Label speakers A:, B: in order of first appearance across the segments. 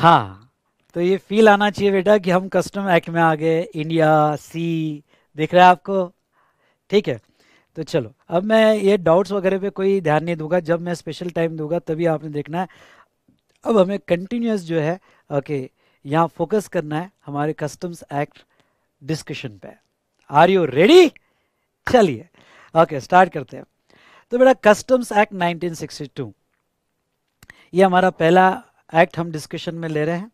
A: हाँ तो ये फील आना चाहिए बेटा कि हम कस्टम एक्ट में आ गए इंडिया सी देख रहे हैं आपको ठीक है तो चलो अब मैं ये डाउट्स वगैरह पे कोई ध्यान नहीं दूंगा जब मैं स्पेशल टाइम दूंगा तभी आपने देखना है अब हमें कंटिन्यूस जो है ओके यहाँ फोकस करना है हमारे कस्टम्स एक्ट डिस्कशन पे आर यू रेडी चलिए ओके स्टार्ट करते हैं तो बेटा कस्टम्स एक्ट 1962 ये हमारा पहला एक्ट हम डिस्कशन में ले रहे हैं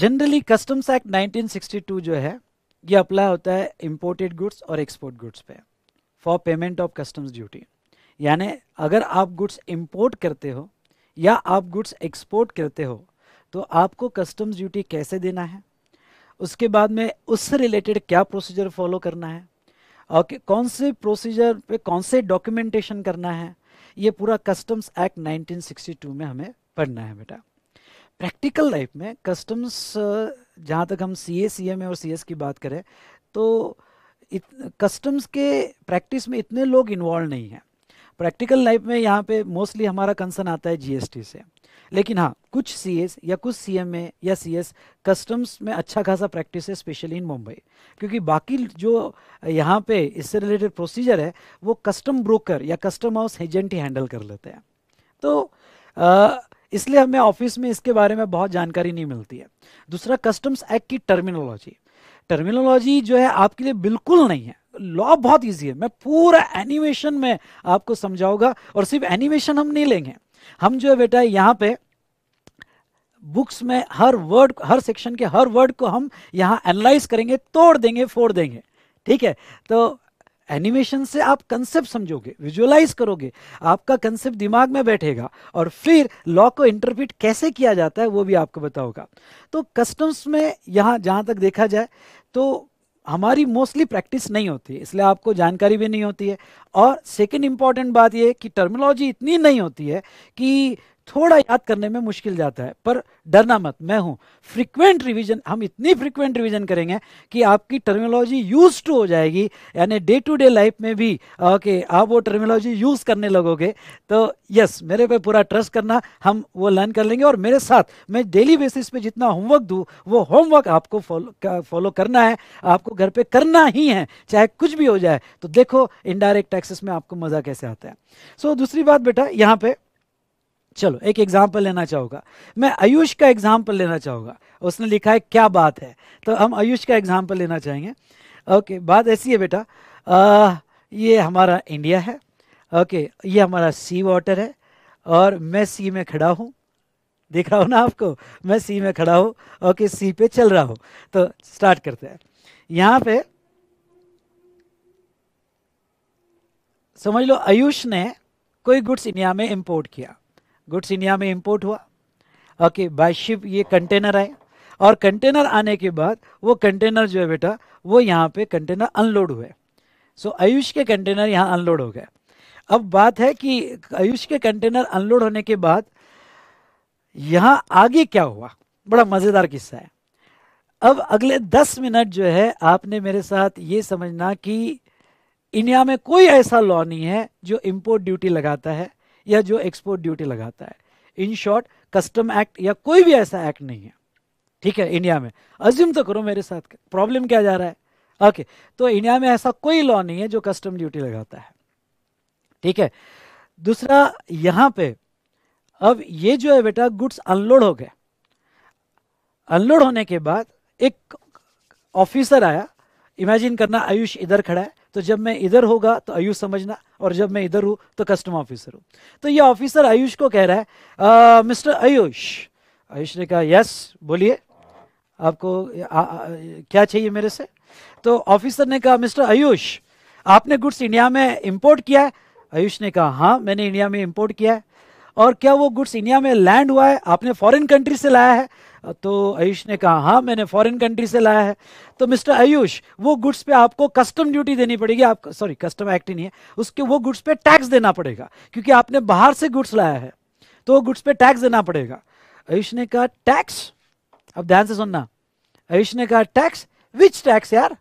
A: जनरली कस्टम्स एक्ट 1962 जो है ये अप्लाई होता है इम्पोर्टेड गुड्स और एक्सपोर्ट गुड्स पे for payment of customs duty यानी अगर आप गुड्स इंपोर्ट करते हो या आप गुड्स एक्सपोर्ट करते हो तो आपको कस्टम्स ड्यूटी कैसे देना है उसके बाद में उससे रिलेटेड क्या प्रोसीजर फॉलो करना है और कौन से प्रोसीजर पे कौन से डॉक्यूमेंटेशन करना है ये पूरा कस्टम्स एक्ट 1962 में हमें पढ़ना है बेटा प्रैक्टिकल लाइफ में कस्टम्स जहाँ तक हम सी ए सी एम और सी एस की बात करें तो इत, कस्टम्स के प्रैक्टिस में इतने लोग इन्वॉल्व नहीं हैं प्रैक्टिकल लाइफ में यहाँ पे मोस्टली हमारा कंसर्न आता है जीएसटी से लेकिन हाँ कुछ सी या कुछ सी एम ए या सी एस कस्टम्स में अच्छा खासा प्रैक्टिस है स्पेशली इन मुंबई क्योंकि बाकी जो यहाँ पे इससे रिलेटेड प्रोसीजर है वो कस्टम ब्रोकर या कस्टम हाउस एजेंट ही हैंडल कर लेते हैं तो आ, इसलिए हमें ऑफिस में इसके बारे में बहुत जानकारी नहीं मिलती है दूसरा कस्टम्स एक्ट की टर्मिनोलॉजी टर्मिनोलॉजी जो है आपके लिए बिल्कुल नहीं है लॉ बहुत इजी है मैं पूरा एनिमेशन में आपको समझाऊंगा और सिर्फ एनिमेशन हम नहीं लेंगे हम जो है बेटा यहाँ पे बुक्स में हर वर्ड हर सेक्शन के हर वर्ड को हम यहाँ एनालाइज करेंगे तोड़ देंगे फोड़ देंगे ठीक है तो एनिमेशन से आप कंसेप्ट समझोगे विजुअलाइज करोगे आपका कंसेप्ट दिमाग में बैठेगा और फिर लॉ को इंटरप्रिट कैसे किया जाता है वो भी आपको बताओगा तो कस्टम्स में यहाँ जहाँ तक देखा जाए तो हमारी मोस्टली प्रैक्टिस नहीं होती इसलिए आपको जानकारी भी नहीं होती है और सेकंड इम्पॉर्टेंट बात यह कि टर्मिनोलॉजी इतनी नहीं होती है कि थोड़ा याद करने में मुश्किल जाता है पर डरना मत मैं हूं फ्रिक्वेंट रिवीजन हम इतनी फ्रिक्वेंट रिवीजन करेंगे कि आपकी टर्मिनोलॉजी यूज टू हो जाएगी यानी डे टू डे लाइफ में भी ओके आप वो टर्मिनोलॉजी यूज़ करने लगोगे तो यस मेरे पे पूरा ट्रस्ट करना हम वो लर्न कर लेंगे और मेरे साथ मैं डेली बेसिस पे जितना होमवर्क दू वो होमवर्क आपको फॉलो करना है आपको घर पर करना ही है चाहे कुछ भी हो जाए तो देखो इनडायरेक्ट टैक्सेस में आपको मज़ा कैसे आता है सो so, दूसरी बात बेटा यहाँ पर चलो एक एग्जाम्पल लेना चाहूंगा मैं आयुष का एग्जाम्पल लेना चाहूंगा उसने लिखा है क्या बात है तो हम आयुष का एग्जाम्पल लेना चाहेंगे ओके बात ऐसी है बेटा आ, ये हमारा इंडिया है ओके ये हमारा सी वाटर है और मैं सी में खड़ा हूँ देख रहा हूँ ना आपको मैं सी में खड़ा हूँ ओके सी पे चल रहा हूँ तो स्टार्ट करते हैं यहाँ पे समझ लो आयुष ने कोई गुड्स इंडिया में इंपोर्ट किया गुड्स इंडिया में इम्पोर्ट हुआ ओके बाय शिप ये कंटेनर आए और कंटेनर आने के बाद वो कंटेनर जो है बेटा वो यहाँ पे कंटेनर अनलोड हुए सो so, आयुष के कंटेनर यहाँ अनलोड हो गए अब बात है कि आयुष के कंटेनर अनलोड होने के बाद यहाँ आगे क्या हुआ बड़ा मज़ेदार किस्सा है अब अगले दस मिनट जो है आपने मेरे साथ ये समझना कि इंडिया में कोई ऐसा लॉ नहीं है जो इम्पोर्ट ड्यूटी लगाता है या जो एक्सपोर्ट ड्यूटी लगाता है इन शॉर्ट कस्टम एक्ट या कोई भी ऐसा एक्ट नहीं है ठीक है इंडिया में अज्यूम तो करो मेरे साथ प्रॉब्लम क्या जा रहा है ओके okay, तो इंडिया में ऐसा कोई लॉ नहीं है जो कस्टम ड्यूटी लगाता है ठीक है दूसरा यहां पे अब ये जो है बेटा गुड्स अनलोड हो गए अनलोड होने के बाद एक ऑफिसर आया इमेजिन करना आयुष इधर खड़ा है तो जब मैं इधर होगा तो आयुष समझना और जब मैं इधर हूं तो कस्टम ऑफिसर हूं तो ये ऑफिसर आयुष को कह रहा है मिस्टर आयुष आयुष ने कहा यस बोलिए आपको आ, आ, क्या चाहिए मेरे से तो ऑफिसर ने कहा मिस्टर आयुष आपने गुड्स इंडिया में इंपोर्ट किया है आयुष ने कहा हाँ मैंने इंडिया में इंपोर्ट किया है और क्या वो गुड्स इंडिया में लैंड हुआ है आपने फॉरेन कंट्री से लाया है तो आयुष ने कहा हाँ मैंने फॉरेन कंट्री से लाया है तो मिस्टर आयुष वो गुड्स पे आपको कस्टम ड्यूटी देनी पड़ेगी आप सॉरी कस्टम एक्ट ही नहीं है उसके वो गुड्स पे टैक्स देना पड़ेगा क्योंकि आपने बाहर से गुड्स लाया है तो वो गुड्स पे टैक्स देना पड़ेगा आयुष ने कहा टैक्स अब ध्यान से सुनना आयुष ने कहा टैक्स विच टैक्स यार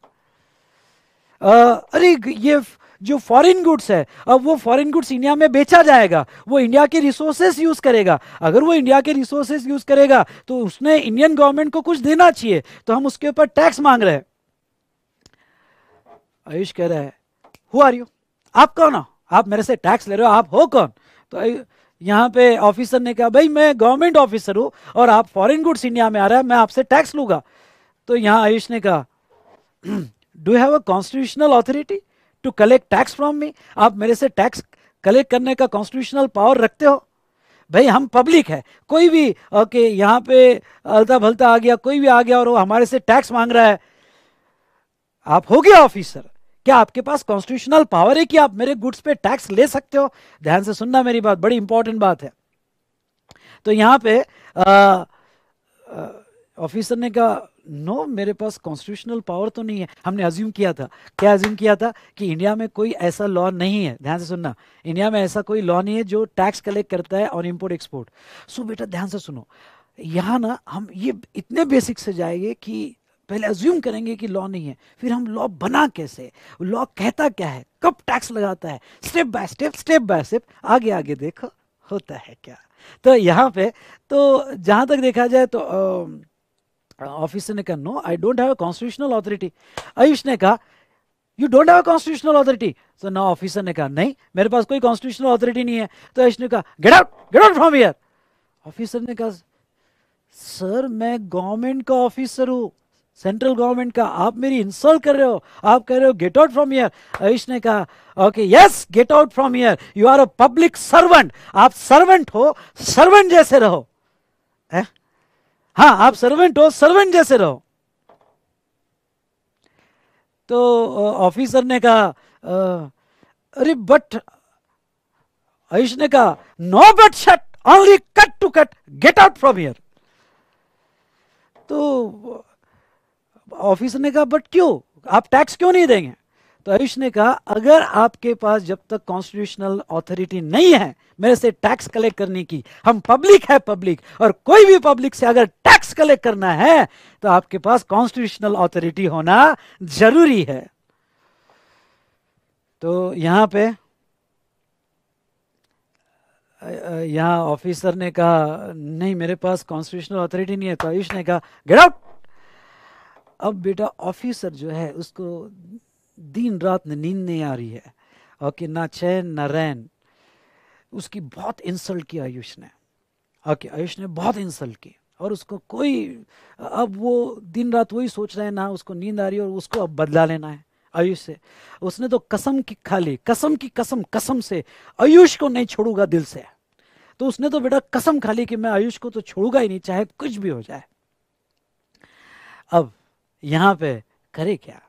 A: आ, अरे ये जो फॉरेन गुड्स है अब वो फॉरेन गुड्स इंडिया में बेचा जाएगा वो इंडिया के रिसोर्सेस यूज करेगा अगर वो इंडिया के रिसोर्सेस यूज करेगा तो उसने इंडियन गवर्नमेंट को कुछ देना चाहिए तो हम उसके ऊपर टैक्स मांग रहे हैं आयुष कह रहा है हु आर यू आप कौन हो आप मेरे से टैक्स ले रहे हो आप हो कौन तो यहाँ पे ऑफिसर ने कहा भाई मैं गवर्नमेंट ऑफिसर हूँ और आप फॉरेन गुड्स इंडिया में आ रहा है मैं आपसे टैक्स लूंगा तो यहाँ आयुष ने कहा do have a constitutional authority to collect tax from me आप मेरे से टैक्स कलेक्ट करने का कॉन्स्टिट्यूशनल पावर रखते हो भाई हम पब्लिक है कोई भी ओके यहाँ पे अलता भलता आ गया कोई भी आ गया और वो हमारे से टैक्स मांग रहा है आप हो गया ऑफिसर क्या आपके पास कॉन्स्टिट्यूशनल पावर है कि आप मेरे गुड्स पे टैक्स ले सकते हो ध्यान से सुनना मेरी बात बड़ी इंपॉर्टेंट बात है तो यहाँ पे ऑफिसर ने कहा नो no, मेरे पास कॉन्स्टिट्यूशनल पावर तो नहीं है हमने अज्यूम किया था क्या अज्यूम किया था कि इंडिया में कोई ऐसा लॉ नहीं है ध्यान से सुनना इंडिया में ऐसा कोई लॉ नहीं है जो टैक्स कलेक्ट करता है और इम्पोर्ट एक्सपोर्ट सो बेटा ध्यान से सुनो यहाँ ना हम ये इतने बेसिक से जाएंगे कि पहले अज्यूम करेंगे कि लॉ नहीं है फिर हम लॉ बना कैसे लॉ कहता क्या है कब टैक्स लगाता है step by step step by step आगे आगे देखो होता है क्या तो यहाँ पे तो जहाँ तक देखा जाए तो आ, ऑफिसर ने कहा no I don't have a constitutional authority Ayush ने कहा you don't have a constitutional authority so ना ऑफिसर ने कहा नहीं मेरे पास कोई कॉन्स्टिट्यूशनल अथॉरिटी नहीं है तो आयुष ने कहा get out get out from here officer ने कहा सर मैं गवर्नमेंट का ऑफिसर हूँ सेंट्रल गवर्नमेंट का आप मेरी इंसल्ट कर रहे हो आप कह रहे हो get out from here Ayush ने कहा okay yes get out from here you are a public servant आप सर्वेंट हो सर्वेंट जैसे रहो है हाँ आप सर्वेंट हो सर्वेंट जैसे रहो तो ऑफिसर ने कहा अरे बट आयुष ने कहा no but shut only cut to cut get out from here तो ऑफिसर ने कहा बट क्यों आप टैक्स क्यों नहीं देंगे तो आयुष ने कहा अगर आपके पास जब तक कॉन्स्टिट्यूशनल ऑथोरिटी नहीं है मेरे से टैक्स कलेक्ट करने की हम पब्लिक है पब्लिक और कोई भी पब्लिक से अगर टैक्स कलेक्ट करना है तो आपके पास कॉन्स्टिट्यूशनल ऑथोरिटी होना जरूरी है तो यहां पे यहां ऑफिसर ने कहा नहीं मेरे पास कॉन्स्टिट्यूशनल अथॉरिटी नहीं है तो आयुष ने कहा गेट आउट अब बेटा ऑफिसर जो है उसको दिन रात नींद नहीं आ रही है ओके ना चैन ना रैन उसकी बहुत इंसल्ट किया आयुष ने ओके आयुष ने बहुत इंसल्ट की और उसको कोई अब वो दिन रात वही सोच रहा है ना उसको नींद आ रही है और उसको अब बदला लेना है आयुष से उसने तो कसम की खा ली कसम की कसम कसम से आयुष को नहीं छोड़ूंगा दिल से तो उसने तो बेटा कसम खा ली कि मैं आयुष को तो छोड़ूंगा ही नहीं चाहे कुछ भी हो जाए अब यहां पे करे क्या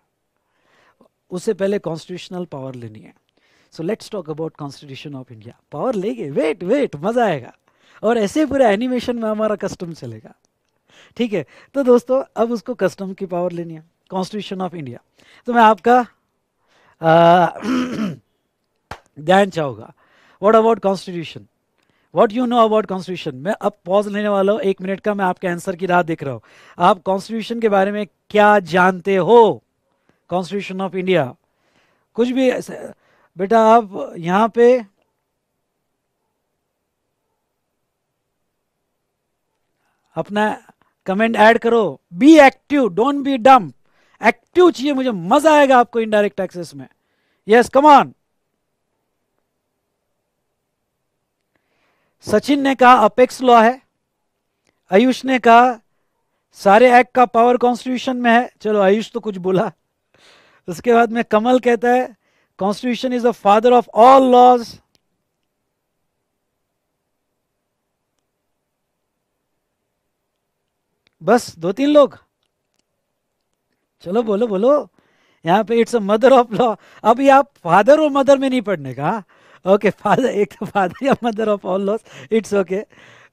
A: उससे पहले कॉन्स्टिट्यूशनल पावर लेनी है so let's talk about constitution of India power लेंगे वेट वेट मज़ा आएगा और ऐसे पूरा एनिमेशन में हमारा कस्टम चलेगा ठीक है तो दोस्तों अब उसको कस्टम की पावर लेनी है कॉन्स्टिट्यूशन ऑफ इंडिया तो मैं आपका ध्यान चाहूंगा what about constitution what you know about constitution मैं अब पॉज लेने वाला हूँ एक मिनट का मैं आपके आंसर की राह देख रहा हूँ आप कॉन्स्टिट्यूशन के बारे में क्या जानते हो कॉन्स्टिट्यूशन ऑफ इंडिया कुछ भी बेटा आप यहाँ पे अपना कमेंट ऐड करो be active don't be dumb active चाहिए मुझे मजा आएगा आपको इनडायरेक्ट टैक्सेस में यस कम ऑन सचिन ने कहा अपेक्स लॉ है आयुष ने कहा सारे एक्ट का पावर कॉन्स्टिट्यूशन में है चलो आयुष तो कुछ बोला उसके बाद में कमल कहता है constitution is the father of all laws बस दो तीन लोग चलो बोलो बोलो यहाँ पे it's a mother of law अभी आप फादर और मदर में नहीं पढ़ने का ओके फादर एक तो फादर या mother of all laws it's okay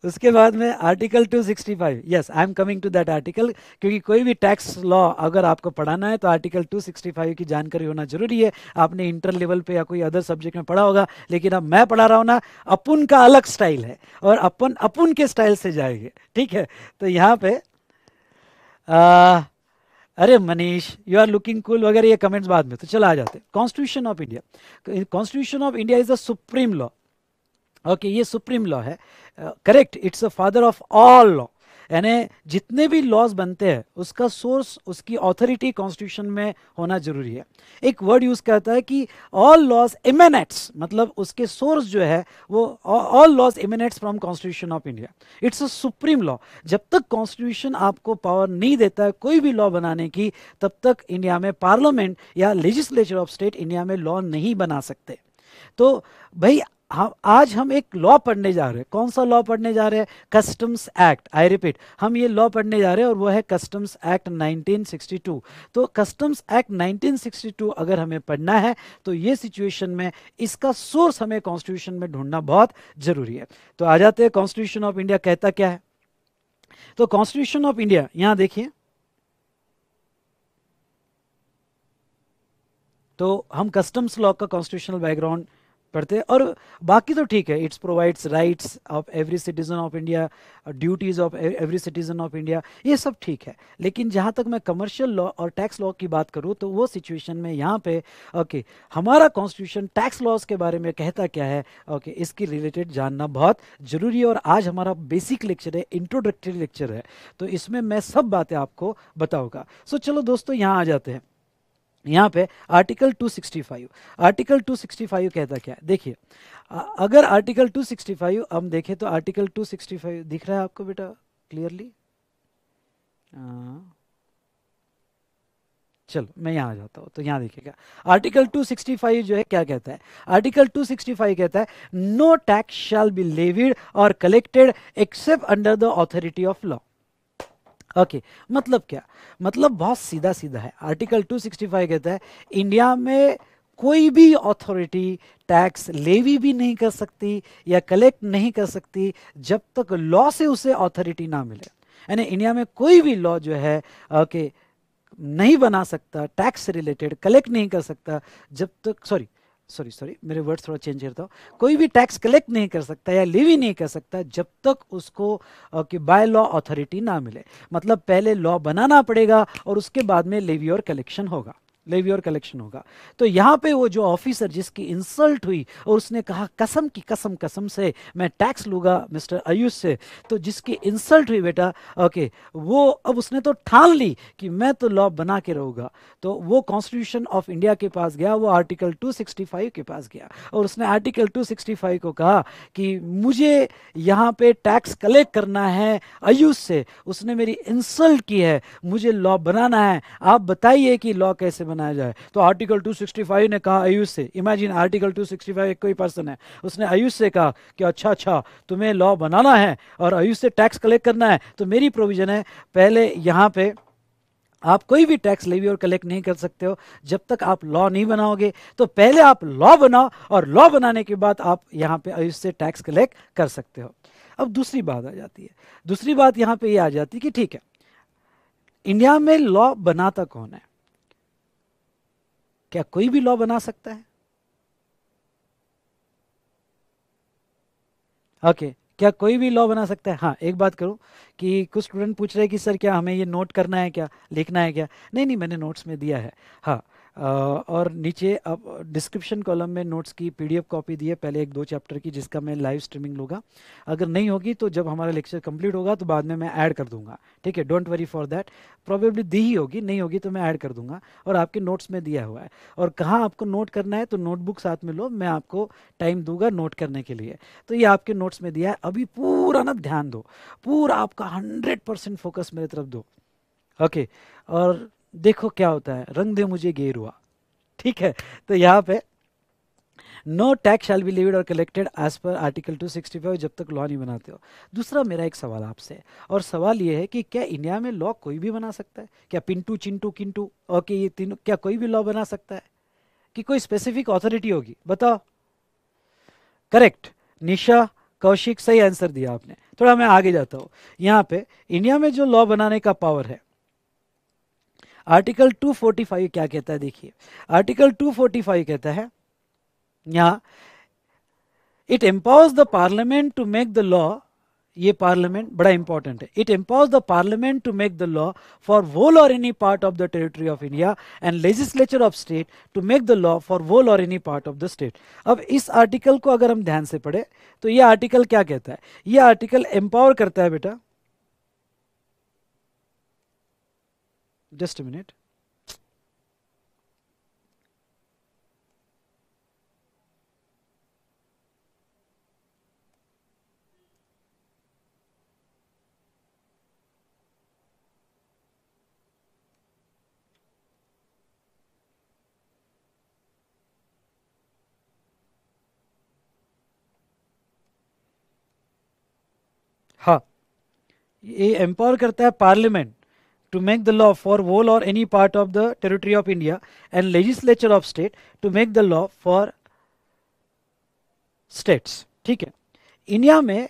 A: उसके बाद में article 265 yes I am coming to that article क्योंकि कोई भी टैक्स लॉ अगर आपको पढ़ाना है तो आर्टिकल 265 की जानकारी होना जरूरी है आपने इंटर लेवल पे या कोई अदर सब्जेक्ट में पढ़ा होगा लेकिन अब मैं पढ़ा रहा हूँ ना अपुन का अलग स्टाइल है और अपन अपुन के स्टाइल से जाएंगे ठीक है तो यहाँ पे आ, अरे Manish you are looking cool वगैरह ये कमेंट्स बाद में तो चला आ जाते हैं constitution of India constitution of India is the supreme law okay ये सुप्रीम लॉ है correct it's a father of all law यानी जितने भी लॉज बनते हैं उसका सोर्स उसकी ऑथोरिटी कॉन्स्टिट्यूशन में होना जरूरी है एक वर्ड यूज करता है कि ऑल लॉज इमेनेट्स मतलब उसके सोर्स जो है वो all laws emanates from constitution of India it's a supreme law जब तक कॉन्स्टिट्यूशन आपको पावर नहीं देता है कोई भी लॉ बनाने की तब तक इंडिया में पार्लियामेंट या लेजिस्लेचर ऑफ स्टेट इंडिया में लॉ नहीं बना सकते तो भाई हम आज हम एक लॉ पढ़ने जा रहे हैं कौन सा लॉ पढ़ने जा रहे हैं कस्टम्स एक्ट आई रिपीट हम ये लॉ पढ़ने जा रहे हैं और वो है कस्टम्स एक्ट 1962 तो कस्टम्स एक्ट 1962 अगर हमें पढ़ना है तो ये सिचुएशन में इसका सोर्स हमें कॉन्स्टिट्यूशन में ढूंढना बहुत जरूरी है तो आ जाते हैं कॉन्स्टिट्यूशन ऑफ इंडिया कहता क्या है तो कॉन्स्टिट्यूशन ऑफ इंडिया यहां देखिए तो हम कस्टम्स लॉ का कॉन्स्टिट्यूशनल बैकग्राउंड पढ़ते हैं और बाकी तो ठीक है it's provides rights of every citizen of India duties of every citizen of India ये सब ठीक है लेकिन जहाँ तक मैं कमर्शियल लॉ और टैक्स लॉ की बात करूँ तो वो सिचुएशन में यहाँ पे ओके okay, हमारा कॉन्स्टिट्यूशन टैक्स लॉज के बारे में कहता क्या है ओके okay, इसकी रिलेटेड जानना बहुत ज़रूरी है और आज हमारा बेसिक लेक्चर है इंट्रोडक्टरी लेक्चर है तो इसमें मैं सब बातें आपको बताऊँगा सो so, चलो दोस्तों यहाँ आ जाते हैं यहाँ पे आर्टिकल 265 आर्टिकल 265 कहता क्या है देखिए अगर आर्टिकल 265 हम देखें तो आर्टिकल 265 दिख रहा है आपको बेटा क्लियरली चलो मैं यहाँ आ जाता हूँ तो यहाँ देखिएगा आर्टिकल 265 जो है क्या कहता है आर्टिकल 265 कहता है no tax shall be levied or collected except under the authority of law okay okay, मतलब क्या मतलब बहुत सीधा सीधा है आर्टिकल 265 कहता है इंडिया में कोई भी अथॉरिटी टैक्स लेवी भी नहीं कर सकती या कलेक्ट नहीं कर सकती जब तक लॉ से उसे अथॉरिटी ना मिले यानी इंडिया में कोई भी लॉ जो है ओके okay, नहीं बना सकता टैक्स रिलेटेड कलेक्ट नहीं कर सकता जब तक सॉरी सॉरी सॉरी मेरे वर्ड थोड़ा चेंज करता हूँ कोई भी टैक्स कलेक्ट नहीं कर सकता या लिवी नहीं कर सकता जब तक उसको कि बाय लॉ अथॉरिटी ना मिले मतलब पहले लॉ बनाना पड़ेगा और उसके बाद में लेवी और कलेक्शन होगा लेवी और कलेक्शन होगा तो यहाँ पे वो जो ऑफिसर जिसकी इंसल्ट हुई और उसने कहा कसम की कसम कसम से मैं टैक्स लूंगा मिस्टर आयुष से तो जिसकी इंसल्ट हुई बेटा ओके वो अब उसने तो ठान ली कि मैं तो लॉ बना के रहूंगा तो वो कॉन्स्टिट्यूशन ऑफ इंडिया के पास गया वो आर्टिकल 265 के पास गया और उसने आर्टिकल 265 को कहा कि मुझे यहाँ पे टैक्स कलेक्ट करना है आयुष से उसने मेरी इंसल्ट की है मुझे लॉ बनाना है आप बताइए कि लॉ कैसे बना बनाया जाए तो आर्टिकल 265 ने कहा आयुष से इमेजिन आर्टिकल 265 एक कोई पर्सन है उसने आयुष से कहा कि अच्छा अच्छा तुम्हें लॉ बनाना है और आयुष से टैक्स कलेक्ट करना है तो मेरी प्रोविज़न है पहले यहाँ पे आप कोई भी टैक्स लेवी और कलेक्ट नहीं कर सकते हो जब तक आप लॉ नहीं बनाओगे तो पहले आप लॉ बनाओ और लॉ बनाने के बाद आप यहाँ पे आयुष से टैक्स कलेक्ट कर सकते हो अब दूसरी बात आ जाती है दूसरी बात यहाँ पे ये यह आ जाती है कि ठीक है इंडिया में लॉ बनाता कौन है क्या कोई भी लॉ बना सकता है ओके okay, क्या कोई भी लॉ बना सकता है हाँ एक बात करूं कि कुछ स्टूडेंट पूछ रहे हैं कि सर क्या हमें ये नोट करना है क्या लिखना है क्या नहीं नहीं मैंने नोट्स में दिया है हाँ और नीचे अब डिस्क्रिप्शन कॉलम में नोट्स की पीडीएफ कॉपी दी है पहले एक दो चैप्टर की जिसका मैं लाइव स्ट्रीमिंग लूँगा अगर नहीं होगी तो जब हमारा लेक्चर कंप्लीट होगा तो बाद में मैं ऐड कर दूंगा ठीक है don't worry for that probably दी ही होगी नहीं होगी तो मैं ऐड कर दूंगा और आपके नोट्स में दिया हुआ है और कहाँ आपको नोट करना है तो नोटबुक साथ में लो मैं आपको टाइम दूंगा नोट करने के लिए तो ये आपके नोट्स में दिया है अभी पूरा ना ध्यान दो पूरा आपका हंड्रेड परसेंट फोकस मेरे तरफ दो ओके okay. और देखो क्या होता है रंग दे मुझे गेरुआ ठीक है तो यहाँ पे no tax shall be levied और कलेक्टेड एज पर आर्टिकल 265 जब तक लॉ नहीं बनाते हो दूसरा मेरा एक सवाल आपसे और सवाल ये है कि क्या इंडिया में लॉ कोई भी बना सकता है क्या पिंटू चिंटू किंटू ओके ये तीनों क्या कोई भी लॉ बना सकता है कि कोई स्पेसिफिक ऑथोरिटी होगी बताओ करेक्ट निशा कौशिक सही आंसर दिया आपने थोड़ा मैं आगे जाता हूँ यहाँ पे इंडिया में जो लॉ बनाने का पावर है आर्टिकल 245 क्या कहता है देखिए आर्टिकल 245 कहता है यहां it empowers the parliament to make the law ये पार्लियामेंट बड़ा इंपॉर्टेंट है it empowers the parliament to make the law for whole or any part of the territory of India and legislature of state to make the law for whole or any part of the state अब इस article को अगर हम ध्यान से पढ़े तो ये आर्टिकल क्या कहता है ये आर्टिकल एम्पावर करता है बेटा Just a minute. हाँ ये एम्पावर करता है parliament to make the law for whole or any part of the territory of India and legislature of state to make the law for states theek hai india mein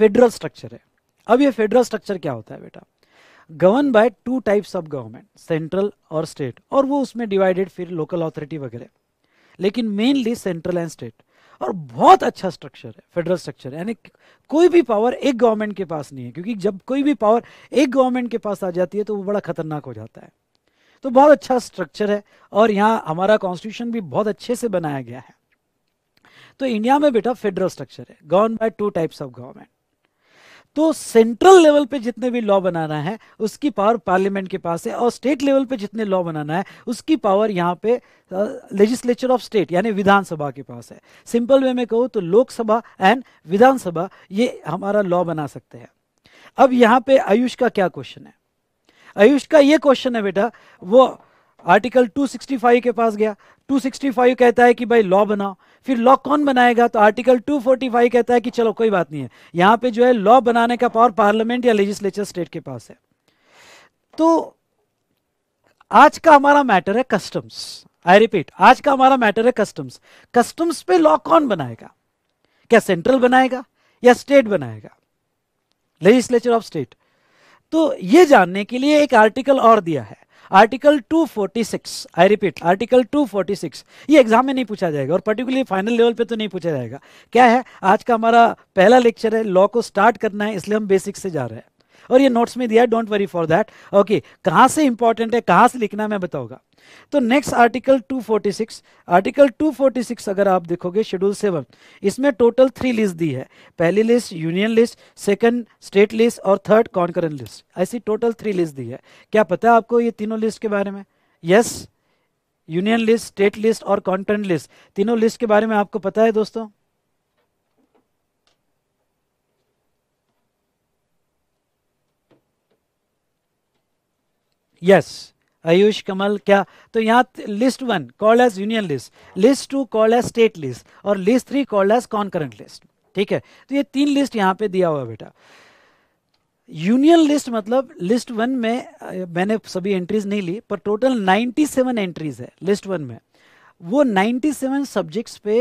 A: federal structure hai ab ye federal structure kya hota hai beta govern by two types of government central और state और वो उसमें divided फिर local authority वगैरह लेकिन mainly central and state और बहुत अच्छा स्ट्रक्चर है फेडरल स्ट्रक्चर यानी कोई भी पावर एक गवर्नमेंट के पास नहीं है क्योंकि जब कोई भी पावर एक गवर्नमेंट के पास आ जाती है तो वो बड़ा खतरनाक हो जाता है तो बहुत अच्छा स्ट्रक्चर है और यहाँ हमारा कॉन्स्टिट्यूशन भी बहुत अच्छे से बनाया गया है तो इंडिया में बेटा फेडरल स्ट्रक्चर है govern by two types of government तो सेंट्रल लेवल पे जितने भी लॉ बनाना है उसकी पावर पार्लियामेंट के पास है और स्टेट लेवल पे जितने लॉ बनाना है उसकी पावर यहाँ पे लेजिस्लेचर ऑफ स्टेट यानी विधानसभा के पास है सिंपल वे में कहूँ तो लोकसभा एंड विधानसभा ये हमारा लॉ बना सकते हैं अब यहाँ पे आयुष का क्या क्वेश्चन है आयुष का ये क्वेश्चन है बेटा वो आर्टिकल 265 के पास गया 265 कहता है कि भाई लॉ बनाओ फिर लॉ कौन बनाएगा तो आर्टिकल 245 कहता है कि चलो कोई बात नहीं है यहां पे जो है लॉ बनाने का पावर पार्लियामेंट या लेजिस्लेचर स्टेट के पास है तो आज का हमारा मैटर है कस्टम्स आई रिपीट आज का हमारा मैटर है कस्टम्स कस्टम्स पे लॉ कौन बनाएगा क्या सेंट्रल बनाएगा या स्टेट बनाएगा लेजिस्लेचर ऑफ स्टेट तो ये जानने के लिए एक आर्टिकल और दिया है आर्टिकल 246 आई रिपीट आर्टिकल 246 ये एग्जाम में नहीं पूछा जाएगा और पर्टिकुलरली फाइनल लेवल पे तो नहीं पूछा जाएगा क्या है आज का हमारा पहला लेक्चर है लॉ को स्टार्ट करना है इसलिए हम बेसिक से जा रहे हैं और ये नोट्स में दिया don't worry for that okay कहाँ से इंपॉर्टेंट है कहाँ से लिखना मैं बताऊंगा तो नेक्स्ट आर्टिकल 246 आर्टिकल 246 अगर आप देखोगे शेड्यूल सेवन इसमें टोटल थ्री लिस्ट दी है पहली list union list second state list और थर्ड कॉन्करेंट लिस्ट ऐसी टोटल थ्री लिस्ट दी है क्या पता है आपको ये तीनों लिस्ट के बारे में yes union list state list और कॉन्करेंट लिस्ट तीनों लिस्ट के बारे में आपको पता है दोस्तों यस आयुष कमल क्या तो यहाँ list one call as union list list two call as state list और list three call as con list ठीक है तो ये तीन लिस्ट यहाँ पे दिया हुआ बेटा यूनियन लिस्ट मतलब लिस्ट वन में मैंने सभी एंट्रीज नहीं ली पर टोटल 97 एंट्रीज है लिस्ट वन में वो 97 सब्जेक्ट्स पे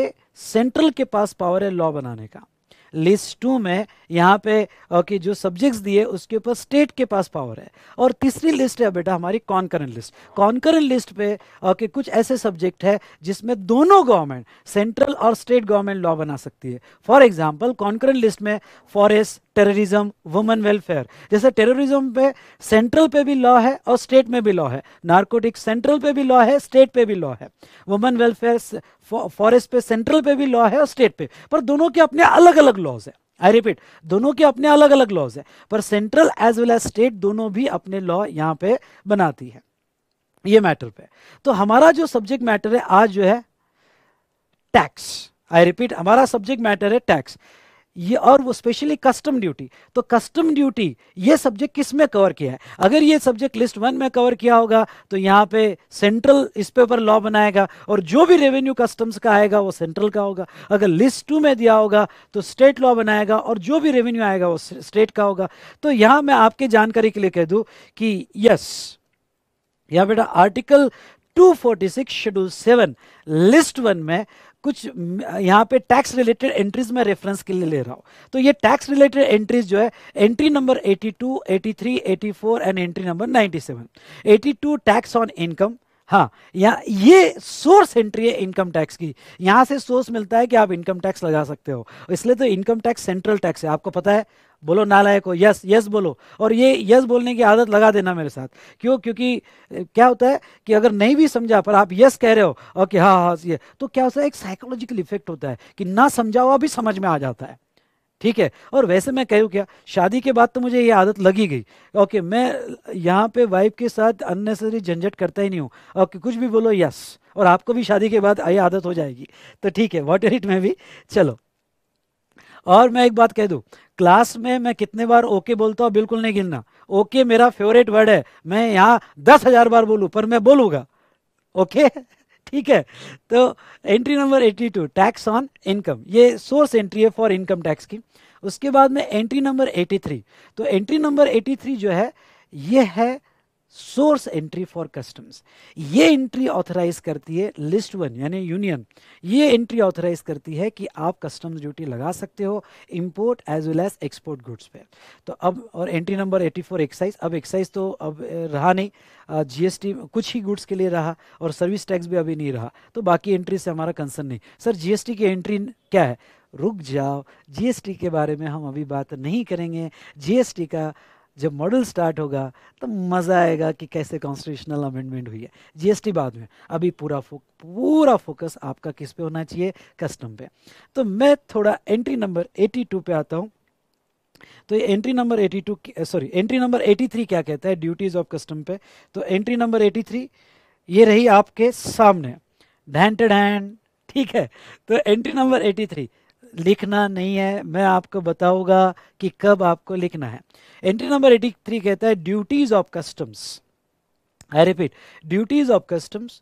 A: सेंट्रल के पास पावर है लॉ बनाने का लिस्ट टू में यहाँ पे कि जो सब्जेक्ट्स दिए उसके ऊपर स्टेट के पास पावर है और तीसरी लिस्ट है बेटा हमारी कॉन्करेंट लिस्ट कॉन्करेंट लिस्ट पे कि कुछ ऐसे सब्जेक्ट है जिसमें दोनों गवर्नमेंट सेंट्रल और स्टेट गवर्नमेंट लॉ बना सकती है फॉर एग्जाम्पल कॉन्करेंट लिस्ट में फॉरेस्ट टेररिज्म वुमेन वेलफेयर जैसे टेररिज्म पे सेंट्रल पे भी लॉ है और स्टेट में भी लॉ है नार्कोटिक सेंट्रल पे भी लॉ है स्टेट पे भी लॉ है वुमेन वेलफेयर फॉरेस्ट पे सेंट्रल पे भी लॉ है और स्टेट पे पर दोनों के अपने अलग अलग लॉज है आई रिपीट दोनों के अपने अलग अलग लॉज है पर central as well as state दोनों भी अपने लॉ यहाँ पे बनाती है ये मैटर पे तो हमारा जो सब्जेक्ट मैटर है आज जो है टैक्स आई रिपीट हमारा सब्जेक्ट मैटर है टैक्स ये और वो स्पेशली कस्टम ड्यूटी तो कस्टम ड्यूटी ये सब्जेक्ट किस में कवर किया है अगर ये सब्जेक्ट लिस्ट वन में कवर किया होगा तो यहाँ पे सेंट्रल इस पे पर लॉ बनाएगा और जो भी रेवेन्यू कस्टम्स का आएगा वो सेंट्रल का होगा अगर लिस्ट टू में दिया होगा तो स्टेट लॉ बनाएगा और जो भी रेवेन्यू आएगा वो स्टेट का होगा तो यहाँ मैं आपके जानकारी के लिए कह दूँ कि यस यहाँ बेटा article 246 schedule seven list one में कुछ यहाँ पे टैक्स रिलेटेड एंट्रीज में रेफरेंस के लिए ले रहा हूँ तो ये टैक्स रिलेटेड एंट्रीज जो है entry number 82, 83, 84 and entry number 97, 82 tax on income हाँ यहाँ ये सोर्स एंट्री है इनकम टैक्स की यहाँ से सोर्स मिलता है कि आप इनकम टैक्स लगा सकते हो इसलिए तो इनकम टैक्स सेंट्रल टैक्स है आपको पता है बोलो नालायक हो यस यस बोलो और ये यस बोलने की आदत लगा देना मेरे साथ क्यों क्योंकि क्या होता है कि अगर नहीं भी समझा पर आप यस कह रहे हो ओके हाँ हाँ ये तो क्या होता है एक साइकोलॉजिकल इफेक्ट होता है कि ना समझाओ अभी समझ में आ जाता है ठीक है और वैसे मैं कहूँ क्या शादी के बाद तो मुझे ये आदत लगी गई ओके मैं यहाँ पे वाइफ के साथ अननेसेसरी झंझट करता ही नहीं हूँ ओके कुछ भी बोलो यस और आपको भी शादी के बाद आई आदत हो जाएगी तो ठीक है वॉट इट मैं भी चलो और मैं एक बात कह दू क्लास में मैं कितने बार ओके बोलता हूँ बिल्कुल नहीं गिनना ओके मेरा फेवरेट वर्ड है मैं यहाँ दस हजार बार बोलू पर मैं बोलूंगा ओके ठीक है तो entry number 82 tax on income ये सोर्स एंट्री है फॉर इनकम टैक्स की उसके बाद में एंट्री नंबर 83 तो एंट्री नंबर 83 जो है ये है सोर्स एंट्री फॉर कस्टम्स ये एंट्री ऑथराइज करती है लिस्ट वन यानी यूनियन ये एंट्री ऑथराइज करती है कि आप कस्टम्स ड्यूटी लगा सकते हो import as well as export goods पे तो अब और एंट्री नंबर 84 फोर एक्साइज अब एक्साइज तो अब रहा नहीं जीएसटी कुछ ही गुड्स के लिए रहा और सर्विस टैक्स भी अभी नहीं रहा तो बाकी एंट्री से हमारा कंसर्न नहीं सर जीएसटी की एंट्री क्या है रुक जाओ जीएसटी के बारे में हम अभी बात नहीं करेंगे जीएसटी का जब मॉडल स्टार्ट होगा तो मज़ा आएगा कि कैसे कॉन्स्टिट्यूशनल अमेंडमेंट हुई है जीएसटी बाद में अभी पूरा फो, पूरा फोकस आपका किस पे होना चाहिए कस्टम पे तो मैं थोड़ा एंट्री नंबर 82 पे आता हूँ तो ये entry number 82 sorry entry number 83 क्या कहता है ड्यूटीज ऑफ कस्टम पे तो एंट्री नंबर 83 ये रही आपके सामने ढैंड ठीक है तो एंट्री नंबर 83 लिखना नहीं है मैं आपको बताऊंगा कि कब आपको लिखना है एंट्री नंबर एटी थ्री कहता है duties of customs I repeat duties of customs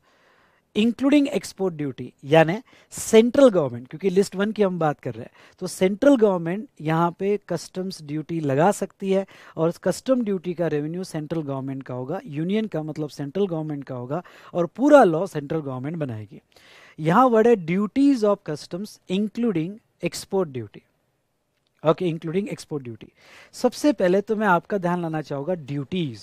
A: including export duty यानी सेंट्रल गवर्नमेंट क्योंकि लिस्ट वन की हम बात कर रहे हैं तो सेंट्रल गवर्नमेंट यहाँ पे कस्टम्स ड्यूटी लगा सकती है और कस्टम ड्यूटी का रेवेन्यू सेंट्रल गवर्नमेंट का होगा यूनियन का मतलब सेंट्रल गवर्नमेंट का होगा और पूरा लॉ सेंट्रल गवर्नमेंट बनाएगी यहाँ वर्ड है duties of customs including export duty okay including export duty सबसे पहले तो मैं आपका ध्यान लाना चाहूंगा ड्यूटीज़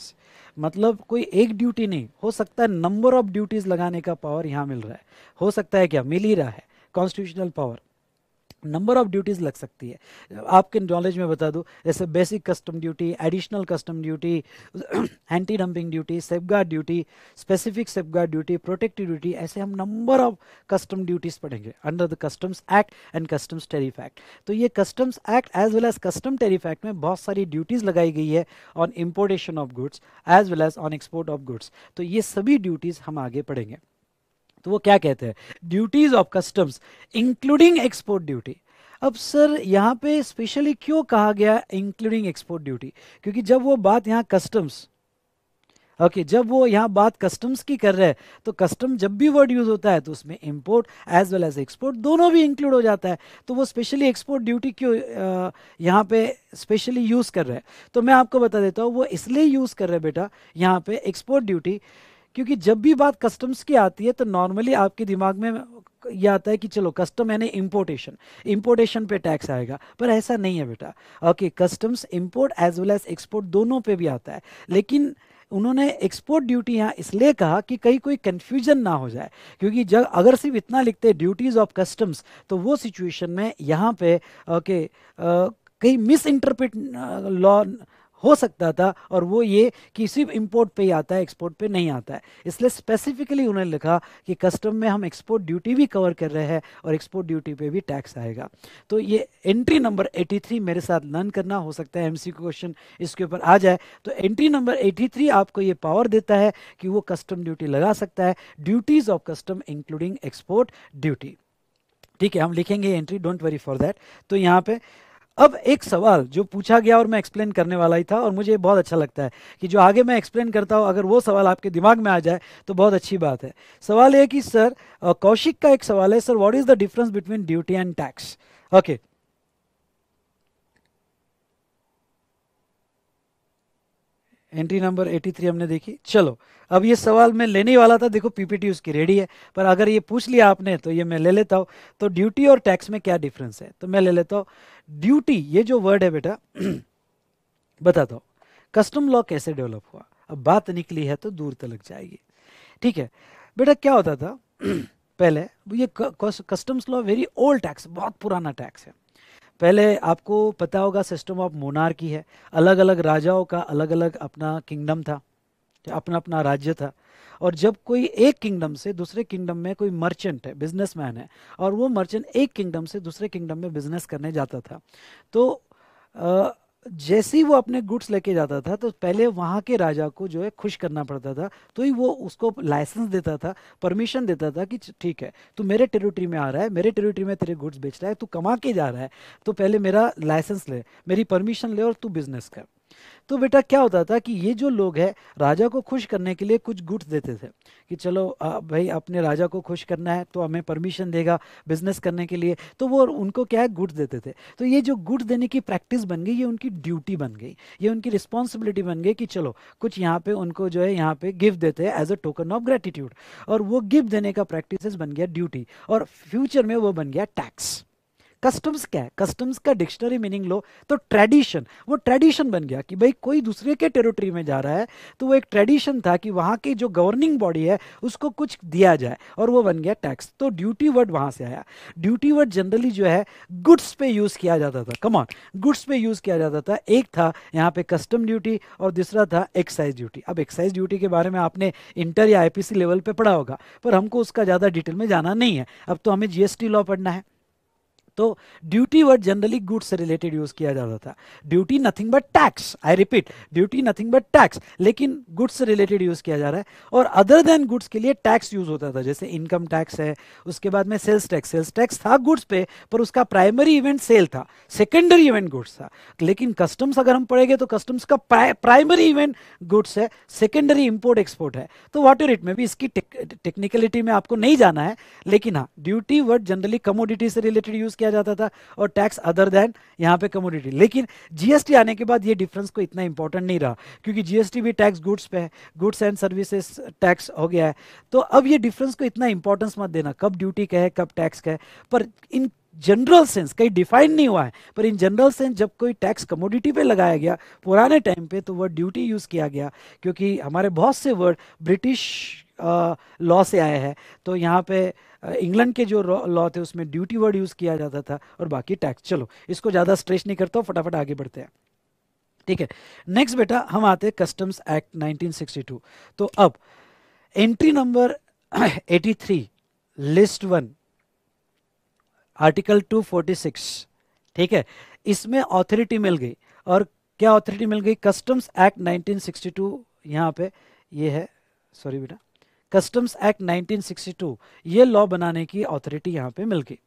A: मतलब कोई एक ड्यूटी नहीं हो सकता है नंबर ऑफ ड्यूटीज़ लगाने का पावर यहाँ मिल रहा है हो सकता है क्या मिल ही रहा है constitutional power number of duties लग सकती है आपके नॉलेज में बता दूं जैसे basic custom duty additional custom duty anti dumping duty safe duty specific safe duty protective duty ऐसे हम नंबर ऑफ कस्टम ड्यूटीज़ पढ़ेंगे under the customs act and customs tariff act तो ये customs act as well as custom tariff act में बहुत सारी duties लगाई गई है on importation of goods as well as on export of goods तो ये सभी ड्यूटीज़ हम आगे पढ़ेंगे तो वो क्या कहते हैं duties of customs including export duty अब सर यहाँ पे स्पेशली क्यों कहा गया इंक्लूडिंग एक्सपोर्ट ड्यूटी क्योंकि जब वो बात यहाँ कस्टम्स ओके okay, जब वो यहाँ बात कस्टम्स की कर रहे हैं तो कस्टम जब भी वर्ड यूज़ होता है तो उसमें import as well as export दोनों भी इंक्लूड हो जाता है तो वो स्पेशली एक्सपोर्ट ड्यूटी क्यों यहाँ पे स्पेशली यूज़ कर रहे हैं तो मैं आपको बता देता हूँ वो इसलिए यूज़ कर रहे हैं बेटा यहाँ पे एक्सपोर्ट ड्यूटी क्योंकि जब भी बात कस्टम्स की आती है तो नॉर्मली आपके दिमाग में यह आता है कि चलो कस्टम यानी इम्पोर्टेशन इम्पोर्टेशन पे टैक्स आएगा पर ऐसा नहीं है बेटा okay customs import as well as export दोनों पे भी आता है लेकिन उन्होंने एक्सपोर्ट ड्यूटी यहाँ इसलिए कहा कि कहीं कोई कन्फ्यूजन ना हो जाए क्योंकि जब अगर सिर्फ इतना लिखते हैं ड्यूटीज़ ऑफ कस्टम्स तो वो सिचुएशन में यहाँ पे ओके कहीं मिस इंटरप्रिट लॉ हो सकता था और वो ये कि सिर्फ इम्पोर्ट पे ही आता है एक्सपोर्ट पे नहीं आता है इसलिए स्पेसिफिकली उन्होंने लिखा कि कस्टम में हम एक्सपोर्ट ड्यूटी भी कवर कर रहे हैं और एक्सपोर्ट ड्यूटी पे भी टैक्स आएगा तो ये एंट्री नंबर 83 मेरे साथ लर्न करना हो सकता है एमसी क्वेश्चन इसके ऊपर आ जाए तो एंट्री नंबर एटी आपको ये पावर देता है कि वो कस्टम ड्यूटी लगा सकता है duties of custom including export duty ठीक है हम लिखेंगे entry don't worry for that तो यहाँ पे अब एक सवाल जो पूछा गया और मैं एक्सप्लेन करने वाला ही था और मुझे बहुत अच्छा लगता है कि जो आगे मैं एक्सप्लेन करता हूँ अगर वो सवाल आपके दिमाग में आ जाए तो बहुत अच्छी बात है सवाल ये कि सर कौशिक का एक सवाल है sir what is the difference between duty and tax okay entry number 83 हमने देखी चलो अब ये सवाल मैं लेने वाला था देखो पीपीटी उसकी रेडी है पर अगर ये पूछ लिया आपने तो ये मैं ले लेता हूँ तो ड्यूटी और टैक्स में क्या डिफरेंस है तो मैं ले लेता हूँ ड्यूटी ये जो वर्ड है बेटा बताता हूँ कस्टम लॉ कैसे डेवलप हुआ अब बात निकली है तो दूर तक जाएगी ठीक है बेटा क्या होता था पहले ये customs law very old tax बहुत पुराना टैक्स है पहले आपको पता होगा सिस्टम ऑफ मोनार्की है अलग अलग राजाओं का अलग अलग अपना किंगडम था अपना अपना राज्य था और जब कोई एक किंगडम से दूसरे किंगडम में कोई मर्चेंट है बिजनेसमैन है और वो मर्चेंट एक किंगडम से दूसरे किंगडम में बिजनेस करने जाता था तो आ, जैसे ही वो अपने गुड्स लेके जाता था तो पहले वहाँ के राजा को जो है खुश करना पड़ता था तो ही वो उसको लाइसेंस देता था परमिशन देता था कि ठीक है तू मेरे टेरिटरी में आ रहा है मेरे टेरिटरी में तेरे गुड्स बेच रहा है तू कमा के जा रहा है तो पहले मेरा लाइसेंस ले मेरी परमिशन ले और तू बिजनेस कर तो बेटा क्या होता था कि ये जो लोग हैं राजा को खुश करने के लिए कुछ गुट देते थे कि चलो आ, भाई अपने राजा को खुश करना है तो हमें परमिशन देगा बिजनेस करने के लिए तो वो उनको क्या है गुट देते थे तो ये जो गुट देने की प्रैक्टिस बन गई ये उनकी ड्यूटी बन गई ये उनकी रिस्पॉन्सिबिलिटी बन गई कि चलो कुछ यहाँ पे उनको जो है यहाँ पे गिफ्ट देते हैं as a token of gratitude और वो गिफ्ट देने का प्रैक्टिस बन गया ड्यूटी और फ्यूचर में वो बन गया टैक्स कस्टम्स क्या है कस्टम्स का डिक्शनरी मीनिंग लो तो ट्रेडिशन वो ट्रेडिशन बन गया कि भाई कोई दूसरे के टेरिटरी में जा रहा है तो वो एक ट्रेडिशन था कि वहाँ की जो गवर्निंग बॉडी है उसको कुछ दिया जाए और वो बन गया टैक्स तो ड्यूटी वर्ड वहाँ से आया ड्यूटी वर्ड जनरली जो है गुड्स पे यूज़ किया जाता था कमॉन गुड्स पे यूज़ किया जाता था एक था यहाँ पे कस्टम ड्यूटी और दूसरा था एक्साइज ड्यूटी अब एक्साइज ड्यूटी के बारे में आपने इंटर या आई लेवल पर पढ़ा होगा पर हमको उसका ज़्यादा डिटेल में जाना नहीं है अब तो हमें जीएसटी लॉ पढ़ना है तो ड्यूटी वर्ड जनरली गुड्स से रिलेटेड यूज किया जाता था duty nothing but tax I repeat duty nothing but tax लेकिन गुड्स से रिलेटेड यूज किया जा रहा है और अदर देन गुड्स के लिए टैक्स यूज होता था जैसे इनकम टैक्स है उसके बाद में सेल्स टैक्स सेल्स टैक्स था गुड्स पे पर उसका प्राइमरी इवेंट सेल था सेकेंडरी इवेंट गुड्स था लेकिन कस्टम्स अगर हम पढ़ेंगे तो कस्टम्स का प्राइमरी इवेंट गुड्स है सेकेंडरी इंपोर्ट एक्सपोर्ट है तो वॉट इट में भी इसकी टेक्निकलिटी में आपको नहीं जाना है लेकिन हाँ ड्यूटी वर्ड जनरली कमोडिटी से रिलेटेड यूज़ किया जाता था और टैक्स अदर देन यहाँ पे कमोडिटी लेकिन जीएसटी आने के बाद ये डिफरेंस को इतना इंपॉर्टेंट नहीं रहा क्योंकि जीएसटी भी टैक्स गुड्स पे है गुड्स एंड सर्विसेस टैक्स हो गया है तो अब ये डिफरेंस को इतना इंपॉर्टेंस मत देना कब ड्यूटी का है कब टैक्स का है पर इन जनरल सेंस कहीं डिफाइन नहीं हुआ है पर इन जनरल सेंस जब कोई टैक्स कमोडिटी पे लगाया गया पुराने टाइम पे तो वर्ड ड्यूटी यूज़ किया गया क्योंकि हमारे बहुत से वर्ड ब्रिटिश लॉ से आया है तो यहाँ पे इंग्लैंड के जो लॉ थे उसमें ड्यूटी वर्ड यूज़ किया जाता था और बाकी टैक्स चलो इसको ज़्यादा स्ट्रेस नहीं करता फटाफट आगे बढ़ते हैं ठीक है नेक्स्ट बेटा हम आते हैं कस्टम्स एक्ट 1962 तो अब entry number 83 list one article 246 ठीक है इसमें ऑथोरिटी मिल गई और क्या ऑथोरिटी मिल गई कस्टम्स एक्ट 1962 यहाँ पर ये है सॉरी बेटा कस्टम्स एक्ट 1962 ये लॉ बनाने की अथॉरिटी यहाँ पे मिल गई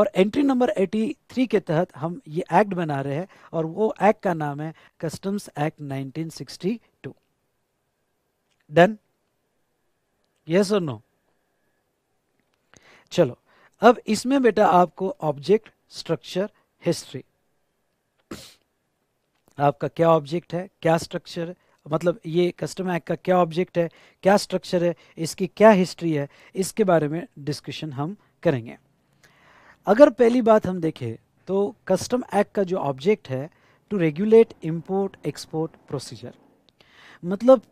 A: और एंट्री नंबर 83 के तहत हम ये एक्ट बना रहे हैं और वो एक्ट का नाम है कस्टम्स एक्ट 1962 डन यस और नो चलो अब इसमें बेटा आपको ऑब्जेक्ट स्ट्रक्चर हिस्ट्री आपका क्या ऑब्जेक्ट है क्या स्ट्रक्चर है मतलब ये कस्टम एक्ट का क्या ऑब्जेक्ट है क्या स्ट्रक्चर है इसकी क्या हिस्ट्री है इसके बारे में डिस्कशन हम करेंगे अगर पहली बात हम देखें तो कस्टम एक्ट का जो ऑब्जेक्ट है to regulate import export procedure मतलब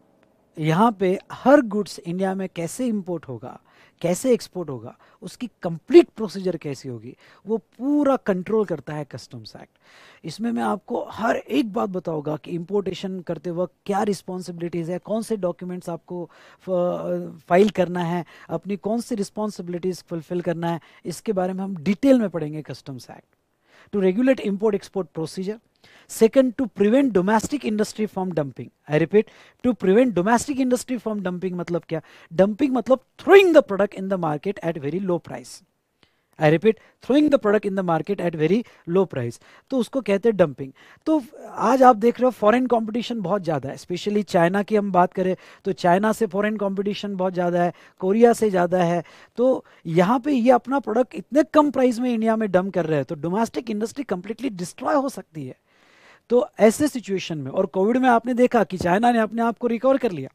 A: यहाँ पे हर गुड्स इंडिया में कैसे इंपोर्ट होगा कैसे एक्सपोर्ट होगा उसकी कंप्लीट प्रोसीजर कैसी होगी वो पूरा कंट्रोल करता है कस्टम्स एक्ट इसमें मैं आपको हर एक बात बताऊंगा कि इम्पोर्टेशन करते वक्त क्या रिस्पॉन्सिबिलिटीज़ है कौन से डॉक्यूमेंट्स आपको फाइल करना है अपनी कौन सी रिस्पॉन्सिबिलिटीज़ फुलफिल करना है इसके बारे में हम डिटेल में पढ़ेंगे customs act to regulate import export procedure Second, to prevent domestic industry from dumping. I repeat, to prevent domestic industry from dumping मतलब क्या? Dumping मतलब throwing the product in the market at very low price. I repeat throwing the product in the market at very low price तो उसको कहते हैं dumping तो आज आप देख रहे हो फॉरेन कंपटीशन बहुत ज़्यादा है स्पेशली चाइना की हम बात करें तो चाइना से फॉरेन कंपटीशन बहुत ज़्यादा है कोरिया से ज़्यादा है तो यहाँ पे ये अपना प्रोडक्ट इतने कम प्राइस में इंडिया में डम कर रहे हैं तो डोमेस्टिक इंडस्ट्री कंप्लीटली डिस्ट्रॉय हो सकती है तो ऐसे सिचुएशन में और कोविड में आपने देखा कि चाइना ने अपने आप को रिकवर कर लिया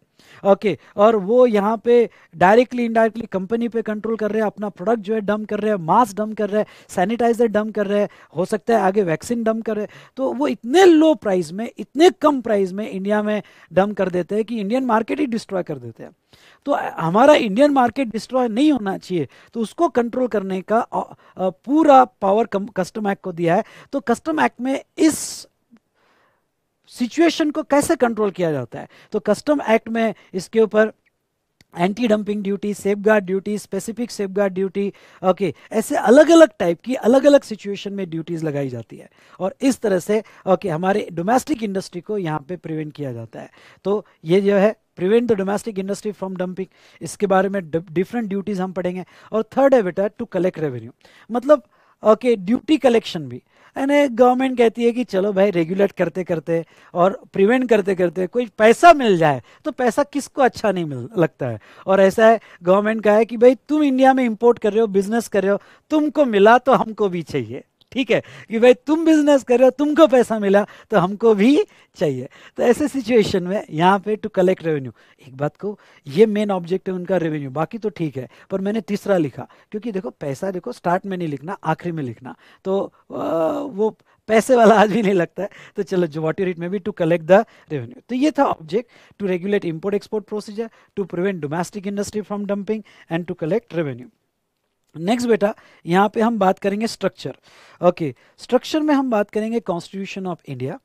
A: ओके okay, और वो यहाँ पे डायरेक्टली इनडायरेक्टली कंपनी पे कंट्रोल कर रहे हैं अपना प्रोडक्ट जो है डम कर रहे हैं मास्क डम कर रहे हैं सैनिटाइजर डम कर रहे हैं हो सकता है आगे वैक्सीन डम कर रहे हैं तो वो इतने लो प्राइस में इतने कम प्राइस में इंडिया में डम कर देते हैं कि इंडियन मार्केट ही डिस्ट्रॉय कर देते हैं तो हमारा इंडियन मार्केट डिस्ट्रॉय नहीं होना चाहिए तो उसको कंट्रोल करने का पूरा पावर कस्टम एक्ट को दिया है तो कस्टम एक्ट में इस सिचुएशन को कैसे कंट्रोल किया जाता है तो कस्टम एक्ट में इसके ऊपर anti dumping duty safe duty specific safe duty okay ऐसे अलग अलग टाइप की अलग अलग सिचुएशन में ड्यूटीज़ लगाई जाती है और इस तरह से ओके okay, हमारे डोमेस्टिक इंडस्ट्री को यहाँ पे प्रिवेंट किया जाता है तो ये जो है prevent the domestic industry from dumping इसके बारे में डिफरेंट ड्यूटीज़ हम पढ़ेंगे और थर्ड है बेटा टू कलेक्ट रेवेन्यू मतलब ओके ड्यूटी कलेक्शन भी यानी गवर्नमेंट कहती है कि चलो भाई रेगुलेट करते करते और प्रिवेंट करते करते कोई पैसा मिल जाए तो पैसा किसको अच्छा नहीं मिल लगता है और ऐसा है गवर्नमेंट का है कि भाई तुम इंडिया में इम्पोर्ट कर रहे हो बिजनेस कर रहे हो तुमको मिला तो हमको भी चाहिए ठीक है कि भाई तुम बिजनेस कर रहे हो तुमको पैसा मिला तो हमको भी चाहिए तो ऐसे सिचुएशन में यहाँ पे टू कलेक्ट रेवेन्यू एक बात को ये मेन ऑब्जेक्ट है उनका रेवेन्यू बाकी तो ठीक है पर मैंने तीसरा लिखा क्योंकि देखो पैसा देखो स्टार्ट में नहीं लिखना आखिरी में लिखना तो वो पैसे वाला आज भी नहीं लगता है तो चलो जो वॉट इट में भी टू कलेक्ट द रेवेन्यू तो ये था object to regulate import export procedure to prevent domestic industry from dumping and to collect revenue next बेटा यहाँ पे हम बात करेंगे स्ट्रक्चर ओके स्ट्रक्चर में हम बात करेंगे कॉन्स्टिट्यूशन ऑफ इंडिया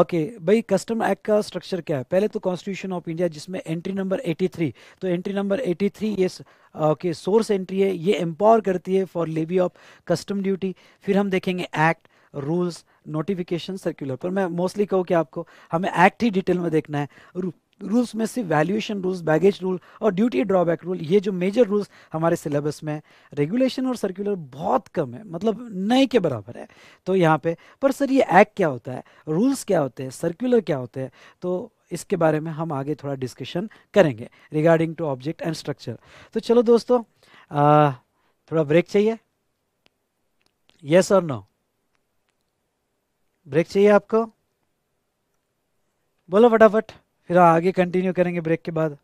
A: ओके भाई कस्टम एक्ट का स्ट्रक्चर क्या है पहले तो कॉन्स्टिट्यूशन ऑफ इंडिया जिसमें एंट्री नंबर 83 तो एंट्री नंबर 83 ये ओके सोर्स एंट्री है ये एम्पावर करती है for levy of custom duty फिर हम देखेंगे एक्ट रूल्स नोटिफिकेशन सर्कुलर पर मैं मोस्टली कहूँ कि आपको हमें एक्ट ही डिटेल में देखना है रूल्स में से वैल्यूएशन रूल्स बैगेज रूल और ड्यूटी ड्रॉबैक रूल ये जो मेजर रूल्स हमारे सिलेबस में रेगुलेशन और सर्कुलर बहुत कम है मतलब नए के बराबर है तो यहाँ पे पर सर ये एक्ट क्या होता है रूल्स क्या होते हैं सर्कुलर क्या होते हैं तो इसके बारे में हम आगे थोड़ा डिस्कशन करेंगे regarding to object and structure तो चलो दोस्तों आ, थोड़ा ब्रेक चाहिए यस और नो ब्रेक चाहिए आपको बोलो फटाफट फिर आगे कंटिन्यू करेंगे ब्रेक के बाद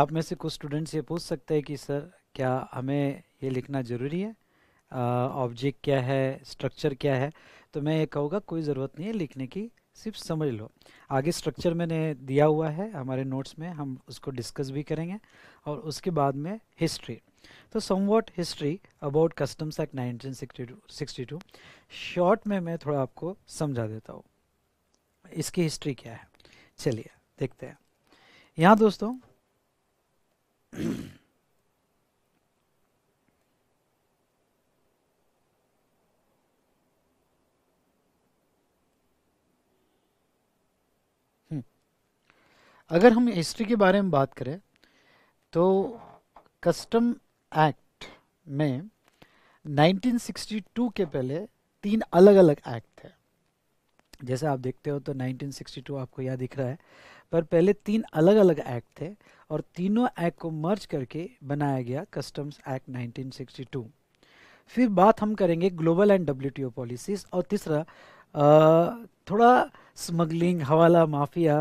A: आप में से कुछ स्टूडेंट्स ये पूछ सकते हैं कि सर क्या हमें ये लिखना ज़रूरी है ऑब्जेक्ट क्या है स्ट्रक्चर क्या है तो मैं ये कहूँगा कोई ज़रूरत नहीं है लिखने की सिर्फ समझ लो आगे स्ट्रक्चर मैंने दिया हुआ है हमारे नोट्स में हम उसको डिस्कस भी करेंगे और उसके बाद में हिस्ट्री तो somewhat history about customs act nineteen sixty two short में मैं थोड़ा आपको समझा देता हूँ इसकी हिस्ट्री क्या है चलिए देखते हैं यहाँ दोस्तों Hmm. अगर हम हिस्ट्री के बारे में बात करें तो कस्टम एक्ट में 1962 के पहले तीन अलग अलग एक्ट थे जैसे आप देखते हो तो 1962 आपको याद दिख रहा है पर पहले तीन अलग अलग एक्ट थे और तीनों एक्ट को मर्ज करके बनाया गया कस्टम्स एक्ट 1962 फिर बात हम करेंगे ग्लोबल एंड डब्ल्यू पॉलिसीज और तीसरा थोड़ा स्मगलिंग हवाला माफिया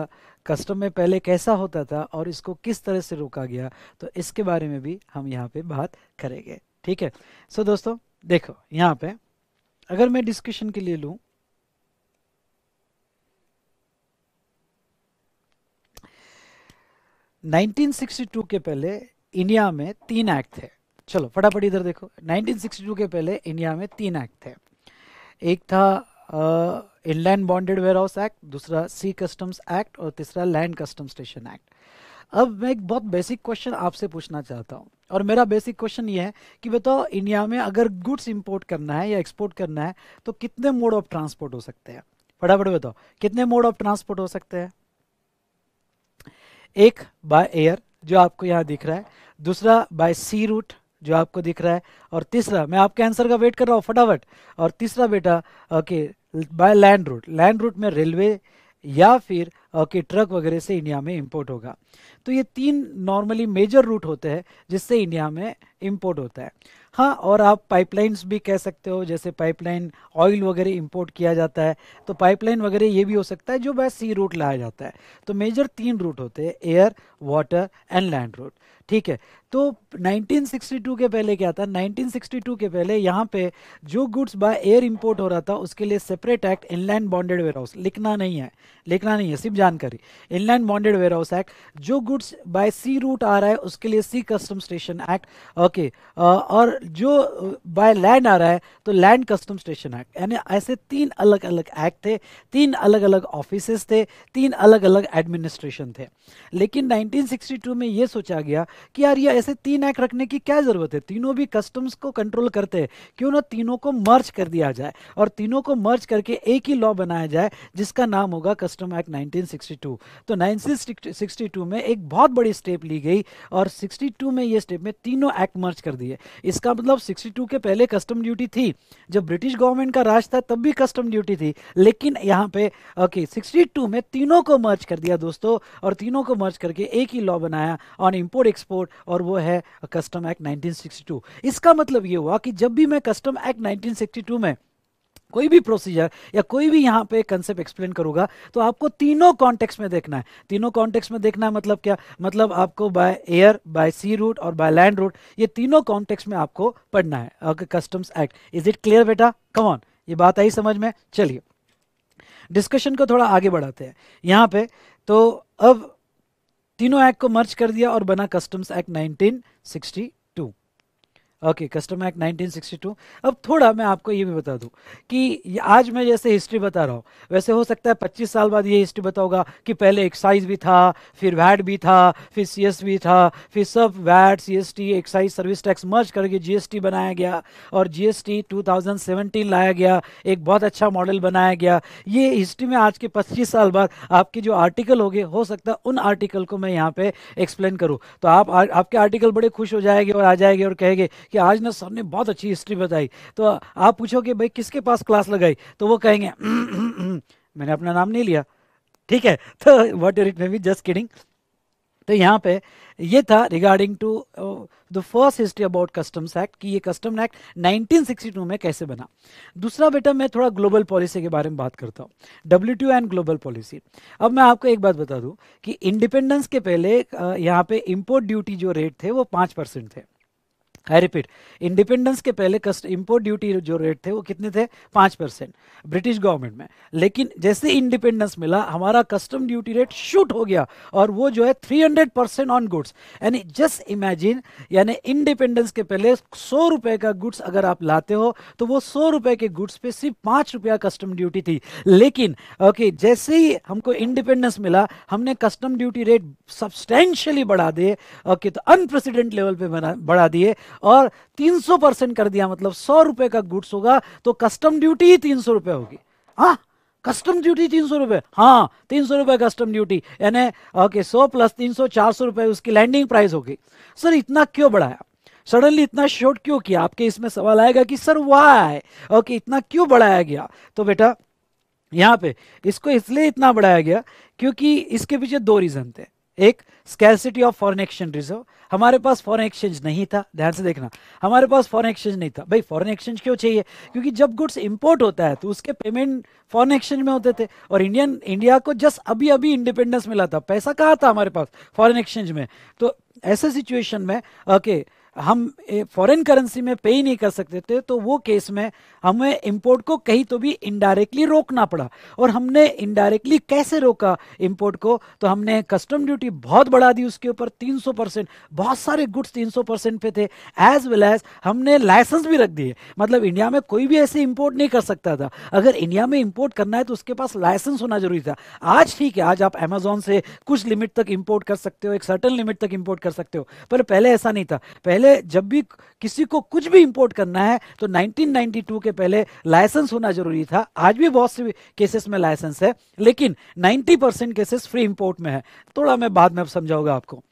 A: कस्टम में पहले कैसा होता था और इसको किस तरह से रोका गया तो इसके बारे में भी हम यहाँ पे बात करेंगे ठीक है सो so, दोस्तों देखो यहाँ पे अगर मैं डिस्कशन के लिए लूँ 1962 के पहले इंडिया में तीन एक्ट थे चलो फटाफट इधर देखो 1962 के पहले इंडिया में तीन एक्ट थे एक था inland bonded warehouse act दूसरा सी कस्टम्स एक्ट और तीसरा लैंड कस्टम स्टेशन एक्ट अब मैं एक बहुत बेसिक क्वेश्चन आपसे पूछना चाहता हूँ और मेरा बेसिक क्वेश्चन ये है कि बताओ इंडिया में अगर गुड्स इंपोर्ट करना है या एक्सपोर्ट करना है तो कितने मोड ऑफ ट्रांसपोर्ट हो सकते हैं फटाफट बताओ कितने मोड ऑफ ट्रांसपोर्ट हो सकते हैं एक बाय एयर जो आपको यहाँ दिख रहा है दूसरा बाय सी रूट जो आपको दिख रहा है और तीसरा मैं आपके आंसर का वेट कर रहा हूँ फटाफट और तीसरा बेटा okay by land route land route में रेलवे या फिर ओके ट्रक वगैरह से इंडिया में इम्पोर्ट होगा तो ये तीन नॉर्मली मेजर रूट होते हैं जिससे इंडिया में इंपोर्ट होता है हाँ और आप पाइपलाइंस भी कह सकते हो जैसे पाइपलाइन ऑयल वगैरह इंपोर्ट किया जाता है तो पाइपलाइन वगैरह ये भी हो सकता है जो बाय सी रूट लाया जाता है तो मेजर तीन रूट होते हैं air water and land route ठीक है तो 1962 के पहले क्या था 1962 के पहले यहाँ पे जो गुड्स बाय एयर इंपोर्ट हो रहा था उसके लिए separate act inland bonded warehouse लिखना नहीं है लिखना नहीं है सिर्फ जानकारी inland bonded warehouse act जो गुड्स बाय सी रूट आ रहा है उसके लिए sea custom station act okay और जो बाय uh, लैंड आ रहा है तो लैंड कस्टम स्टेशन एक्ट यानी ऐसे तीन अलग अलग एक्ट थे तीन अलग अलग ऑफिस थे तीन अलग अलग एडमिनिस्ट्रेशन थे लेकिन 1962 में ये सोचा गया कि यार ये ऐसे तीन एक्ट रखने की क्या ज़रूरत है तीनों भी कस्टम्स को कंट्रोल करते हैं क्यों ना तीनों को मर्ज कर दिया जाए और तीनों को मर्ज करके एक ही लॉ बनाया जाए जिसका नाम होगा कस्टम एक्ट नाइनटीन तो नाइनटीन में एक बहुत बड़ी स्टेप ली गई और सिक्सटी में ये स्टेप में तीनों एक्ट मर्ज कर दिए इसका इसका मतलब 62 के पहले कस्टम ड्यूटी थी जब ब्रिटिश गवर्नमेंट का राज था तब भी कस्टम ड्यूटी थी लेकिन यहाँ पे ओके okay, 62 में तीनों को मर्ज कर दिया दोस्तों और तीनों को मर्ज करके एक ही लॉ बनाया ऑन इम्पोर्ट एक्सपोर्ट और वो है कस्टम एक्ट नाइनटीन इसका मतलब ये हुआ कि जब भी मैं कस्टम एक्ट नाइनटीन में कोई भी प्रोसीजर या कोई भी यहाँ पे कंसेप्ट एक्सप्लेन करूंगा तो आपको तीनों कॉन्टेक्स में देखना है तीनों कॉन्टेक्स में देखना है मतलब क्या मतलब आपको by air by sea route और बाय लैंड रूट ये तीनों कॉन्टेक्स में आपको पढ़ना है okay customs act is it clear बेटा ऑन ये बात आई समझ में चलिए डिस्कशन को थोड़ा आगे बढ़ाते हैं यहाँ पे तो अब तीनों एक्ट को मर्ज कर दिया और बना customs act 1962 okay custom act 1962 अब थोड़ा मैं आपको ये भी बता दूं कि आज मैं जैसे हिस्ट्री बता रहा हूँ वैसे हो सकता है 25 साल बाद ये हिस्ट्री बताऊंगा कि पहले एक्साइज भी था फिर वैट भी था फिर सीएस भी था फिर सब VAT CST excise service tax merge करके जीएसटी बनाया गया और जीएसटी सेवेंटीन लाया गया एक बहुत अच्छा मॉडल बनाया गया ये हिस्ट्री में आज के पच्चीस साल बाद आपके जो आर्टिकल हो गए हो सकता है उन आर्टिकल को मैं यहाँ पे एक्सप्लेन करूँ तो आप आपके आर्टिकल बड़े खुश हो जाएंगे और आ जाएंगे और कहेंगे कि आज ना सर ने बहुत अच्छी हिस्ट्री बताई तो आप पूछोगे भाई किसके पास क्लास लगाई तो वो कहेंगे मैंने अपना नाम नहीं लिया ठीक है तो what it may be just kidding तो यहाँ पे ये था regarding to the first history about customs act कि ये कस्टम एक्ट 1962 में कैसे बना दूसरा बेटा मैं थोड़ा ग्लोबल पॉलिसी के बारे में बात करता हूँ डब्ल्यू एंड ग्लोबल पॉलिसी अब मैं आपको एक बात बता दूँ कि इंडिपेंडेंस के पहले uh, यहाँ पे इम्पोर्ट ड्यूटी जो रेट थे वो पाँच परसेंट थे आई रिपीट इंडिपेंडेंस के पहले कस्ट इम्पोर्ट ड्यूटी जो रेट थे वो कितने थे पाँच परसेंट ब्रिटिश गवर्नमेंट में लेकिन जैसे इंडिपेंडेंस मिला हमारा कस्टम ड्यूटी रेट शूट हो गया और वो जो है three hundred percent on goods यानी जस्ट इमेजिन यानी इंडिपेंडेंस के पहले सौ रुपये का गुड्स अगर आप लाते हो तो वो सौ रुपये के गुड्स पे सिर्फ पाँच रुपया कस्टम ड्यूटी थी लेकिन ओके okay, जैसे ही हमको इंडिपेंडेंस मिला हमने कस्टम ड्यूटी रेट सब्सटैंशली बढ़ा दिए ओके okay, तो अनप्रेसिडेंट लेवल पे बढ़ा दिए और 300 परसेंट कर दिया मतलब सौ रुपए का गुड्स होगा तो कस्टम ड्यूटी ही तीन सौ रुपए होगी हाँ कस्टम ड्यूटी तीन सौ रुपए हाँ तीन सौ रुपए कस्टम ड्यूटी यानी ओके सौ प्लस तीन सौ चार सौ रुपए उसकी लैंडिंग प्राइस होगी सर इतना क्यों बढ़ाया सडनली इतना शॉर्ट क्यों किया आपके इसमें सवाल आएगा कि सर वाय ओके इतना क्यों बढ़ाया गया तो बेटा यहाँ पे इसको इसलिए इतना बढ़ाया गया क्योंकि इसके पीछे दो रीज़न थे एक scarcity of foreign exchange reserve हमारे पास फॉरन एक्सचेंज नहीं था ध्यान से देखना हमारे पास फॉरन एक्सचेंज नहीं था भाई फॉरन एक्सचेंज क्यों चाहिए क्योंकि जब गुड्स इंपोर्ट होता है तो उसके पेमेंट फॉरन एक्सचेंज में होते थे और इंडियन इंडिया को जस्ट अभी अभी इंडिपेंडेंस मिला था पैसा कहाँ था हमारे पास फॉरन एक्सचेंज में तो ऐसे सिचुएशन में ओके हम फॉरन करेंसी में पे ही नहीं कर सकते थे तो वो केस में हमें इम्पोर्ट को कहीं तो भी इनडायरेक्टली रोकना पड़ा और हमने इनडायरेक्टली कैसे रोका इम्पोर्ट को तो हमने कस्टम ड्यूटी बहुत बढ़ा दी उसके ऊपर 300 परसेंट बहुत सारे गुड्स 300 परसेंट पे थे एज वेल एज हमने लाइसेंस भी रख दिए मतलब इंडिया में कोई भी ऐसे इम्पोर्ट नहीं कर सकता था अगर इंडिया में इम्पोर्ट करना है तो उसके पास लाइसेंस होना जरूरी था आज ठीक है आज आप अमेजोन से कुछ लिमिट तक इम्पोर्ट कर सकते हो एक सर्टन लिमिट तक इम्पोर्ट कर सकते हो पर पहले ऐसा नहीं था पहले जब भी किसी को कुछ भी इम्पोर्ट करना है तो 1992 के के पहले लाइसेंस होना जरूरी था आज भी बहुत से केसेस में लाइसेंस है लेकिन 90 परसेंट केसेस फ्री इंपोर्ट में है थोड़ा मैं बाद में समझाऊंगा आपको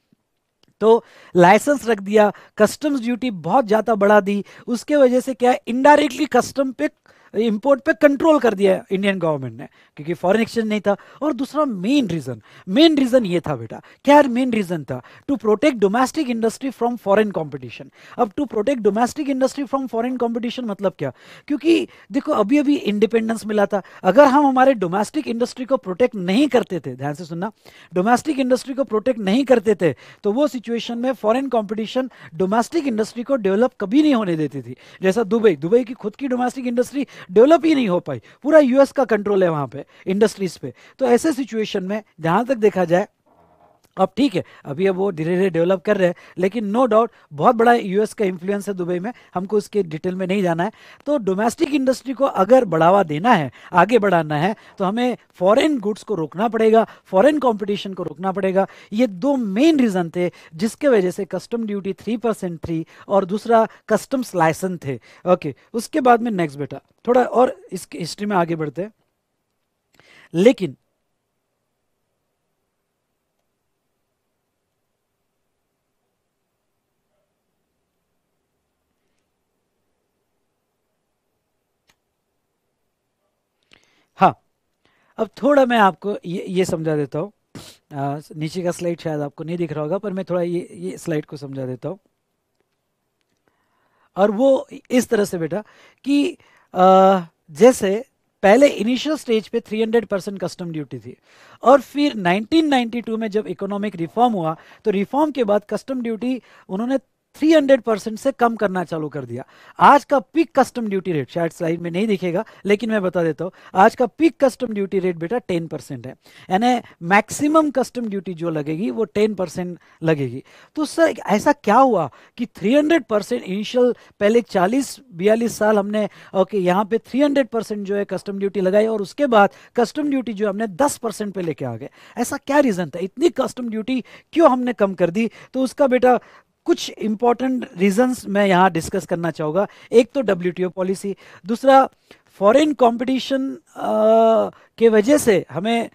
A: तो लाइसेंस रख दिया कस्टम्स ड्यूटी बहुत ज़्यादा बढ़ा दी उसके वजह से क्या इंडायरेक्टली कस्टम पे इम्पोर्ट पे कंट्रोल कर दिया इंडियन गवर्नमेंट ने क्योंकि फॉरेन एक्सचेंज नहीं था और दूसरा मेन रीज़न मेन रीज़न ये था बेटा क्या मेन रीज़न था to protect domestic industry from foreign competition अब to protect domestic industry from foreign competition मतलब क्या क्योंकि देखो अभी अभी इंडिपेंडेंस मिला था अगर हम हमारे डोमेस्टिक इंडस्ट्री को प्रोटेक्ट नहीं करते थे ध्यान से सुनना डोमेस्टिक इंडस्ट्री को प्रोटेक्ट नहीं करते थे तो वो सिचुएशन में फ़ॉरन कॉम्पिटिशन डोमेस्टिक इंडस्ट्री को डेवलप कभी नहीं होने देती थी जैसा दुबई दुबई की खुद की डोमेस्टिक इंडस्ट्री डेवलप ही नहीं हो पाई पूरा यूएस का कंट्रोल है वहां पे इंडस्ट्रीज पे तो ऐसे सिचुएशन में जहां तक देखा जाए अब ठीक है अभी अब वो धीरे धीरे डेवलप कर रहे हैं लेकिन नो डाउट बहुत बड़ा यूएस का इन्फ्लुएंस है दुबई में हमको उसके डिटेल में नहीं जाना है तो डोमेस्टिक इंडस्ट्री को अगर बढ़ावा देना है आगे बढ़ाना है तो हमें फॉरेन गुड्स को रोकना पड़ेगा फॉरेन कॉम्पिटिशन को रोकना पड़ेगा ये दो मेन रीज़न थे जिसके वजह से कस्टम ड्यूटी थ्री परसेंट थी और दूसरा कस्टम्स लाइसेंस थे ओके उसके बाद में नेक्स्ट बेटा थोड़ा और इसकी हिस्ट्री में आगे बढ़ते हैं लेकिन अब थोड़ा मैं आपको ये ये समझा देता हूँ नीचे का स्लाइड शायद आपको नहीं दिख रहा होगा पर मैं थोड़ा ये ये स्लाइड को समझा देता हूँ और वो इस तरह से बेटा कि जैसे पहले इनिशियल स्टेज पे 300 परसेंट कस्टम ड्यूटी थी और फिर 1992 में जब इकोनॉमिक रिफॉर्म हुआ तो रिफॉर्म के बाद कस्टम ड्यूटी उन्होंने 300 परसेंट से कम करना चालू कर दिया आज का पीक कस्टम ड्यूटी रेट शायद स्लाइड में नहीं दिखेगा लेकिन मैं बता देता हूं आज का पीक कस्टम ड्यूटी रेट बेटा 10 परसेंट है यानी मैक्सिमम कस्टम ड्यूटी जो लगेगी वो 10 परसेंट लगेगी तो सर ऐसा क्या हुआ कि 300 परसेंट इनिशियल पहले 40 बयालीस साल हमने ओके यहाँ पे थ्री जो है कस्टम ड्यूटी लगाई और उसके बाद कस्टम ड्यूटी जो हमने दस परसेंट पे लेके आ गए ऐसा क्या रीज़न था इतनी कस्टम ड्यूटी क्यों हमने कम कर दी तो उसका बेटा कुछ इंपॉर्टेंट रीजंस मैं यहाँ डिस्कस करना चाहूँगा एक तो डब्ल्यू पॉलिसी दूसरा फॉरेन कंपटीशन के वजह से हमें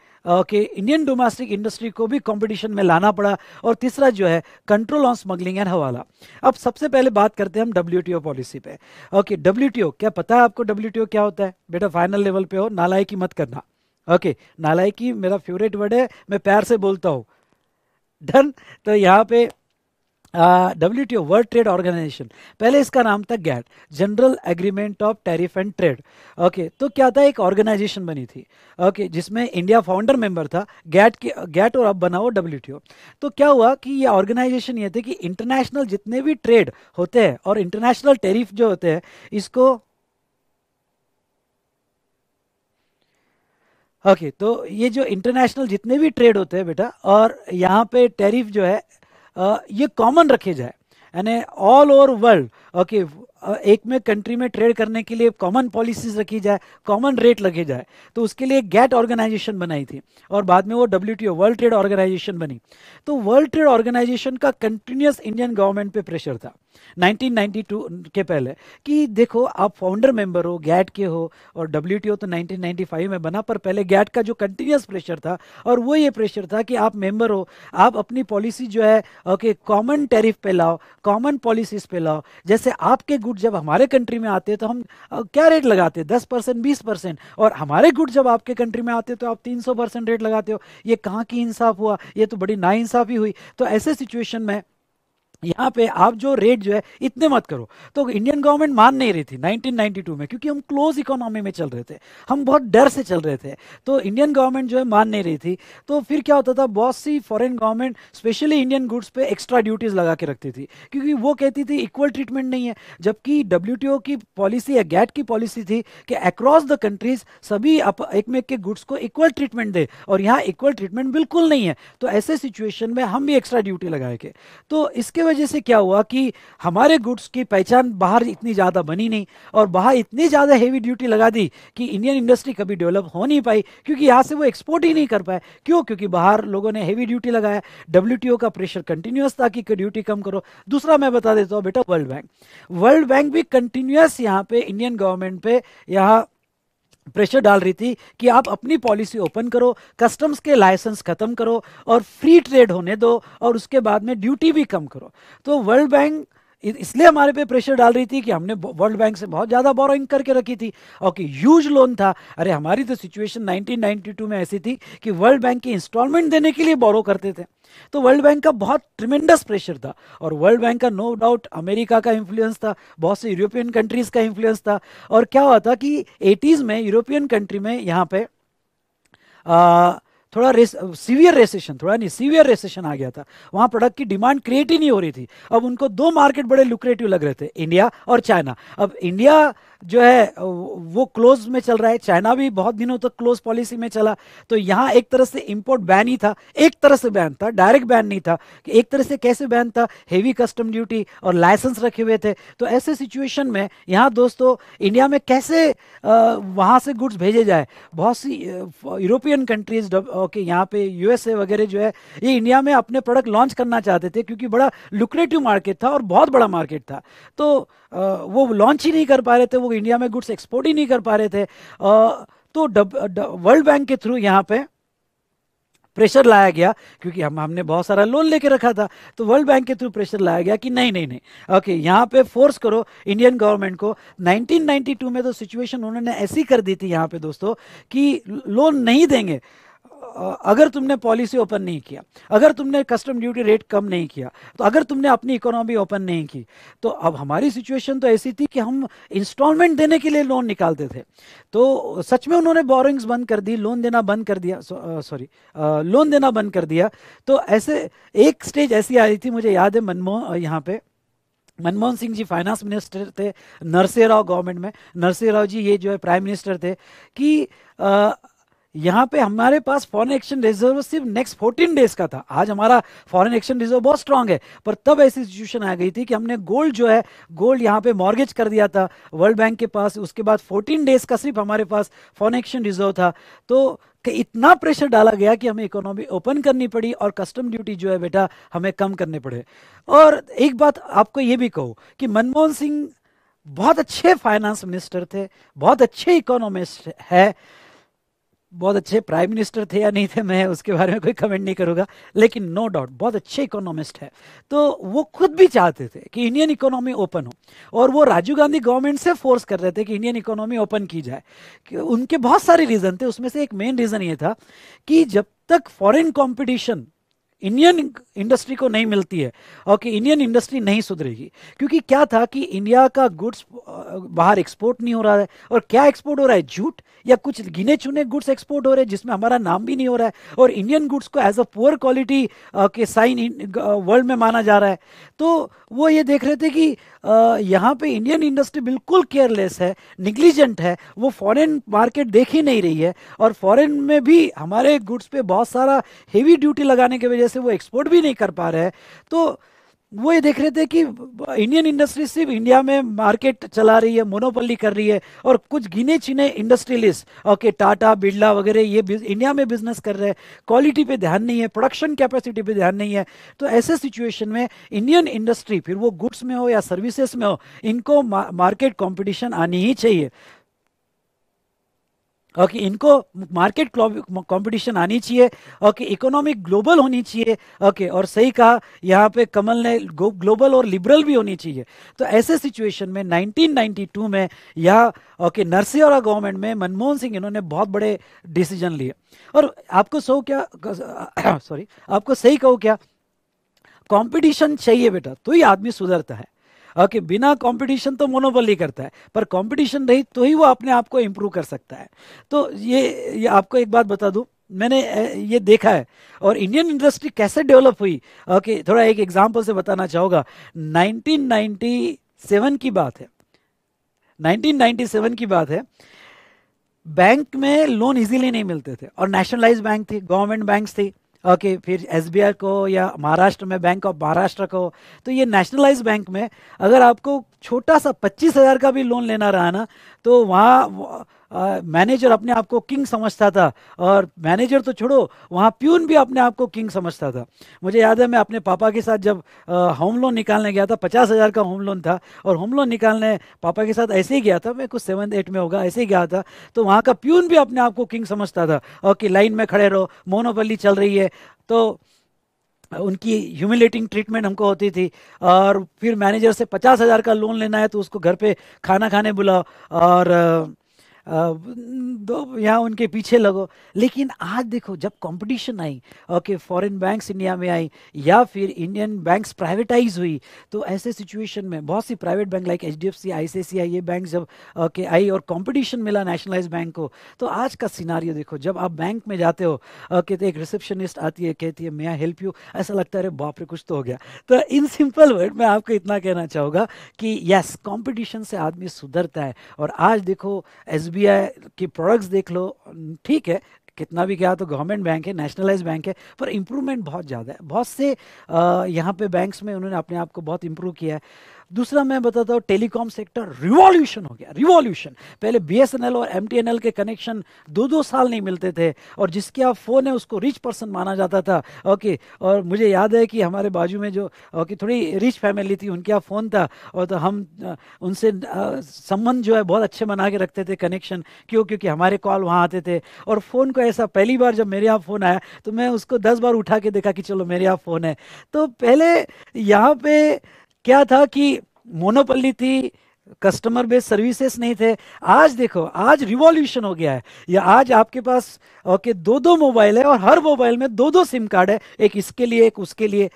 A: कि इंडियन डोमेस्टिक इंडस्ट्री को भी कंपटीशन में लाना पड़ा और तीसरा जो है कंट्रोल ऑन स्मगलिंग एंड हवाला अब सबसे पहले बात करते हैं हम डब्ल्यू पॉलिसी पे ओके डब्ल्यू क्या पता है आपको डब्ल्यू क्या होता है बेटा फाइनल लेवल पे हो नालायकी मत करना ओके नालायकी मेरा फेवरेट वर्ड है मैं प्यार से बोलता हूँ डन तो यहाँ पे W T O world trade organization पहले इसका नाम था GATT general agreement of tariff and trade okay तो क्या था एक ऑर्गेनाइजेशन बनी थी ओके okay, जिसमें इंडिया फाउंडर मेंबर था गैट के गैट और अब बना हुआ डब्ल्यू टी ओ तो क्या हुआ कि ये ऑर्गेनाइजेशन ये थे कि इंटरनेशनल जितने भी ट्रेड होते हैं और इंटरनेशनल टेरिफ जो होते हैं इसको ओके okay, तो ये जो इंटरनेशनल जितने भी ट्रेड होते हैं बेटा और यहाँ पे टैरिफ जो है ये कॉमन रखे जाए यानी ऑल ओवर वर्ल्ड ओके एक में कंट्री में ट्रेड करने के लिए कॉमन पॉलिसीज रखी जाए कॉमन रेट लगे जाए तो उसके लिए गैट ऑर्गेनाइजेशन बनाई थी और बाद में वो डब्ल्यू वर्ल्ड ट्रेड ऑर्गेनाइजेशन बनी तो वर्ल्ड ट्रेड ऑर्गेनाइजेशन का कंटिन्यूस इंडियन गवर्नमेंट पे प्रेशर था 1992 के पहले कि देखो आप फाउंडर मेंबर हो गैट के हो और डब्ल्यू तो 1995 में बना पर पहले गैट का जो कंटिन्यूस प्रेशर था और वो ये प्रेशर था कि आप मेंबर हो आप अपनी पॉलिसी जो है ओके कॉमन टैरिफ पे लाओ कॉमन पॉलिसीज पे लाओ जैसे आपके गुड जब हमारे कंट्री में आते तो हम क्या रेट लगाते दस परसेंट बीस परसेंट और हमारे गुड जब आपके कंट्री में आते तो आप तीन सौ परसेंट रेट लगाते हो ये कहाँ की इंसाफ हुआ ये तो बड़ी ना हुई तो ऐसे सिचुएशन में यहाँ पे आप जो रेट जो है इतने मत करो तो इंडियन गवर्नमेंट मान नहीं रही थी 1992 में क्योंकि हम क्लोज इकोनॉमी में चल रहे थे हम बहुत डर से चल रहे थे तो इंडियन गवर्नमेंट जो है मान नहीं रही थी तो फिर क्या होता था बहुत सी foreign government specially Indian goods पे एक्स्ट्रा ड्यूटीज़ लगा के रखती थी क्योंकि वो कहती थी इक्वल ट्रीटमेंट नहीं है जबकि डब्ल्यू की पॉलिसी या गैट की पॉलिसी थी कि अक्रॉस द कंट्रीज सभी एक में के गुड्स को इक्वल ट्रीटमेंट दे और यहाँ इक्वल ट्रीटमेंट बिल्कुल नहीं है तो ऐसे सिचुएशन में हम भी एक्स्ट्रा ड्यूटी लगाए के तो इसके वजह वजह से क्या हुआ कि हमारे गुड्स की पहचान बाहर इतनी ज़्यादा बनी नहीं और बाहर इतनी ज़्यादा हैवी ड्यूटी लगा दी कि इंडियन इंडस्ट्री कभी डेवलप हो नहीं पाई क्योंकि यहाँ से वो एक्सपोर्ट ही नहीं कर पाए क्यों क्योंकि बाहर लोगों ने हैवी ड्यूटी लगाया डब्ल्यू का प्रेशर कंटिन्यूस था कि ड्यूटी कम करो दूसरा मैं बता देता हूँ बेटा वर्ल्ड बैंक वर्ल्ड बैंक भी कंटिन्यूस यहाँ पे इंडियन गवर्नमेंट पे यहाँ प्रेशर डाल रही थी कि आप अपनी पॉलिसी ओपन करो कस्टम्स के लाइसेंस ख़त्म करो और फ्री ट्रेड होने दो और उसके बाद में ड्यूटी भी कम करो तो वर्ल्ड बैंक इसलिए हमारे पे प्रेशर डाल रही थी कि हमने वर्ल्ड बैंक से बहुत ज़्यादा बोरोइंग करके रखी थी और कि ह्यूज लोन था अरे हमारी तो सिचुएशन 1992 में ऐसी थी कि वर्ल्ड बैंक की इंस्टॉलमेंट देने के लिए बोरो करते थे तो वर्ल्ड बैंक का बहुत ट्रिमेंडस प्रेशर था और वर्ल्ड बैंक का नो डाउट अमेरिका का इन्फ्लुएंस था बहुत से यूरोपियन कंट्रीज़ का इन्फ्लुएंस था और क्या हुआ था कि एटीज़ में यूरोपियन कंट्री में यहाँ पे थोड़ा रेस सीवियर रेसेशन थोड़ा नहीं सीवियर रेसेशन आ गया था वहाँ प्रोडक्ट की डिमांड क्रिएट ही नहीं हो रही थी अब उनको दो मार्केट बड़े लुक्रेटिव लग रहे थे इंडिया और चाइना अब इंडिया जो है वो क्लोज में चल रहा है चाइना भी बहुत दिनों तक क्लोज पॉलिसी में चला तो यहाँ एक तरह से इम्पोर्ट बैन ही था एक तरह से बैन था डायरेक्ट बैन नहीं था कि एक तरह से कैसे बैन था हेवी कस्टम ड्यूटी और लाइसेंस रखे हुए थे तो ऐसे सिचुएशन में यहाँ दोस्तों इंडिया में कैसे वहाँ से गुड्स भेजे जाए बहुत सी यूरोपियन कंट्रीज ओके यहाँ पे यूएसए वगैरह जो है ये इंडिया में अपने प्रोडक्ट लॉन्च करना चाहते थे क्योंकि बड़ा लुक्रेटिव मार्केट था और बहुत बड़ा मार्केट था तो वो लॉन्च ही नहीं कर पा रहे थे वो इंडिया में गुड्स एक्सपोर्ट ही नहीं कर पा रहे थे तो वर्ल्ड बैंक के थ्रू यहाँ पे प्रेशर लाया गया क्योंकि हम हमने बहुत सारा लोन लेके रखा था तो वर्ल्ड बैंक के थ्रू प्रेशर लाया गया कि नहीं नहीं नहीं ओके यहाँ पे फोर्स करो इंडियन गवर्नमेंट को 1992 में तो सिचुएशन उन्होंने ऐसी कर दी थी यहाँ पे दोस्तों कि लोन नहीं देंगे अगर तुमने पॉलिसी ओपन नहीं किया अगर तुमने कस्टम ड्यूटी रेट कम नहीं किया तो अगर तुमने अपनी इकोनॉमी ओपन नहीं की तो अब हमारी सिचुएशन तो ऐसी थी कि हम इंस्टॉलमेंट देने के लिए लोन निकालते थे तो सच में उन्होंने बोरिंग्स बंद कर दी लोन देना बंद कर दिया सॉरी लोन देना बंद कर दिया तो ऐसे एक स्टेज ऐसी आई थी मुझे याद है मनमोहन यहाँ पे मनमोहन सिंह जी फाइनेंस मिनिस्टर थे नरसिंह राव गवर्नमेंट में नरसिंह राव जी ये जो है प्राइम मिनिस्टर थे कि आ, यहाँ पे हमारे पास फॉरेन एक्सचेंज रिजर्व सिर्फ नेक्स्ट फोर्टीन डेज का था आज हमारा फॉरेन एक्सचेंज रिजर्व बहुत स्ट्रांग है पर तब ऐसी सिचुएशन आ गई थी कि हमने गोल्ड जो है गोल्ड यहाँ पे मॉर्गेज कर दिया था वर्ल्ड बैंक के पास उसके बाद फोर्टीन डेज का सिर्फ हमारे पास फॉरेन एक्सचेंज रिजर्व था तो कि इतना प्रेशर डाला गया कि हमें इकोनॉमी ओपन करनी पड़ी और कस्टम ड्यूटी जो है बेटा हमें कम करने पड़े और एक बात आपको ये भी कहूँ कि मनमोहन सिंह बहुत अच्छे फाइनेंस मिनिस्टर थे बहुत अच्छे इकोनॉमिस्ट है बहुत अच्छे प्राइम मिनिस्टर थे या नहीं थे मैं उसके बारे में कोई कमेंट नहीं करूँगा लेकिन नो डाउट बहुत अच्छे इकोनॉमिस्ट है तो वो खुद भी चाहते थे कि इंडियन इकोनॉमी ओपन हो और वो राजीव गांधी गवर्नमेंट से फोर्स कर रहे थे कि इंडियन इकोनॉमी ओपन की जाए कि उनके बहुत सारे रीज़न थे उसमें से एक मेन रीज़न ये था कि जब तक फॉरिन कॉम्पिटिशन इंडियन इंडस्ट्री को नहीं मिलती है और कि इंडियन इंडस्ट्री नहीं सुधरेगी क्योंकि क्या था कि इंडिया का गुड्स बाहर एक्सपोर्ट नहीं हो रहा है और क्या एक्सपोर्ट हो रहा है जूट या कुछ गिने चुने गुड्स एक्सपोर्ट हो रहे हैं जिसमें हमारा नाम भी नहीं हो रहा है और इंडियन गुड्स को एज अ पुअर क्वालिटी के साइन वर्ल्ड में माना जा रहा है तो वो ये देख रहे थे कि यहाँ पे इंडियन इंडस्ट्री बिल्कुल केयरलेस है निग्लिजेंट है वो फॉरेन मार्केट देख ही नहीं रही है और फॉरेन में भी हमारे गुड्स पे बहुत सारा हेवी ड्यूटी लगाने की वजह से वो एक्सपोर्ट भी नहीं कर पा रहे हैं तो वो ये देख रहे थे कि इंडियन इंडस्ट्री सिर्फ इंडिया में मार्केट चला रही है मोनोपल्ली कर रही है और कुछ गिने चिने इंडस्ट्रियलिस्ट ओके टाटा बिरला वगैरह ये इंडिया में बिजनेस कर रहे हैं क्वालिटी पे ध्यान नहीं है प्रोडक्शन कैपेसिटी पे ध्यान नहीं है तो ऐसे सिचुएशन में इंडियन इंडस्ट्री फिर वो गुड्स में हो या सर्विसेस में हो इनको मार्केट कॉम्पिटिशन आनी ही चाहिए और कि इनको मार्केट कंपटीशन आनी चाहिए और कि इकोनॉमिक ग्लोबल होनी चाहिए ओके और सही कहा यहाँ पे कमल ने ग्लोबल और लिबरल भी होनी चाहिए तो ऐसे सिचुएशन में 1992 में यह ओके नरसिंहरा गवर्नमेंट में मनमोहन सिंह इन्होंने बहुत बड़े डिसीजन लिए और आपको सो क्या सॉरी आपको सही कहो क्या कंपटीशन चाहिए बेटा तो ही आदमी सुधरता है ओके बिना कंपटीशन तो मोनोबली करता है पर कंपटीशन रही तो ही वो अपने आप को इम्प्रूव कर सकता है तो ये, ये आपको एक बात बता दूँ मैंने ये देखा है और इंडियन इंडस्ट्री कैसे डेवलप हुई ओके थोड़ा एक एग्जाम्पल से बताना चाहूँगा नाइनटीन की बात है 1997 की बात है बैंक में लोन इजीली नहीं मिलते थे और नेशनलाइज बैंक थी गवर्नमेंट बैंक्स थी ओके फिर एस को या महाराष्ट्र में बैंक ऑफ महाराष्ट्र को तो ये नेशनलाइज बैंक में अगर आपको छोटा सा पच्चीस हज़ार का भी लोन लेना रहा ना तो वहाँ मैनेजर अपने आप को किंग समझता था और मैनेजर तो छोड़ो वहाँ प्यून भी अपने आप को किंग समझता था मुझे याद है मैं अपने पापा के साथ जब होम लोन निकालने गया था पचास हज़ार का होम लोन था और होम लोन निकालने पापा के साथ ऐसे ही गया था मैं कुछ सेवन एट में होगा ऐसे ही गया था तो वहाँ का प्यून भी अपने आप को किंग समझता था और कि लाइन में खड़े रहो मोनोपल्ली चल रही है तो उनकी ह्यूमिलेटिंग ट्रीटमेंट हमको होती थी और फिर मैनेजर से पचास हज़ार का लोन लेना है तो उसको घर पे खाना खाने बुलाओ और दो यहाँ उनके पीछे लगो लेकिन आज देखो जब कंपटीशन आई ओके फॉरेन बैंक्स इंडिया में आई या फिर इंडियन बैंक्स प्राइवेटाइज हुई तो ऐसे सिचुएशन में बहुत सी private bank like H D F C I C C I ये बैंक जब ओके आई और कंपटीशन मिला नेशनलाइज बैंक को तो आज का सिनारियो देखो जब आप बैंक में जाते हो ओके तो एक रिसेप्शनिस्ट आती है कहती है मैं हेल्प यू ऐसा लगता है अरे बाप रे कुछ तो हो गया तो इन सिंपल वर्ड मैं आपको इतना कहना चाहूँगा कि यस कंपटीशन से आदमी सुधरता है और आज देखो एस एसबीआई की प्रोडक्ट्स देख लो ठीक है कितना भी क्या तो गवर्नमेंट बैंक है नेशनलाइज बैंक है पर इम्प्रूवमेंट बहुत ज़्यादा है बहुत से यहाँ पे बैंक्स में उन्होंने अपने आप को बहुत इम्प्रूव किया है दूसरा मैं बताता हूँ टेलीकॉम सेक्टर रिवॉल्यूशन हो गया रिवॉल्यूशन पहले बीएसएनएल और एमटीएनएल के कनेक्शन दो दो साल नहीं मिलते थे और जिसके आप फ़ोन है उसको रिच पर्सन माना जाता था ओके और मुझे याद है कि हमारे बाजू में जो ओके थोड़ी रिच फैमिली थी उनके यहाँ फ़ोन था और तो हम उनसे संबंध जो है बहुत अच्छे बना के रखते थे कनेक्शन क्यों क्योंकि हमारे कॉल वहाँ आते थे और फ़ोन को ऐसा पहली बार जब मेरे यहाँ फ़ोन आया तो मैं उसको दस बार उठा के देखा कि चलो मेरे यहाँ फ़ोन है तो पहले यहाँ पे क्या था कि मोनोपल्ली थी कस्टमर बेस्ड सर्विसेस नहीं थे आज देखो आज रिवॉल्यूशन हो गया है या आज आपके पास ओके दो दो मोबाइल है और हर मोबाइल में दो दो सिम कार्ड है एक इसके लिए एक उसके लिए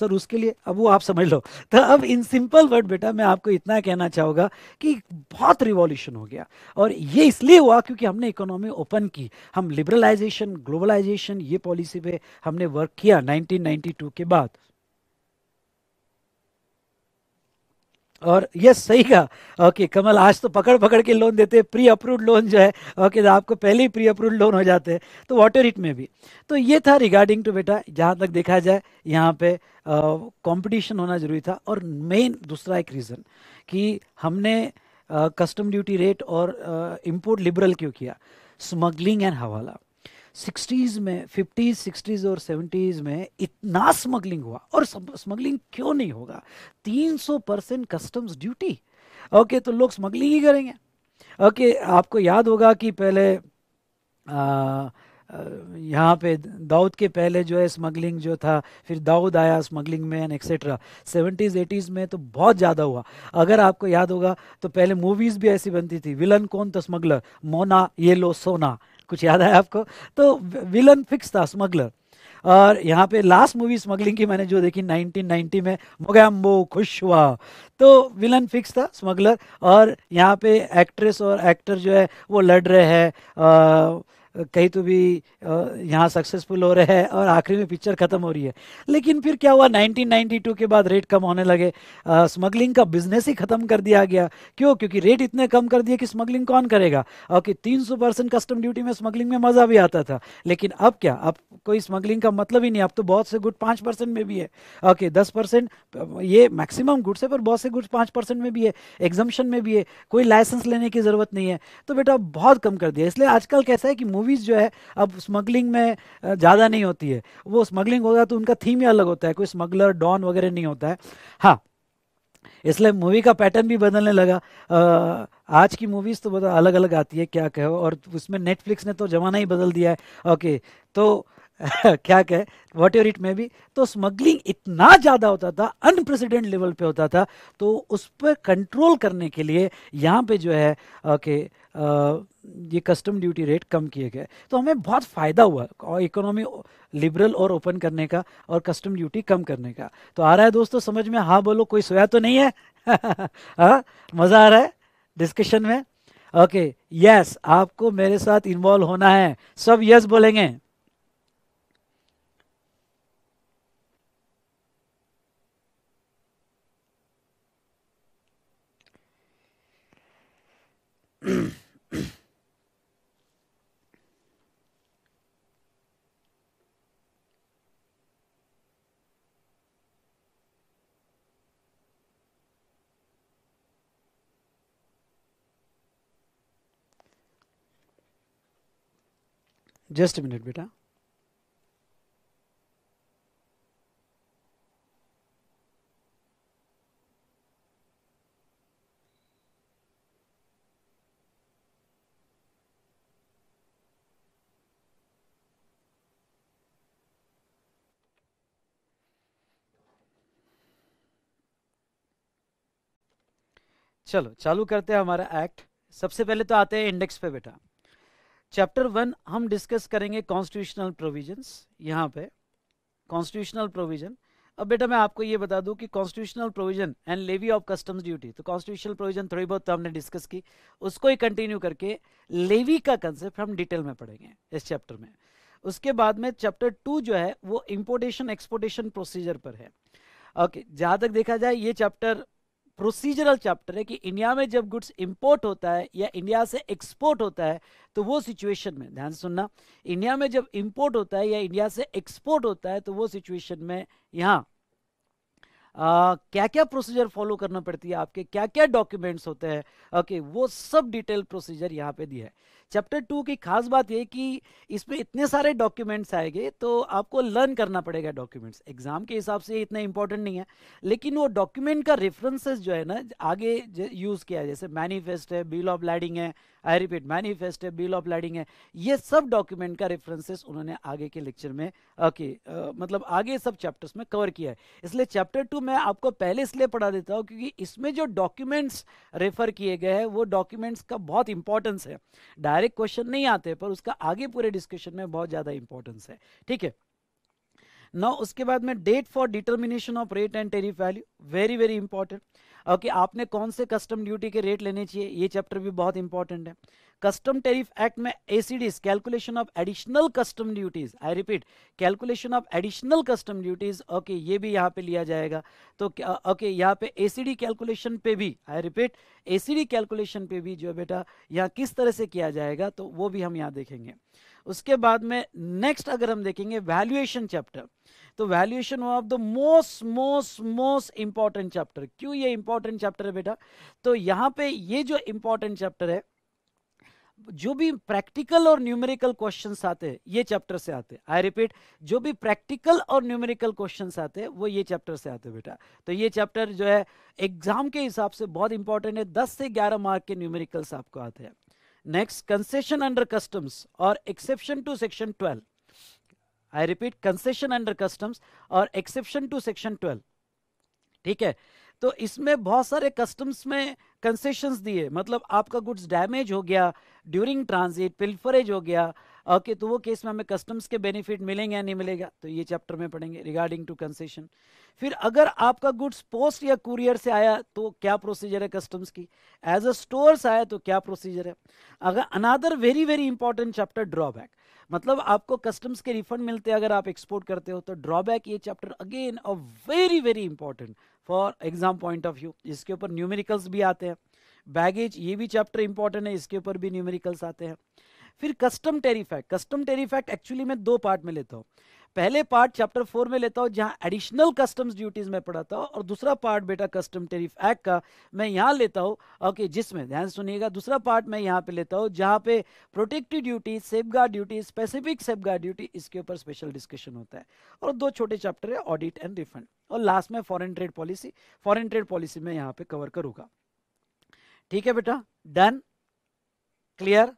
A: सर उसके लिए अब वो आप समझ लो तो अब इन सिंपल वर्ड बेटा मैं आपको इतना कहना चाहूँगा कि बहुत रिवॉल्यूशन हो गया और ये इसलिए हुआ क्योंकि हमने इकोनॉमी ओपन की हम लिबरलाइजेशन ग्लोबलाइजेशन ये पॉलिसी पे हमने वर्क किया 1992 के बाद और यस सही कहा ओके कमल आज तो पकड़ पकड़ के लोन देते हैं प्री अप्रूव्ड लोन जो है ओके तो आपको पहले ही प्री अप्रूव्ड लोन हो जाते हैं तो वाटर हिट में भी तो ये था रिगार्डिंग टू बेटा जहाँ तक देखा जाए यहाँ पे कंपटीशन होना जरूरी था और मेन दूसरा एक रीज़न कि हमने कस्टम ड्यूटी रेट और इम्पोर्ट लिबरल क्यों किया स्मगलिंग एंड हवाला सिक्सटीज़ में फिफ्टीज़ सिक्सटीज़ और सेवेंटीज़ में इतना स्मगलिंग हुआ और स्मगलिंग क्यों नहीं होगा 300 परसेंट कस्टम्स ड्यूटी ओके तो लोग स्मगलिंग ही करेंगे ओके आपको याद होगा कि पहले आ, यहाँ पे दाऊद के पहले जो है स्मगलिंग जो था फिर दाऊद आया स्मगलिंग में एंड एक्सेट्रा सेवेंटीज़ एटीज़ में तो बहुत ज़्यादा हुआ अगर आपको याद होगा तो पहले मूवीज़ भी ऐसी बनती थी विलन कौन था स्मगलर मोना ये लो सोना कुछ याद है आपको तो विलन फिक्स था स्मगलर और यहाँ पे लास्ट मूवी स्मगलिंग की मैंने जो देखी 1990 में मोगैम्बो खुश हुआ तो विलन फिक्स था स्मगलर और यहाँ पे एक्ट्रेस और एक्टर जो है वो लड़ रहे हैं कहीं तो भी यहाँ सक्सेसफुल हो रहे हैं और आखिरी में पिक्चर ख़त्म हो रही है लेकिन फिर क्या हुआ 1992 के बाद रेट कम होने लगे स्मगलिंग का बिजनेस ही ख़त्म कर दिया गया क्यों क्योंकि रेट इतने कम कर दिए कि स्मगलिंग कौन करेगा और कि तीन परसेंट कस्टम ड्यूटी में स्मगलिंग में मज़ा भी आता था लेकिन अब क्या अब कोई स्मगलिंग का मतलब ही नहीं अब तो बहुत से गुड पाँच परसेंट में भी है ओके दस परसेंट ये मैक्सिमम गुड्स है पर बहुत से गुड्स पाँच परसेंट में भी है एग्जामेशन में भी है कोई लाइसेंस लेने की ज़रूरत नहीं है तो बेटा बहुत कम कर दिया इसलिए आजकल कैसा है कि मूवी मूवीज़ जो है अब स्मगलिंग में ज़्यादा नहीं होती है वो स्मगलिंग होगा तो उनका थीम ही अलग होता है कोई स्मगलर डॉन वगैरह नहीं होता है हाँ इसलिए मूवी का पैटर्न भी बदलने लगा आ, आज की मूवीज़ तो बता अलग अलग आती है क्या कहो और उसमें नेटफ्लिक्स ने तो ज़माना ही बदल दिया है ओके तो क्या कहे whatever it may be तो स्मगलिंग इतना ज़्यादा होता था अनप्रेसिडेंट लेवल पे होता था तो उस पर कंट्रोल करने के लिए यहाँ पे जो है ओके ये कस्टम ड्यूटी रेट कम किए गए तो हमें बहुत फ़ायदा हुआ और इकोनॉमी लिबरल और ओपन करने का और कस्टम ड्यूटी कम करने का तो आ रहा है दोस्तों समझ में हाँ बोलो कोई सोया तो नहीं है हाँ? मज़ा आ रहा है डिस्कशन में ओके okay, यस yes, आपको मेरे साथ इन्वॉल्व होना है सब यस yes बोलेंगे जस्ट मिनट बेटा चलो चालू करते हैं हमारा एक्ट सबसे पहले तो आते हैं इंडेक्स पे बेटा चैप्टर वन हम डिस्कस करेंगे कॉन्स्टिट्यूशनल प्रोविजंस यहाँ पे कॉन्स्टिट्यूशनल प्रोविजन अब बेटा मैं आपको ये बता दूं कि constitutional provision and levy of customs duty तो कॉन्स्टिट्यूशनल प्रोविजन थोड़ी बहुत तो हमने डिस्कस की उसको ही कंटिन्यू करके लेवी का कंसेप्ट हम डिटेल में पढ़ेंगे इस चैप्टर में उसके बाद में चैप्टर टू जो है वो इम्पोर्टेशन एक्सपोर्टेशन प्रोसीजर पर है ओके okay, जहाँ तक देखा जाए ये चैप्टर प्रोसीजरल चैप्टर है कि इंडिया में जब गुड्स इंपोर्ट होता है या इंडिया से एक्सपोर्ट होता है तो वो सिचुएशन में ध्यान सुनना इंडिया में जब इंपोर्ट होता है या इंडिया से एक्सपोर्ट होता है तो वो सिचुएशन में यहाँ आ, क्या क्या प्रोसीजर फॉलो करना पड़ती है आपके क्या क्या डॉक्यूमेंट्स होते हैं ओके वो सब डिटेल प्रोसीजर यहाँ पे दिया है चैप्टर टू की खास बात ये कि इसमें इतने सारे डॉक्यूमेंट्स आएंगे तो आपको लर्न करना पड़ेगा डॉक्यूमेंट्स एग्जाम के हिसाब से इतना इंपॉर्टेंट नहीं है लेकिन वो डॉक्यूमेंट का रेफरेंसेस जो है ना आगे यूज़ किया जैसे मैनिफेस्ट है बिल ऑफ लैडिंग है आई रिपीट मैनिफेस्ट है बिल ऑफ लैडिंग है ये सब डॉक्यूमेंट का रेफरेंसेस उन्होंने आगे के लेक्चर में ओके मतलब आगे सब चैप्टर्स में कवर किया है इसलिए चैप्टर टू मैं आपको पहले इसलिए पढ़ा देता हूँ क्योंकि इसमें जो डॉक्यूमेंट्स रेफर किए गए हैं वो डॉक्यूमेंट्स का बहुत इंपॉर्टेंस है डायरेक्ट क्वेश्चन नहीं आते पर उसका आगे पूरे डिस्कशन में बहुत ज़्यादा इंपॉर्टेंस है ठीक है ना उसके बाद में date for determination of rate and tariff value very very important okay आपने कौन से कस्टम ड्यूटी के रेट लेने चाहिए ये चैप्टर भी बहुत इंपॉर्टेंट है कस्टम टेरिफ एक्ट में ACDs calculation of additional custom duties I repeat calculation of additional custom duties okay ये भी यहाँ पे लिया जाएगा तो ओके okay, यहाँ पे एसीडी कैलकुलेशन पे भी आई रिपीट एसीडी कैलकुलेशन पे भी जो बेटा यहाँ किस तरह से किया जाएगा तो वो भी हम यहाँ देखेंगे उसके बाद में नेक्स्ट अगर हम देखेंगे वैल्यूएशन चैप्टर तो valuation of the most most most important chapter क्यों ये इंपॉर्टेंट चैप्टर है बेटा तो यहाँ पे ये जो इंपॉर्टेंट चैप्टर है जो भी प्रैक्टिकल और न्यूमेरिकल क्वेश्चन आते हैं ये चैप्टर से आते हैं आई रिपीट जो भी प्रैक्टिकल और न्यूमेरिकल क्वेश्चन आते हैं वो ये चैप्टर से आते हैं बेटा तो ये चैप्टर जो है एग्जाम के हिसाब से बहुत इंपॉर्टेंट है दस से ग्यारह मार्क के न्यूमेरिकल्स आपको आते हैं नेक्स्ट कंसेशन अंडर कस्टम्स और exception to section twelve I repeat concession under customs और एक्सेप्शन टू सेक्शन ट्वेल्व ठीक है तो इसमें बहुत सारे कस्टम्स में कंसेशंस दिए मतलब आपका गुड्स डैमेज हो गया ड्यूरिंग ट्रांजिट पिल्फरेज हो गया ओके okay, तो वो केस में हमें कस्टम्स के बेनिफिट मिलेंगे या नहीं मिलेगा तो ये चैप्टर में पढ़ेंगे रिगार्डिंग टू कंसेशन फिर अगर आपका गुड्स पोस्ट या कुरियर से आया तो क्या प्रोसीजर है कस्टम्स की एज अ स्टोर से आया तो क्या प्रोसीजर है अगर another very very important chapter drawback मतलब आपको कस्टम्स के रिफंड मिलते हैं अगर आप एक्सपोर्ट करते हो तो ड्रॉबैक ये chapter again a very very important for exam point of view इसके ऊपर न्यूमेरिकल्स भी आते हैं बैगेज ये भी चैप्टर इंपॉर्टेंट है इसके ऊपर भी न्यूमेरिकल्स आते हैं फिर custom tariff act custom tariff act actually मैं दो पार्ट में लेता हूँ पहले पार्ट चैप्टर फोर में लेता हूँ जहाँ एडिशनल कस्टम्स ड्यूटीज में पढ़ाता था और दूसरा पार्ट बेटा कस्टम टेरिफ एक्ट का मैं यहाँ लेता हूँ ओके जिसमें ध्यान सुनिएगा दूसरा पार्ट मैं यहाँ पे लेता हूँ जहाँ पे protective duty safe duty specific safe duty इसके ऊपर स्पेशल डिस्कशन होता है और दो छोटे चैप्टर है ऑडिट एंड रिफंड और लास्ट में foreign trade policy foreign trade policy में यहाँ पे कवर करूँगा ठीक है बेटा डन क्लियर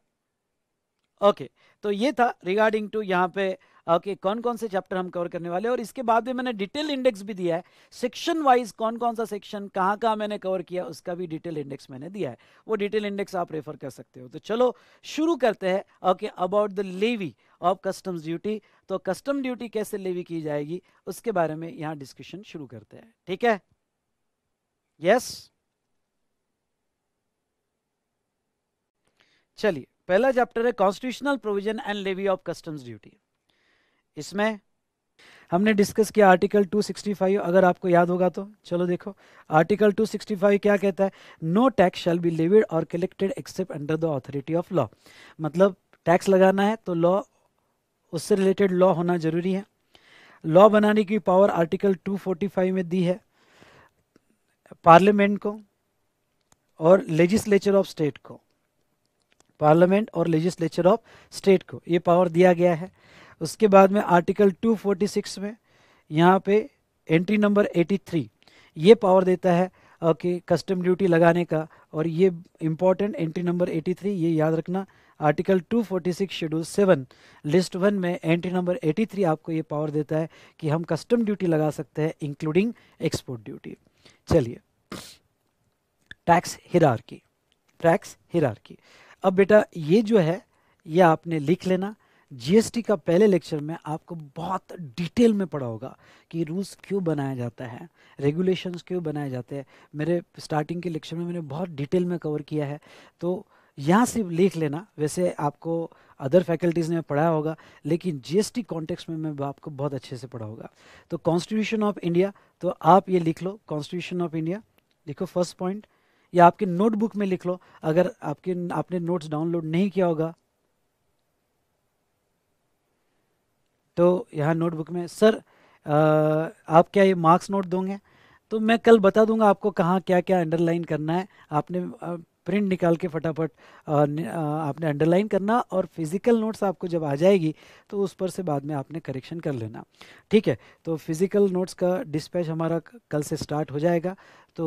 A: ओके तो ये था रिगार्डिंग टू यहाँ पे ओके okay, कौन कौन से चैप्टर हम कवर करने वाले और इसके बाद में मैंने डिटेल इंडेक्स भी दिया है सेक्शन वाइज कौन कौन सा सेक्शन कहाँ कहाँ मैंने कवर किया उसका भी डिटेल इंडेक्स मैंने दिया है वो डिटेल इंडेक्स आप रेफर कर सकते हो तो चलो शुरू करते हैं okay about the levy of customs duty तो कस्टम ड्यूटी कैसे लेवी की जाएगी उसके बारे में यहाँ डिस्कशन शुरू करते हैं ठीक है यस चलिए पहला चैप्टर है constitutional provision and levy of customs duty इसमें हमने डिस्कस किया आर्टिकल 265 अगर आपको याद होगा तो चलो देखो आर्टिकल 265 क्या कहता है no tax shall be levied और collected except under the authority of law मतलब टैक्स लगाना है तो लॉ उससे रिलेटेड लॉ होना जरूरी है लॉ बनाने की पावर आर्टिकल 245 में दी है पार्लियामेंट को और लेजिस्लेचर ऑफ स्टेट को पार्लियामेंट और लेजिस्लेचर ऑफ स्टेट को ये पावर दिया गया है उसके बाद में आर्टिकल 246 में यहाँ पे एंट्री नंबर 83 ये पावर देता है ओके कस्टम ड्यूटी लगाने का और ये इम्पॉर्टेंट एंट्री नंबर 83 ये याद रखना article 246 schedule seven list one में एंट्री नंबर 83 आपको ये पावर देता है कि हम कस्टम ड्यूटी लगा सकते हैं इंक्लूडिंग एक्सपोर्ट ड्यूटी चलिए टैक्स हिरारकी टैक्स हिरारकी अब बेटा ये जो है ये आपने लिख लेना जीएसटी का पहले लेक्चर में आपको बहुत डिटेल में पढ़ा होगा कि रूल्स क्यों बनाया जाता है रेगुलेशंस क्यों बनाए जाते हैं मेरे स्टार्टिंग के लेक्चर में मैंने बहुत डिटेल में कवर किया है तो यहाँ से लिख लेना वैसे आपको अदर फैकल्टीज़ ने पढ़ाया होगा लेकिन जीएसटी एस में मैं आपको बहुत अच्छे से पढ़ा होगा तो कॉन्स्टिट्यूशन ऑफ इंडिया तो आप ये लिख लो कॉन्स्टिट्यूशन ऑफ इंडिया लिखो फर्स्ट पॉइंट या आपके नोटबुक में लिख लो अगर आपके आपने नोट्स डाउनलोड नहीं किया होगा तो यहाँ नोटबुक में सर आप क्या ये मार्क्स नोट दोगे तो मैं कल बता दूंगा आपको कहाँ क्या क्या अंडरलाइन करना है आपने प्रिंट निकाल के फटाफट आपने अंडरलाइन करना और फिज़िकल नोट्स आपको जब आ जाएगी तो उस पर से बाद में आपने करेक्शन कर लेना ठीक है तो फिज़िकल नोट्स का डिस्पैच हमारा कल से स्टार्ट हो जाएगा तो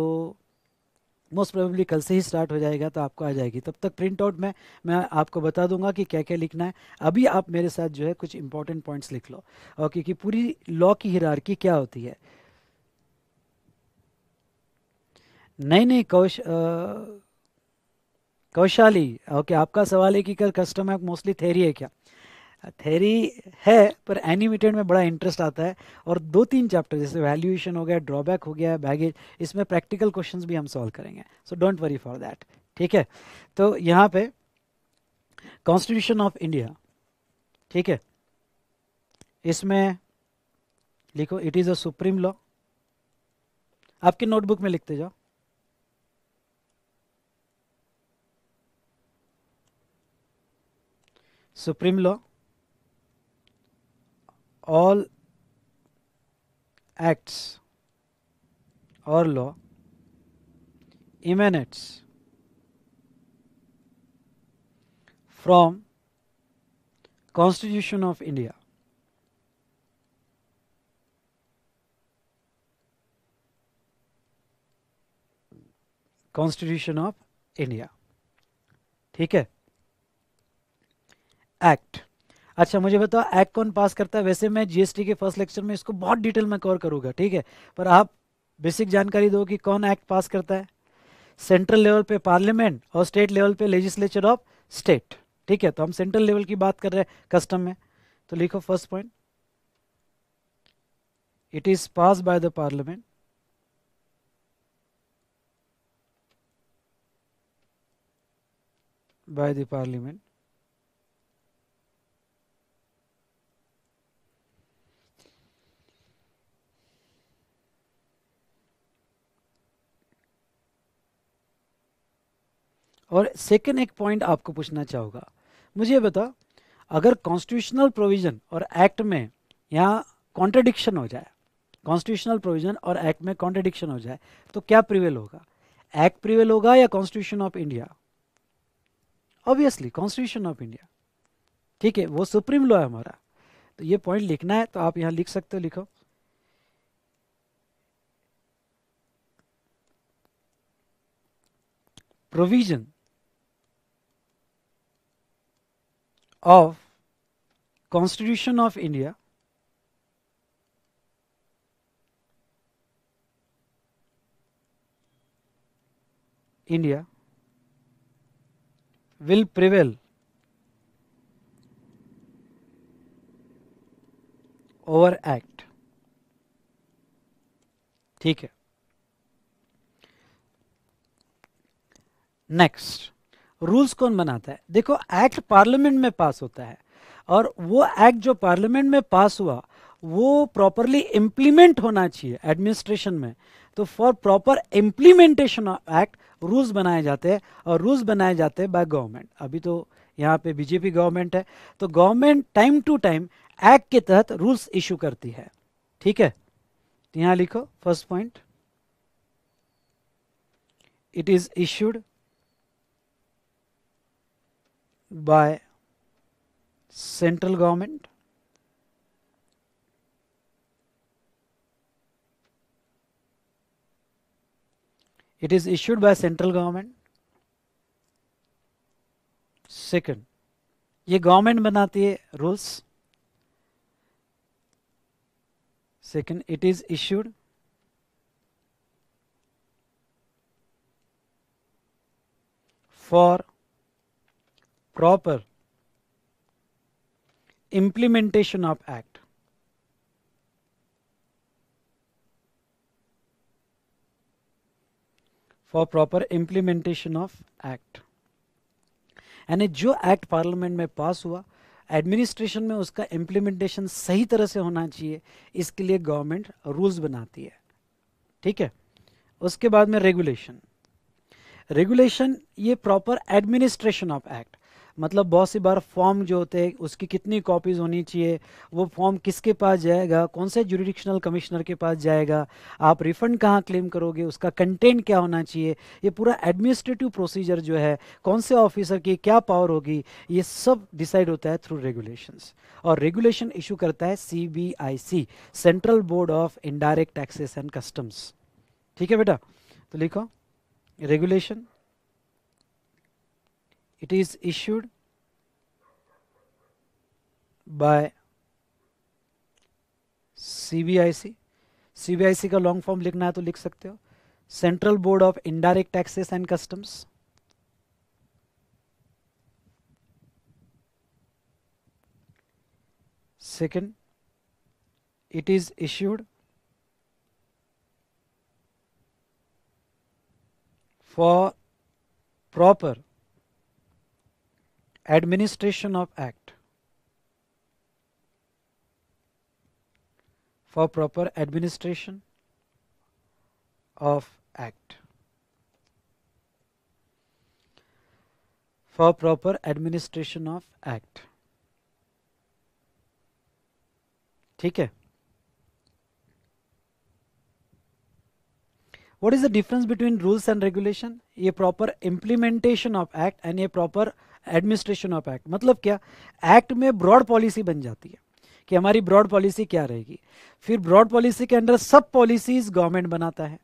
A: मोस्ट प्रोबेबली कल से ही स्टार्ट हो जाएगा तो आपको आ जाएगी तब तक प्रिंट आउट में मैं आपको बता दूंगा कि क्या क्या लिखना है अभी आप मेरे साथ जो है कुछ इंपॉर्टेंट पॉइंट्स लिख लो और क्योंकि पूरी लॉ की हिरारकी क्या होती है नहीं नहीं कौश कौशाली ओके आपका सवाल है कि कल कस्टमर मोस्टली थेरी है क्या थेरी है पर एनिमेटेड में बड़ा इंटरेस्ट आता है और दो तीन चैप्टर जैसे वैल्यूएशन हो गया ड्रॉबैक हो गया बैगेज इसमें प्रैक्टिकल क्वेश्चंस भी हम सॉल्व करेंगे so don't worry for that ठीक है तो यहाँ पे कॉन्स्टिट्यूशन ऑफ इंडिया ठीक है इसमें लिखो it is a supreme law आपके नोटबुक में लिखते जाओ supreme law all acts or law emanates from Constitution of India. Constitution of India. ठीक है एक्ट अच्छा मुझे बताओ एक्ट कौन पास करता है वैसे मैं जीएसटी के फर्स्ट लेक्चर में इसको बहुत डिटेल में कवर करूंगा ठीक है पर आप बेसिक जानकारी दो कि कौन एक्ट पास करता है सेंट्रल लेवल पे पार्लियामेंट और स्टेट लेवल पे लेजिस्लेचर ऑफ स्टेट ठीक है तो हम सेंट्रल लेवल की बात कर रहे हैं कस्टम में तो लिखो first point it is pass by the parliament by the parliament और सेकेंड एक पॉइंट आपको पूछना चाहूँगा मुझे बता अगर कॉन्स्टिट्यूशनल प्रोविज़न और एक्ट में यहाँ कॉन्ट्रडिक्शन हो जाए कॉन्स्टिट्यूशनल प्रोविज़न और एक्ट में कॉन्ट्रडिक्शन हो जाए तो क्या प्रिवेल होगा एक्ट प्रिवेल होगा या constitution of India obviously constitution of India ठीक है वो सुप्रीम लॉ है हमारा तो ये पॉइंट लिखना है तो आप यहाँ लिख सकते हो लिखो provision of Constitution of India India will prevail over act ठीक है Next. रूल्स कौन बनाता है देखो एक्ट पार्लियामेंट में पास होता है और वो एक्ट जो पार्लियामेंट में पास हुआ वो प्रॉपरली इम्प्लीमेंट होना चाहिए एडमिनिस्ट्रेशन में तो for proper implementation of act rules बनाए जाते हैं और रूल्स बनाए जाते हैं बाय गवर्नमेंट अभी तो यहाँ पे बीजेपी गवर्नमेंट है तो government time to time act के तहत रूल्स इशू करती है ठीक है यहाँ लिखो first point it is issued by central government it is issued by central government second ye government banati hai rules second it is issued for proper implementation of act for proper implementation of act यानी जो act parliament में पास हुआ administration में उसका implementation सही तरह से होना चाहिए इसके लिए गवर्नमेंट रूल्स बनाती है ठीक है उसके बाद में रेगुलेशन रेगुलेशन ये प्रॉपर एडमिनिस्ट्रेशन ऑफ एक्ट मतलब बहुत सी बार फॉर्म जो होते हैं उसकी कितनी कॉपीज़ होनी चाहिए वो फॉर्म किसके पास जाएगा कौन से जुडिडिक्शनल कमिश्नर के पास जाएगा आप रिफंड कहाँ क्लेम करोगे उसका कंटेंट क्या होना चाहिए ये पूरा एडमिनिस्ट्रेटिव प्रोसीजर जो है कौन से ऑफिसर की क्या पावर होगी ये सब डिसाइड होता है थ्रू रेगुलेशंस और रेगुलेशन इशू करता है C central board of indirect taxes and customs ठीक है बेटा तो लिखो regulation it is issued by CBIC CBIC का लॉन्ग फॉर्म लिखना है तो लिख सकते हो central board of indirect taxes and customs second it is issued for proper administration of act for proper administration of act for proper administration of act ठीक है what is the difference between rules and regulation a proper implementation of act and a proper administration of act मतलब क्या act में broad policy बन जाती है कि हमारी ब्रॉड पॉलिसी क्या रहेगी फिर ब्रॉड पॉलिसी के अंडर सब पॉलिसीज गवर्नमेंट बनाता है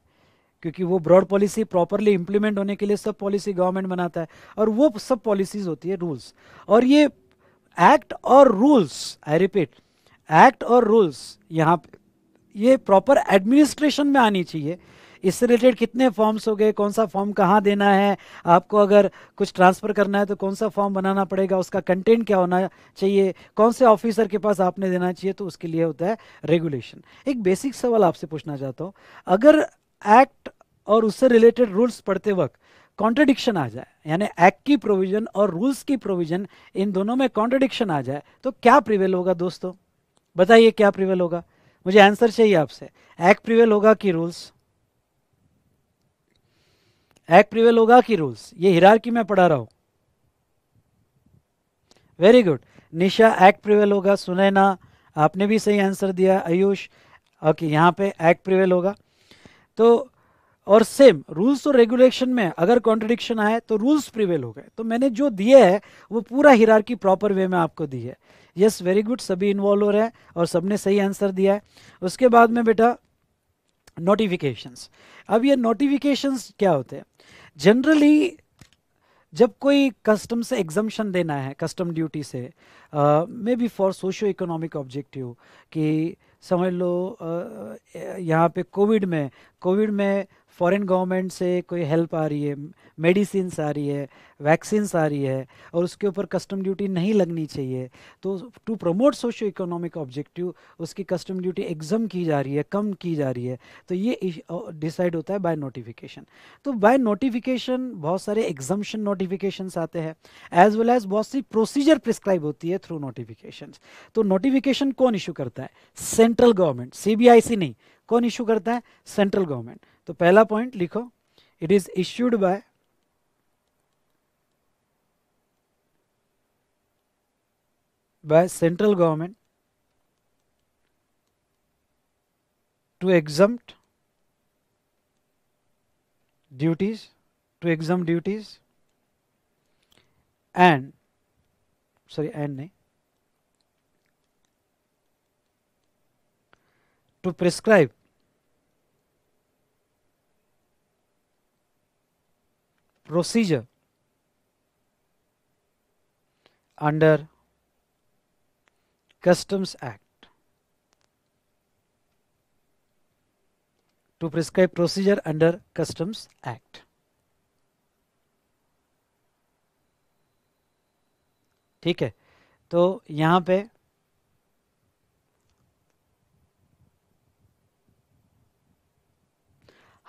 A: क्योंकि वो ब्रॉड पॉलिसी प्रॉपरली इंप्लीमेंट होने के लिए सब पॉलिसी गवर्नमेंट बनाता है और वो सब पॉलिसीज होती है रूल्स और ये एक्ट और रूल्स आई रिपीट एक्ट और रूल्स यहाँ ये प्रॉपर एडमिनिस्ट्रेशन में आनी चाहिए इससे रिलेटेड कितने फॉर्म्स हो गए कौन सा फॉर्म कहाँ देना है आपको अगर कुछ ट्रांसफ़र करना है तो कौन सा फॉर्म बनाना पड़ेगा उसका कंटेंट क्या होना चाहिए कौन से ऑफिसर के पास आपने देना चाहिए तो उसके लिए होता है रेगुलेशन एक बेसिक सवाल आपसे पूछना चाहता हूँ अगर एक्ट और उससे रिलेटेड रूल्स पढ़ते वक्त कॉन्ट्रडिक्शन आ जाए यानी एक्ट की प्रोविजन और रूल्स की प्रोविजन इन दोनों में कॉन्ट्रडिक्शन आ जाए तो क्या प्रिवेल होगा दोस्तों बताइए क्या प्रिवेल होगा मुझे आंसर चाहिए आपसे एक्ट प्रिवेल होगा कि रूल्स एक्ट प्रिवेल होगा कि रूल्स ये हिरार की मैं पढ़ा रहा हूं very good Nisha act prevail होगा सुनैना आपने भी सही आंसर दिया आयुष ओके यहाँ पे एक्ट प्रिवेल होगा तो और सेम रूल्स और रेगुलेशन में अगर कॉन्ट्रडिक्शन आए तो रूल्स प्रिवेल हो गए तो मैंने जो दिए है वो पूरा हिरार की प्रॉपर वे में आपको दी है यस वेरी गुड सभी इन्वॉल्व हो रहे हैं और सबने सही आंसर दिया है उसके बाद में बेटा नोटिफिकेशंस अब ये नोटिफिकेशंस क्या होते हैं जनरली जब कोई कस्टम से एग्जम्पन देना है कस्टम ड्यूटी से may be for socio economic objective कि समझ लो uh, यहाँ पे कोविड में कोविड में फॉरेन गवर्नमेंट से कोई हेल्प आ रही है मेडिसिन आ रही है वैक्सीन्स आ रही है और उसके ऊपर कस्टम ड्यूटी नहीं लगनी चाहिए तो to promote socio economic objective उसकी कस्टम ड्यूटी एग्जम की जा रही है कम की जा रही है तो ये डिसाइड होता है बाय नोटिफिकेशन तो बाय नोटिफिकेशन बहुत सारे एग्जाम्शन नोटिफिकेशन आते हैं एज वेल एज बहुत सी प्रोसीजर प्रिस्क्राइब होती है थ्रू नोटिफिकेशन तो नोटिफिकेशन कौन इशू करता है सेंट्रल गवर्नमेंट सी नहीं कौन इश्यू करता है सेंट्रल गवर्नमेंट तो पहला पॉइंट लिखो it is issued by by central government to exempt duties to exempt duties and sorry and नहीं to prescribe procedure under Customs Act to prescribe procedure under Customs Act. ठीक है तो यहाँ पे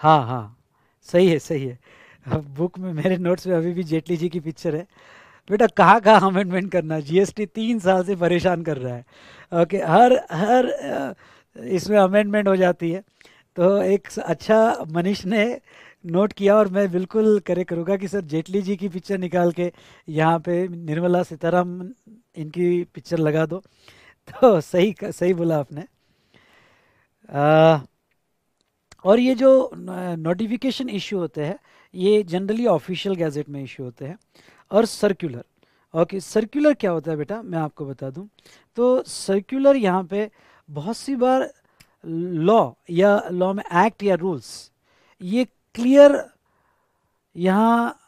A: हाँ हाँ सही है सही है बुक में मेरे नोट्स में अभी भी जेटली जी की पिक्चर है बेटा कहाँ कहाँ अमेंडमेंट करना जीएसटी तीन साल से परेशान कर रहा है ओके हर हर इसमें अमेंडमेंट हो जाती है तो एक अच्छा मनीष ने नोट किया और मैं बिल्कुल करे करूँगा कि सर जेटली जी की पिक्चर निकाल के यहाँ पे निर्मला सीताराम इनकी पिक्चर लगा दो तो सही सही बोला आपने आ, और ये जो नोटिफिकेशन इश्यू होते हैं ये जनरली ऑफिशियल गैजेट में इश्यू होते हैं और सर्कुलर ओके सर्कुलर क्या होता है बेटा मैं आपको बता दूं तो सर्कुलर यहाँ पे बहुत सी बार लॉ या लॉ में एक्ट या रूल्स ये क्लियर यहाँ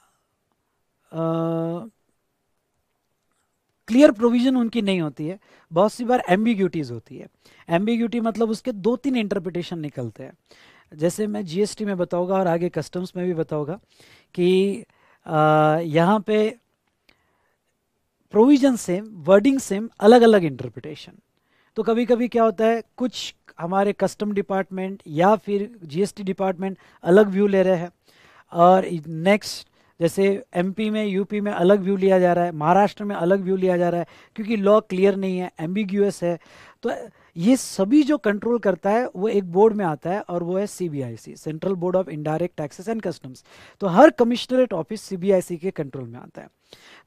A: क्लियर प्रोविजन उनकी नहीं होती है बहुत सी बार एम्बिग्यूटीज़ होती है एम्बिग्यूटी मतलब उसके दो तीन इंटरप्रिटेशन निकलते हैं जैसे मैं जीएसटी में बताऊंगा और आगे कस्टम्स में भी बताऊंगा कि यहाँ पे प्रोविजन सेम वर्डिंग सेम अलग अलग इंटरप्रिटेशन तो कभी कभी क्या होता है कुछ हमारे कस्टम डिपार्टमेंट या फिर जीएसटी डिपार्टमेंट अलग व्यू ले रहे हैं और नेक्स्ट जैसे एमपी में यूपी में अलग व्यू लिया जा रहा है महाराष्ट्र में अलग व्यू लिया जा रहा है क्योंकि लॉ क्लियर नहीं है एम्बिग्यूस है तो ये सभी जो कंट्रोल करता है वो एक बोर्ड में आता है और वो है CBIC central board of indirect taxes and customs तो हर कमिश्नरेट ऑफिस सीबीआईसी के कंट्रोल में आता है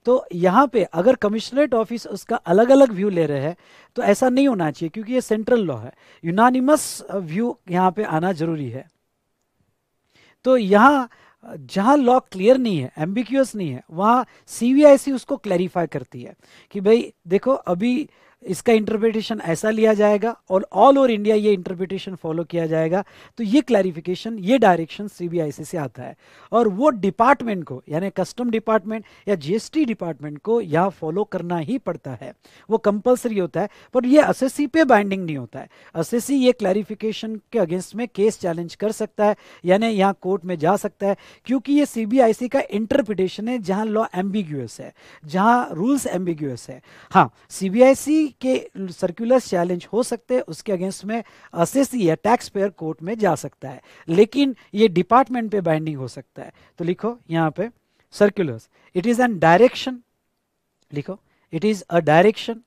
A: तो यहाँ पे अगर कमिश्नरेट ऑफिस उसका अलग अलग व्यू ले रहे हैं तो ऐसा नहीं होना चाहिए क्योंकि ये सेंट्रल लॉ है यूनानिमस व्यू uh, यहाँ पे आना जरूरी है तो यहाँ uh, जहाँ लॉ क्लियर नहीं है एम्बिक्यूस नहीं है वहाँ सी उसको क्लैरिफाई करती है कि भाई देखो अभी इसका इंटरप्रिटेशन ऐसा लिया जाएगा और ऑल ओवर इंडिया ये इंटरप्रिटेशन फॉलो किया जाएगा तो ये क्लैरिफिकेशन ये डायरेक्शन सीबीआईसी से आता है और वो डिपार्टमेंट को यानी कस्टम डिपार्टमेंट या जीएसटी डिपार्टमेंट को यह फॉलो करना ही पड़ता है वो कंपलसरी होता है पर यह एस पे बाइंडिंग नहीं होता है एस ये क्लैरिफिकेशन के अगेंस्ट में केस चैलेंज कर सकता है यानी यहाँ कोर्ट में जा सकता है क्योंकि ये सी का इंटरप्रिटेशन है जहाँ लॉ एम्बिग्यूस है जहाँ रूल्स एम्बिग्यूस है हाँ सी के सर्कुलर चैलेंज हो सकते हैं उसके अगेंस्ट में असेसी या टैक्स पेयर कोर्ट में जा सकता है लेकिन ये डिपार्टमेंट पे बाइंडिंग हो सकता है तो लिखो यहाँ पे circulars it is an direction लिखो it is a direction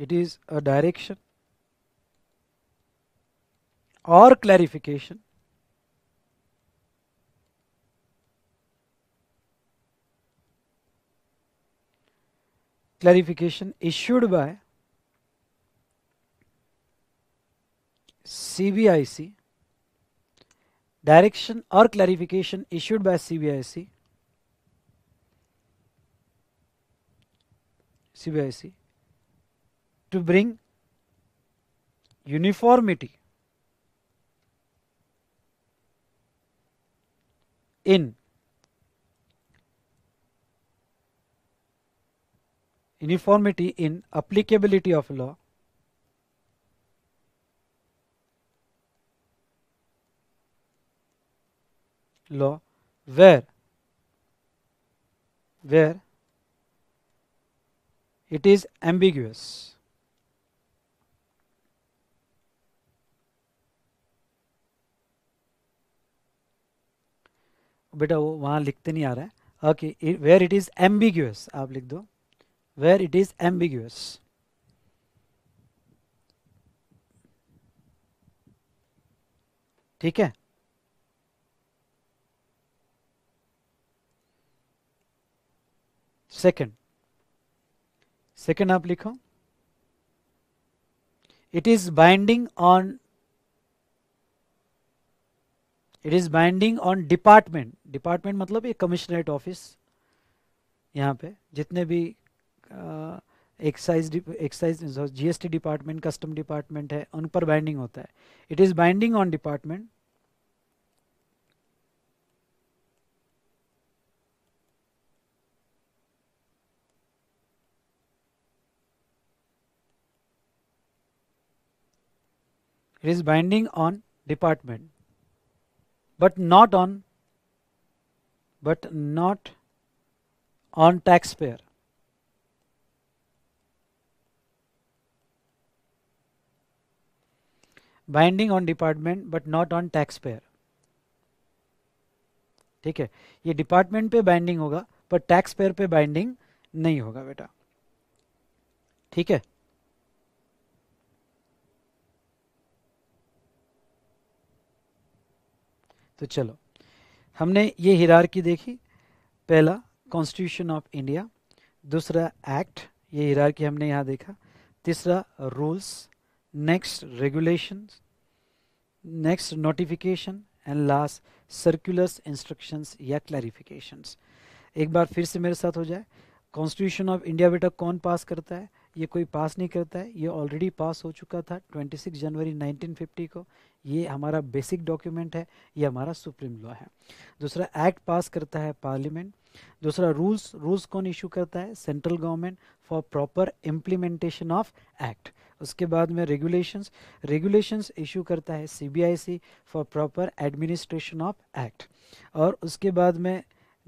A: it is a direction और clarification clarification issued by CBIC direction or clarification issued by CBIC CBIC to bring uniformity in uniformity in applicability of law law where where it is ambiguous बेटा वो वहां लिखते नहीं आ रहा है okay where it is ambiguous आप लिख दो where it is ambiguous. ठीक है सेकेंड सेकेंड आप लिखो it is binding on it is binding on department department मतलब ये कमिश्नरेट ऑफिस यहां पे जितने भी excise excise GST department custom department है उन पर बाइंडिंग होता है it is binding on department it is binding on department but not on but not on taxpayer binding on department but not on taxpayer ठीक है ये department पे binding होगा पर टैक्स पेयर पे बाइंडिंग नहीं होगा बेटा ठीक है तो चलो हमने ये हिरार की देखी पहला कॉन्स्टिट्यूशन ऑफ इंडिया दूसरा एक्ट ये हिरार की हमने यहां देखा तीसरा rules next regulations next notification and last circulars instructions या clarifications एक बार फिर से मेरे साथ हो जाए कॉन्स्टिट्यूशन ऑफ इंडिया बेटा कौन पास करता है ये कोई पास नहीं करता है ये ऑलरेडी पास हो चुका था 26 जनवरी 1950 को ये हमारा बेसिक डॉक्यूमेंट है ये हमारा सुप्रीम लॉ है दूसरा एक्ट पास करता है पार्लियामेंट दूसरा रूल्स रूल्स कौन इशू करता है central government for proper implementation of act उसके बाद में रेगुलेशंस रेगुलेशंस इशू करता है CBIC for proper administration of act और उसके बाद में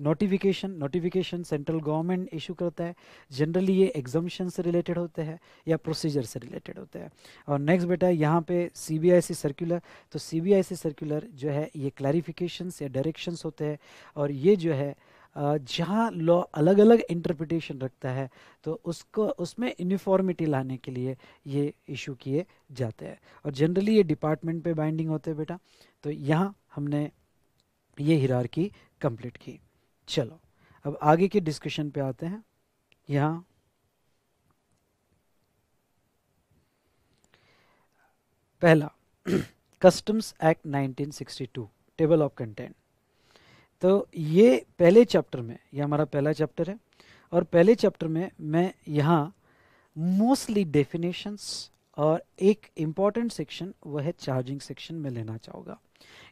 A: notification notification central government issue करता है जनरली ये एग्जामेशन से रिलेटेड होते हैं या प्रोसीजर से रिलेटेड होते हैं और नेक्स्ट बेटा यहाँ पे सीबीआईसी सर्कुलर तो सीबीआईसी सर्कुलर जो है ये क्लैरिफिकेशंस या डायरेक्शंस होते हैं और ये जो है जहाँ लॉ अलग अलग इंटरप्रिटेशन रखता है तो उसको उसमें यूनिफॉर्मिटी लाने के लिए ये इशू किए जाते हैं और जनरली ये डिपार्टमेंट पे बाइंडिंग होते हैं बेटा तो यहाँ हमने ये हिरार की कंप्लीट की चलो अब आगे के डिस्कशन पे आते हैं यहाँ पहला customs act 1962 table of content तो ये पहले चैप्टर में ये हमारा पहला चैप्टर है और पहले चैप्टर में मैं यहाँ मोस्टली डेफिनेशंस और एक इम्पॉर्टेंट सेक्शन वह है चार्जिंग सेक्शन में लेना चाहूँगा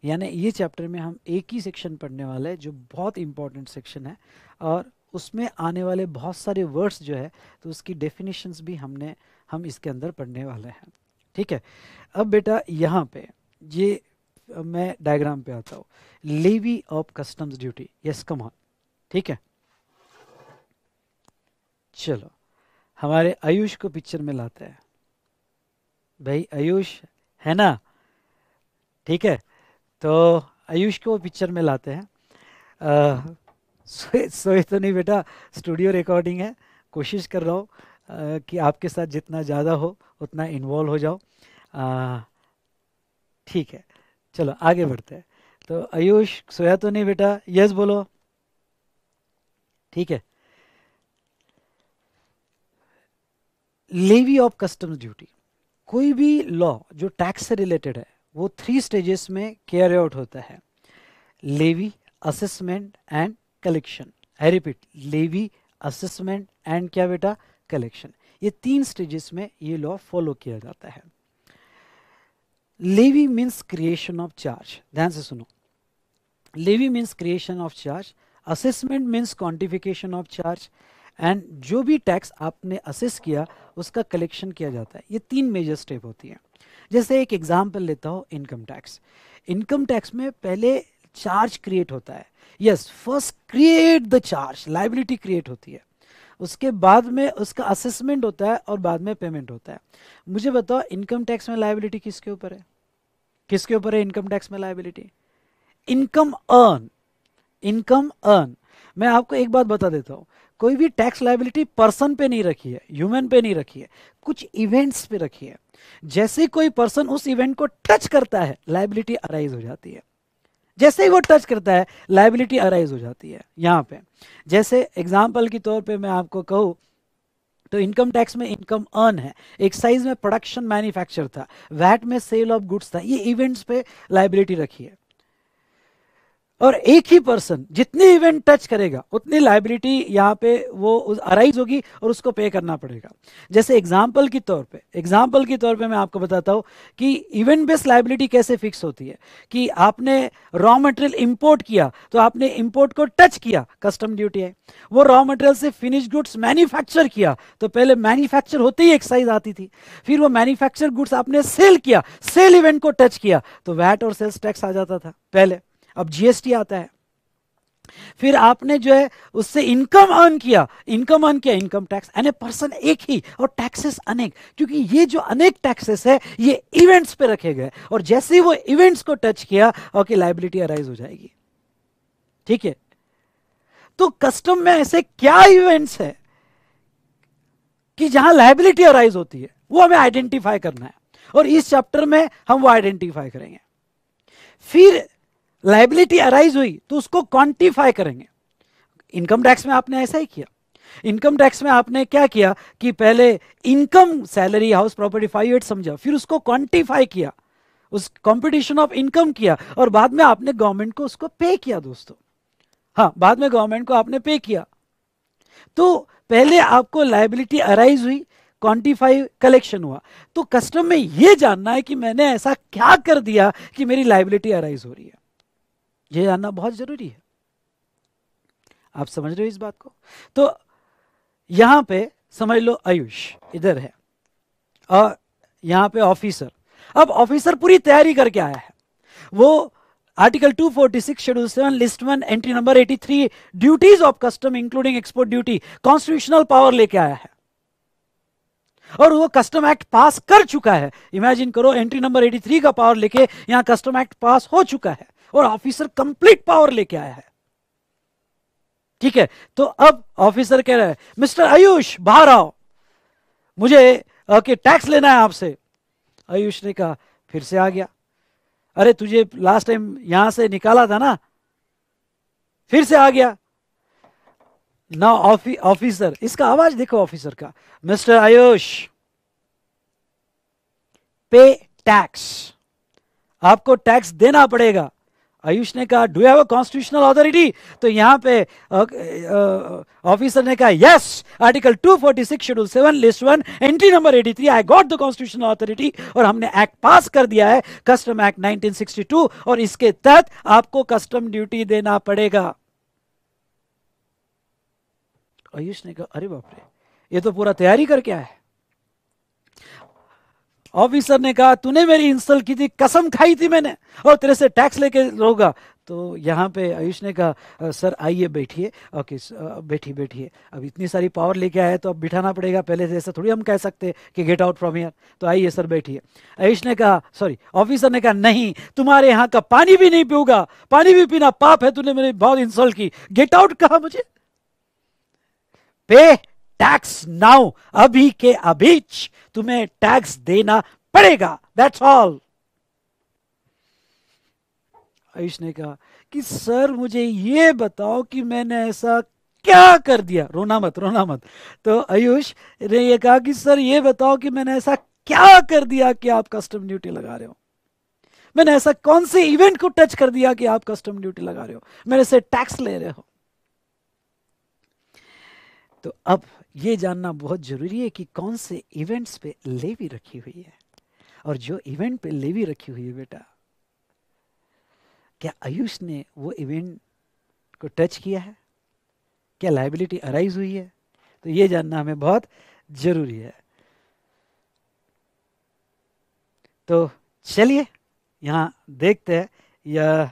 A: यानी ये चैप्टर में हम एक ही सेक्शन पढ़ने वाले हैं जो बहुत इम्पॉर्टेंट सेक्शन है और उसमें आने वाले बहुत सारे वर्ड्स जो है तो उसकी डेफिनेशंस भी हमने हम इसके अंदर पढ़ने वाले हैं ठीक है अब बेटा यहाँ पे ये मैं डायग्राम पे आता हूँ levy of customs duty yes come ठीक है चलो हमारे आयुष को पिक्चर में लाते हैं भाई आयुष है ना ठीक है तो आयुष को पिक्चर में लाते हैं सोए सोए तो नहीं बेटा स्टूडियो रिकॉर्डिंग है कोशिश कर रहा हूँ कि आपके साथ जितना ज़्यादा हो उतना इन्वॉल्व हो जाओ ठीक है चलो आगे बढ़ते हैं तो आयुष सोया तो नहीं बेटा यस बोलो ठीक है लेवी ऑफ कस्टम्स ड्यूटी कोई भी लॉ जो टैक्स से रिलेटेड है वो थ्री स्टेजेस में केयर आउट होता है levy assessment and collection I repeat levy assessment and क्या बेटा कलेक्शन ये तीन स्टेजेस में ये लॉ फॉलो किया जाता है levy means creation of charge ध्यान से सुनो levy means creation of charge assessment means quantification of charge and जो भी टैक्स आपने असेस किया उसका कलेक्शन किया जाता है ये तीन मेजर स्टेप होती हैं जैसे एक एग्जाम्पल लेता हूँ इनकम टैक्स इनकम टैक्स में पहले चार्ज क्रिएट होता है yes first create the charge liability create होती है उसके बाद में उसका असेसमेंट होता है और बाद में पेमेंट होता है मुझे बताओ इनकम टैक्स में लाइबिलिटी किसके ऊपर है किसके ऊपर है इनकम टैक्स में liability income earn income earn मैं आपको एक बात बता देता हूँ कोई भी टैक्स लाइबिलिटी पर्सन पे नहीं रखी है ह्यूमन पे नहीं रखी है कुछ इवेंट्स पे रखी है जैसे कोई पर्सन उस इवेंट को टच करता है लाइबिलिटी अराइज हो जाती है जैसे ही वो टच करता है लाइबिलिटी अराइज हो जाती है यहाँ पे जैसे एग्जाम्पल के तौर पे मैं आपको कहूँ तो इनकम टैक्स में इनकम अर्न है एक्साइज में प्रोडक्शन मैन्युफैक्चर था वैट में सेल ऑफ गुड्स था ये इवेंट्स पे लाइबिलिटी रखी है और एक ही पर्सन जितने इवेंट टच करेगा उतनी लाइबिलिटी यहाँ पे वो अराइज होगी और उसको पे करना पड़ेगा जैसे एग्जाम्पल के तौर पे एग्जाम्पल के तौर पे मैं आपको बताता हूँ कि इवेंट बेस्ड लाइबिलिटी कैसे फिक्स होती है कि आपने रॉ मटेरियल इंपोर्ट किया तो आपने इंपोर्ट को टच किया कस्टम ड्यूटी है वो रॉ मटेरियल से फिनिश गुड्स मैन्युफैक्चर किया तो पहले मैन्युफैक्चर होते ही एक्साइज आती थी फिर वो मैन्युफैक्चर गुड्स आपने सेल किया सेल इवेंट को टच किया तो वैट और सेल्स टैक्स आ जाता था पहले अब जीएसटी आता है फिर आपने जो है उससे इनकम अर्न किया इनकम अर्न किया income tax an a person एक ही और टैक्सेस अनेक क्योंकि ये जो अनेक टैक्सेस है ये इवेंट्स पे रखे गए और जैसे ही वो इवेंट्स को टच किया ओके लाइबिलिटी अराइज हो जाएगी ठीक है तो कस्टम में ऐसे क्या इवेंट्स है कि जहां लाइबिलिटी अराइज होती है वो हमें आइडेंटिफाई करना है और इस चैप्टर में हम वो आइडेंटिफाई करेंगे फिर लाइबिलिटी अराइज हुई तो उसको क्वांटिफाई करेंगे इनकम टैक्स में आपने ऐसा ही किया इनकम टैक्स में आपने क्या किया कि पहले income salary house property five eight समझा फिर उसको क्वांटिफाई किया उस कंपटीशन ऑफ इनकम किया और बाद में आपने गवर्नमेंट को उसको पे किया दोस्तों हाँ बाद में गवर्नमेंट को आपने पे किया तो पहले आपको लाइबिलिटी अराइज हुई क्वांटिफाई कलेक्शन हुआ तो कस्टम में यह जानना है कि मैंने ऐसा क्या कर दिया कि मेरी लाइबिलिटी अराइज हो रही है ये जानना बहुत ज़रूरी है आप समझ रहे हो इस बात को तो यहां पे समझ लो आयुष इधर है और यहां पे ऑफिसर अब ऑफिसर पूरी तैयारी करके आया है वो article 246 schedule seven list one entry number 83 duties of custom including export duty constitutional power लेके आया है और वो कस्टम एक्ट पास कर चुका है इमेजिन करो एंट्री नंबर 83 का पावर लेके यहां कस्टम एक्ट पास हो चुका है और ऑफिसर कंप्लीट पावर लेके आया है ठीक है तो अब ऑफिसर कह रहा है मिस्टर आयुष बाहर आओ मुझे ओके टैक्स लेना है आपसे आयुष ने कहा फिर से आ गया अरे तुझे लास्ट टाइम यहां से निकाला था ना फिर से आ गया ना ऑफिसर इसका आवाज देखो ऑफिसर का मिस्टर आयुष पे टैक्स आपको टैक्स देना पड़ेगा आयुष ने कहा do have a constitutional authority तो यहाँ पे ऑफिसर ने कहा yes article 246 schedule 7 list 1 entry number 83 I got the constitutional authority और हमने एक्ट पास कर दिया है कस्टम एक्ट 1962 और इसके तहत आपको कस्टम ड्यूटी देना पड़ेगा आयुष ने कहा अरे बाप रे ये तो पूरा तैयारी करके आया है ऑफिसर ने कहा तूने मेरी इंसल्ट की थी कसम खाई थी मैंने और तेरे से टैक्स लेके रहूंगा तो यहाँ पे आयुष ने कहा सर आइए बैठिए ओके बैठिए बैठिए अब इतनी सारी पावर लेके आए तो अब बिठाना पड़ेगा पहले से ऐसा थोड़ी हम कह सकते हैं कि गेट आउट फ्रॉम ईयर तो आइए सर बैठिए आयुष ने कहा सॉरी ऑफिसर ने कहा नहीं तुम्हारे यहाँ का पानी भी नहीं पीऊंगा पानी भी पीना पाप है तूने मेरी बहुत इंसल्ट की गेट आउट कहा मुझे पे टैक्स नाउ अभी के अभी तुम्हें टैक्स देना पड़ेगा दैट्स ऑल आयुष ने कहा कि सर मुझे ये बताओ कि मैंने ऐसा क्या कर दिया रोना मत रोना मत तो आयुष ने ये कहा कि सर ये बताओ कि मैंने ऐसा क्या कर दिया कि आप कस्टम ड्यूटी लगा रहे हो मैंने ऐसा कौन से इवेंट को टच कर दिया कि आप कस्टम ड्यूटी लगा रहे हो मेरे से टैक्स ले रहे हो तो अब ये जानना बहुत ज़रूरी है कि कौन से इवेंट्स पे लेवी रखी हुई है और जो इवेंट पे लेवी रखी हुई है बेटा क्या आयुष ने वो इवेंट को टच किया है क्या लाइबिलिटी अराइज हुई है तो ये जानना हमें बहुत ज़रूरी है तो चलिए यहाँ देखते हैं यह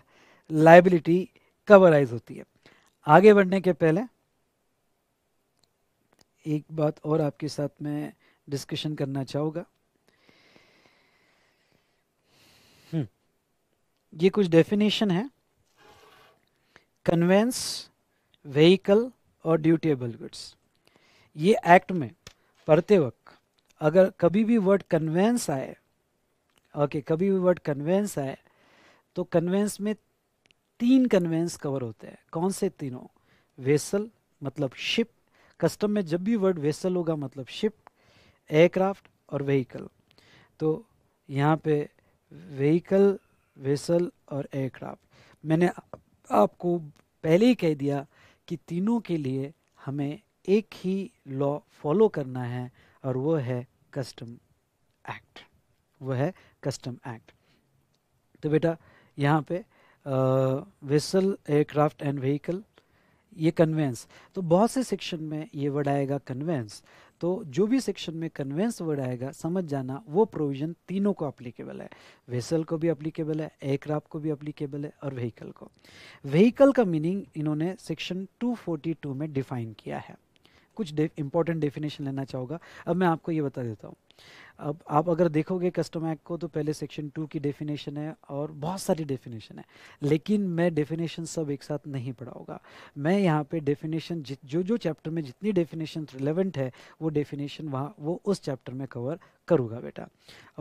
A: लाइबिलिटी कब अराइज होती है आगे बढ़ने के पहले एक बात और आपके साथ में डिस्कशन करना चाहूँगा हम्म। ये कुछ डेफिनेशन है कन्वेंस व्हीकल और ड्यूटेबल गुड्स ये एक्ट में पढ़ते वक्त अगर कभी भी वर्ड कन्वेंस आए ओके कभी भी वर्ड कन्वेंस आए तो कन्वेंस में तीन कन्वेंस कवर होते हैं कौन से तीनों वेसल मतलब शिप कस्टम में जब भी वर्ड वेसल होगा मतलब शिप एयरक्राफ्ट और व्हीकल तो यहाँ पे व्हीकल वेसल और एयरक्राफ्ट मैंने आपको पहले ही कह दिया कि तीनों के लिए हमें एक ही लॉ फॉलो करना है और वो है कस्टम एक्ट वो है कस्टम एक्ट तो बेटा यहाँ पे वेसल एयरक्राफ्ट एंड व्हीकल ये कन्वेंस तो बहुत से सेक्शन में ये वर्ड आएगा कन्वेंस तो जो भी सेक्शन में कन्वेंस वर्ड आएगा समझ जाना वो प्रोविजन तीनों को अप्लीकेबल है वेसल को भी अप्लीकेबल है एयरक्राफ्ट को भी अप्लीकेबल है और व्हीकल को व्हीकल का मीनिंग इन्होंने सेक्शन 242 में डिफाइन किया है कुछ इंपॉर्टेंट डेफिनेशन लेना चाहूँगा अब मैं आपको ये बता देता हूँ अब आप अगर देखोगे कस्टम एक्ट को तो पहले सेक्शन टू की डेफिनेशन है और बहुत सारी डेफिनेशन है लेकिन मैं डेफिनेशन सब एक साथ नहीं पढ़ाऊंगा मैं यहाँ पे डेफिनेशन जो जो चैप्टर में जितनी डेफिनेशन रिलेवेंट है वो डेफिनेशन वहाँ वो उस चैप्टर में कवर करूँगा बेटा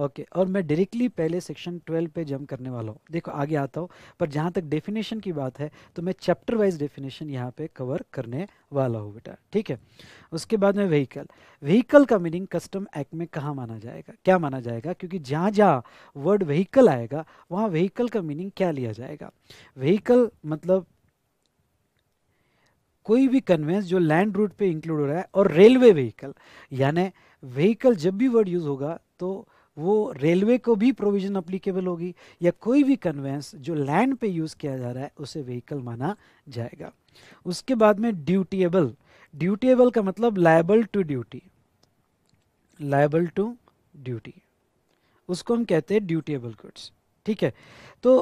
A: ओके और मैं डायरेक्टली पहले सेक्शन ट्वेल्व पे जम करने वाला हूँ देखो आगे आता हूँ पर जहाँ तक डेफिनेशन की बात है तो मैं चैप्टर वाइज डेफिनेशन यहाँ पे कवर करने वाला हूँ बेटा ठीक है उसके बाद में व्हीकल व्हीकल का मीनिंग कस्टम एक्ट में कहाँ माना जाए जाएगा क्या माना जाएगा क्योंकि जहाँ जहाँ वर्ड व्हीकल आएगा वहाँ व्हीकल का मीनिंग क्या लिया जाएगा व्हीकल मतलब कोई भी कन्वेंस जो लैंड रूट पे इंक्लूड हो रहा है और रेलवे व्हीकल यानी व्हीकल जब भी वर्ड यूज़ होगा तो वो रेलवे को भी प्रोविजन अप्लीकेबल होगी या कोई भी कन्वेंस जो लैंड पे यूज़ किया जा रहा है उसे व्हीकल माना जाएगा उसके बाद में ड्यूटीएबल ड्यूटीएबल का मतलब liable to duty liable to duty उसको हम कहते हैं ड्यूटीएबल गुड्स ठीक है तो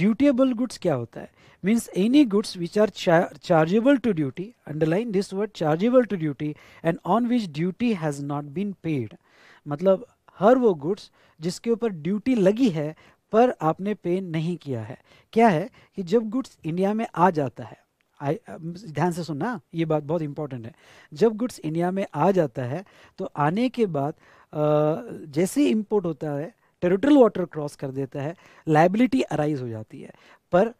A: ड्यूटीएबल गुड्स क्या होता है means any goods which are chargeable to duty underline this word chargeable to duty and on which duty has not been paid मतलब हर वो गुड्स जिसके ऊपर ड्यूटी लगी है पर आपने पे नहीं किया है क्या है कि जब गुड्स इंडिया में आ जाता है ध्यान से सुनना ये बात बहुत इंपॉर्टेंट है जब गुड्स इंडिया में आ जाता है तो आने के बाद जैसे इम्पोर्ट होता है टेरिटरियल वाटर क्रॉस कर देता है लाइबिलिटी अराइज हो जाती है पर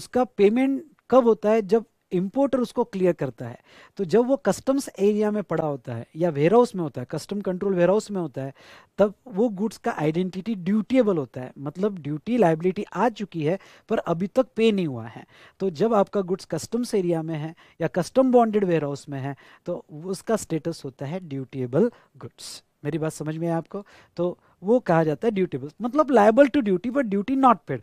A: उसका पेमेंट कब होता है जब इम्पोर्टर उसको क्लियर करता है तो जब वो कस्टम्स एरिया में पड़ा होता है या वेयरहाउस में होता है कस्टम कंट्रोल वेयरहाउस में होता है तब वो गुड्स का आइडेंटिटी ड्यूटीएबल होता है मतलब ड्यूटी लाइबिलिटी आ चुकी है पर अभी तक पे नहीं हुआ है तो जब आपका गुड्स कस्टम्स एरिया में है या कस्टम बॉन्डेड वेयरहाउस में है तो उसका स्टेटस होता है ड्यूटीएबल गुड्स मेरी बात समझ में है आपको तो वो कहा जाता है ड्यूटेबल मतलब liable to duty but duty not paid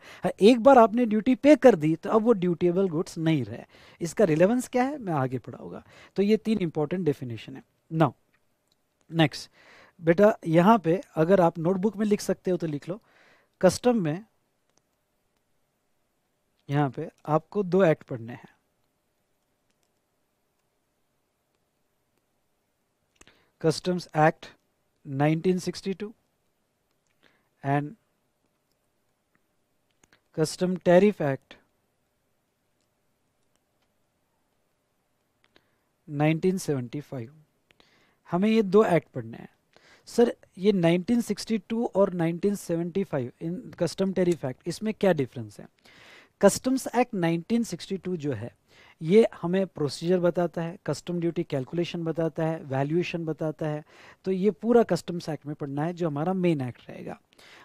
A: एक बार आपने ड्यूटी पे कर दी तो अब वो ड्यूटेबल गुड्स नहीं रहे इसका रिलेवेंस क्या है मैं आगे पढ़ाऊंगा तो ये तीन इंपॉर्टेंट डेफिनेशन है नाउ नेक्स्ट बेटा यहाँ पे अगर आप नोटबुक में लिख सकते हो तो लिख लो कस्टम में यहाँ पे आपको दो एक्ट पढ़ने हैं customs act 1962 and Custom Tariff Act 1975 हमें ये दो एक्ट पढ़ने हैं सर ये 1962 और 1975 इन कस्टम टेरिफ एक्ट इसमें क्या डिफरेंस है कस्टम्स एक्ट 1962 जो है ये हमें प्रोसीजर बताता है कस्टम ड्यूटी कैलकुलेशन बताता है वैल्यूएशन बताता है तो ये पूरा कस्टम्स एक्ट में पढ़ना है जो हमारा मेन एक्ट रहेगा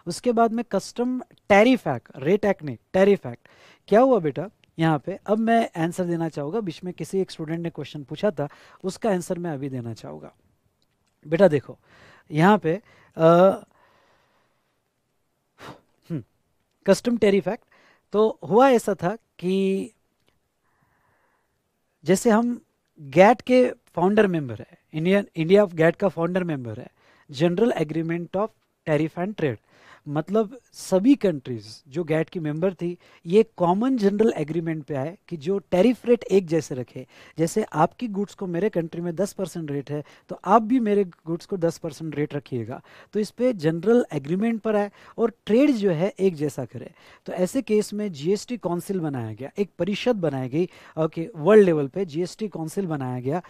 A: उसके बाद में custom tariff act rate act नहीं टैरिफ एक्ट क्या हुआ बेटा यहाँ पे अब मैं आंसर देना चाहूँगा बीच में किसी एक स्टूडेंट ने क्वेश्चन पूछा था उसका आंसर मैं अभी देना चाहूँगा बेटा देखो यहाँ पे कस्टम टेरिफ एक्ट तो हुआ ऐसा था कि जैसे हम गैट के फाउंडर मेंबर है इंडियन इंडिया ऑफ गैट का फाउंडर मेंबर है general agreement of tariff and trade मतलब सभी कंट्रीज़ जो गैट की मेंबर थी ये कॉमन जनरल एग्रीमेंट पे आए कि जो टैरिफ रेट एक जैसे रखे जैसे आपकी गुड्स को मेरे कंट्री में 10 परसेंट रेट है तो आप भी मेरे गुड्स को 10 परसेंट रेट रखिएगा तो इस पर जनरल एग्रीमेंट पर आए और ट्रेड जो है एक जैसा करे तो ऐसे केस में जीएसटी काउंसिल बनाया गया एक परिषद बनाई गई ओके वर्ल्ड लेवल पर जीएसटी काउंसिल बनाया गया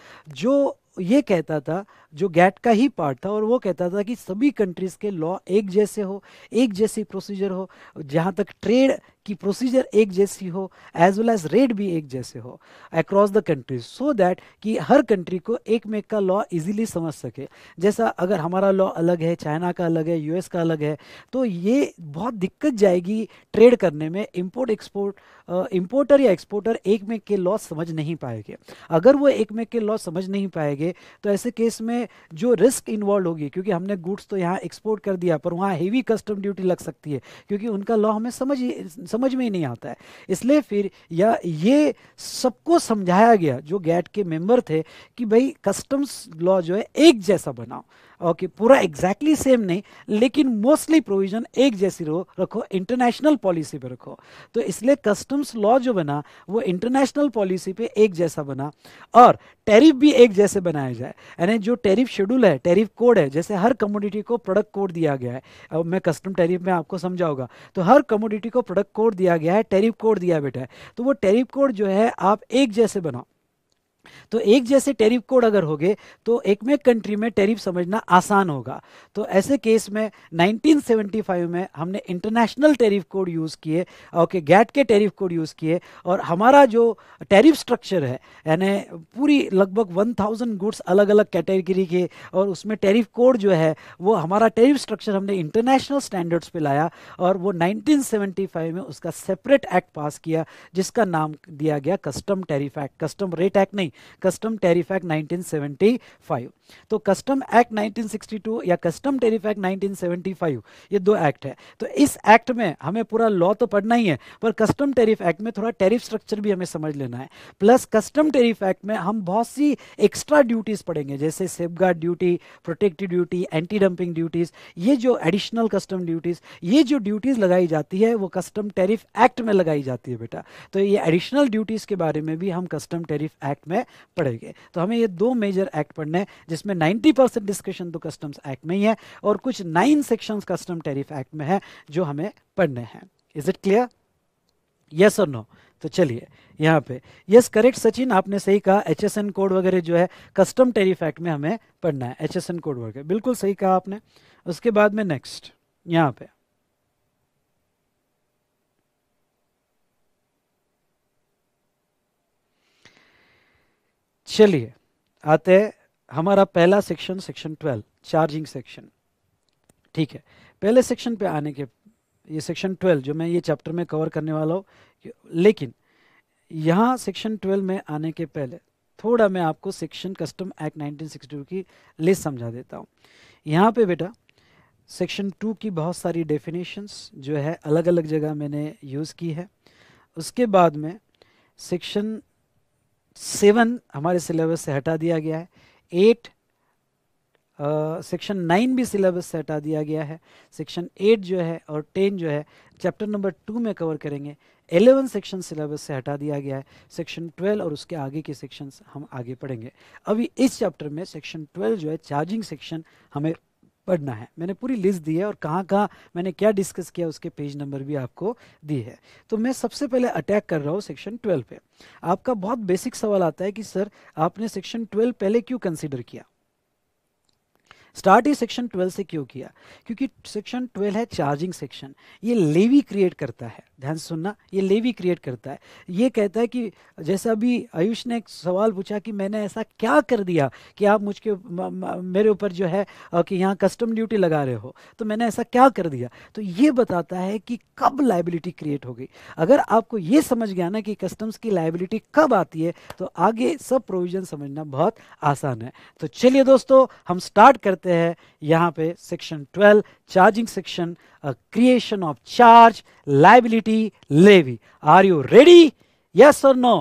A: जो ये कहता था जो गैट का ही पार्ट था और वो कहता था कि सभी कंट्रीज़ के लॉ एक जैसे हो एक जैसी प्रोसीजर हो जहाँ तक ट्रेड कि प्रोसीजर एक जैसी हो एज वेल एज रेट भी एक जैसे हो across the countries so that कि हर कंट्री को एक मेक का लॉ इजीली समझ सके जैसा अगर हमारा लॉ अलग है चाइना का अलग है यूएस का अलग है तो ये बहुत दिक्कत जाएगी ट्रेड करने में इम्पोर्ट एक्सपोर्ट इम्पोर्टर या एक्सपोर्टर एक मेक के लॉ समझ नहीं पाएंगे अगर वो एक मेक के लॉ समझ नहीं पाएंगे तो ऐसे केस में जो रिस्क इन्वॉल्व होगी क्योंकि हमने गुड्स तो यहाँ एक्सपोर्ट कर दिया पर वहाँ हेवी कस्टम ड्यूटी लग सकती है क्योंकि उनका लॉ हमें समझ ही समझ में ही नहीं आता है इसलिए फिर या ये सबको समझाया गया जो गैट के मेंबर थे कि भाई कस्टम्स लॉ जो है एक जैसा बनाओ ओके okay, पूरा एग्जैक्टली सेम नहीं लेकिन मोस्टली प्रोविजन एक जैसी रो रखो इंटरनेशनल पॉलिसी पे रखो तो इसलिए कस्टम्स लॉ जो बना वो इंटरनेशनल पॉलिसी पे एक जैसा बना और टैरिफ भी एक जैसे बनाया जाए यानी जो टैरिफ शेड्यूल है टैरिफ कोड है जैसे हर कमोडिटी को प्रोडक्ट कोड दिया गया है मैं कस्टम टैरिफ में आपको समझाऊंगा तो हर कमोडिटी को प्रोडक्ट कोड कोड दिया गया है टेरिफ कोड दिया बेटा है तो वो टेरिफ कोड जो है आप एक जैसे बनाओ तो एक जैसे टैरिफ कोड अगर हो गए तो एक में कंट्री में टैरिफ समझना आसान होगा तो ऐसे केस में 1975 में हमने इंटरनेशनल टैरिफ कोड यूज़ किए ओके गैट के टैरिफ कोड यूज़ किए और हमारा जो टैरिफ स्ट्रक्चर है यानी पूरी लगभग 1000 गुड्स अलग अलग कैटेगरी के और उसमें टैरिफ कोड जो है वो हमारा टेरिफ स्ट्रक्चर हमने इंटरनेशनल स्टैंडर्ड्स पर लाया और वो नाइनटीन में उसका सेपरेट एक्ट पास किया जिसका नाम दिया गया custom tariff act custom rate act नहीं कस्टम टैरिफ एक्ट फाइव तो कस्टम एक्ट 1962 या कस्टम टैरिफ एक्ट 1975 ये दो एक्ट है तो इस एक्ट में हमें पूरा लॉ तो पढ़ना ही है पर कस्टम टैरिफ एक्ट में थोड़ा टैरिफ स्ट्रक्चर भी हमें समझ लेना है प्लस कस्टम टैरिफ एक्ट में हम बहुत सी एक्स्ट्रा ड्यूटीज़ पढ़ेंगे जैसे safe duty protective duty anti dumping duties ये जो एडिशनल कस्टम ड्यूटीज़ ये जो ड्यूटीज़ लगाई जाती है वो कस्टम टैरिफ एक्ट में लगाई जाती है बेटा तो ये एडिशनल ड्यूटीज़ के बारे में भी हम कस्टम टैरिफ एक्ट में पढ़ेंगे तो हमें ये दो मेजर एक्ट पढ़ने हैं जिसमें 90 परसेंट डिस्कशन तो कस्टम्स एक्ट में ही है और कुछ nine sections custom tariff act में है जो हमें पढ़ने हैं इज इट क्लियर यस और नो तो चलिए यहाँ पे यस करेक्ट सचिन आपने सही कहा एच कोड वगैरह जो है कस्टम टेरिफ एक्ट में हमें पढ़ना है एच कोड वगैरह बिल्कुल सही कहा आपने उसके बाद में नेक्स्ट यहाँ पे चलिए आते हैं हमारा पहला section section twelve charging section ठीक है पहले सेक्शन पे आने के ये सेक्शन ट्वेल्व जो मैं ये चैप्टर में कवर करने वाला हूँ लेकिन यहाँ सेक्शन ट्वेल्व में आने के पहले थोड़ा मैं आपको सेक्शन कस्टम एक्ट 1962 की लिस्ट समझा देता हूँ यहाँ पे बेटा सेक्शन टू की बहुत सारी डेफिनेशंस जो है अलग अलग जगह मैंने यूज़ की है उसके बाद में सेक्शन सेवन हमारे सिलेबस से हटा दिया गया है एट सेक्शन नाइन भी सिलेबस से हटा दिया गया है सेक्शन एट जो है और टेन जो है चैप्टर नंबर टू में कवर करेंगे एलेवन सेक्शन सिलेबस से हटा दिया गया है सेक्शन ट्वेल्व और उसके आगे के सेक्शंस हम आगे पढ़ेंगे अभी इस चैप्टर में सेक्शन ट्वेल्व जो है चार्जिंग सेक्शन हमें पढ़ना है मैंने पूरी लिस्ट दी है और कहाँ कहाँ मैंने क्या डिस्कस किया उसके पेज नंबर भी आपको दी है तो मैं सबसे पहले अटैक कर रहा हूँ सेक्शन ट्वेल्व पे आपका बहुत बेसिक सवाल आता है कि सर आपने सेक्शन ट्वेल्व पहले क्यों कंसिडर किया स्टार्ट ही सेक्शन 12 से क्यों किया क्योंकि सेक्शन 12 है चार्जिंग सेक्शन ये लेवी क्रिएट करता है ध्यान सुनना ये लेवी क्रिएट करता है ये कहता है कि जैसे अभी आयुष ने एक सवाल पूछा कि मैंने ऐसा क्या कर दिया कि आप मुझके मेरे ऊपर जो है कि यहाँ कस्टम ड्यूटी लगा रहे हो तो मैंने ऐसा क्या कर दिया तो ये बताता है कि कब लाइबिलिटी क्रिएट हो गई अगर आपको ये समझ गया ना कि कस्टम्स की लाइबिलिटी कब आती है तो आगे सब प्रोविजन समझना बहुत आसान है तो चलिए दोस्तों हम स्टार्ट करते देखते हैं यहां पे section 12 charging section creation of charge liability levy are you ready yes और नो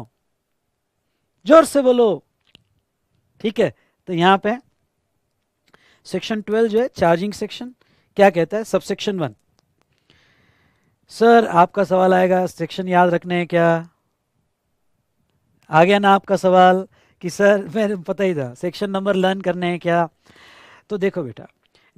A: जोर से बोलो ठीक है तो यहां पे सेक्शन 12 जो है चार्जिंग सेक्शन क्या कहता है सब सेक्शन वन सर आपका सवाल आएगा सेक्शन याद रखने हैं क्या आ गया ना आपका सवाल कि सर मैं पता ही था सेक्शन नंबर लर्न करने हैं क्या तो देखो बेटा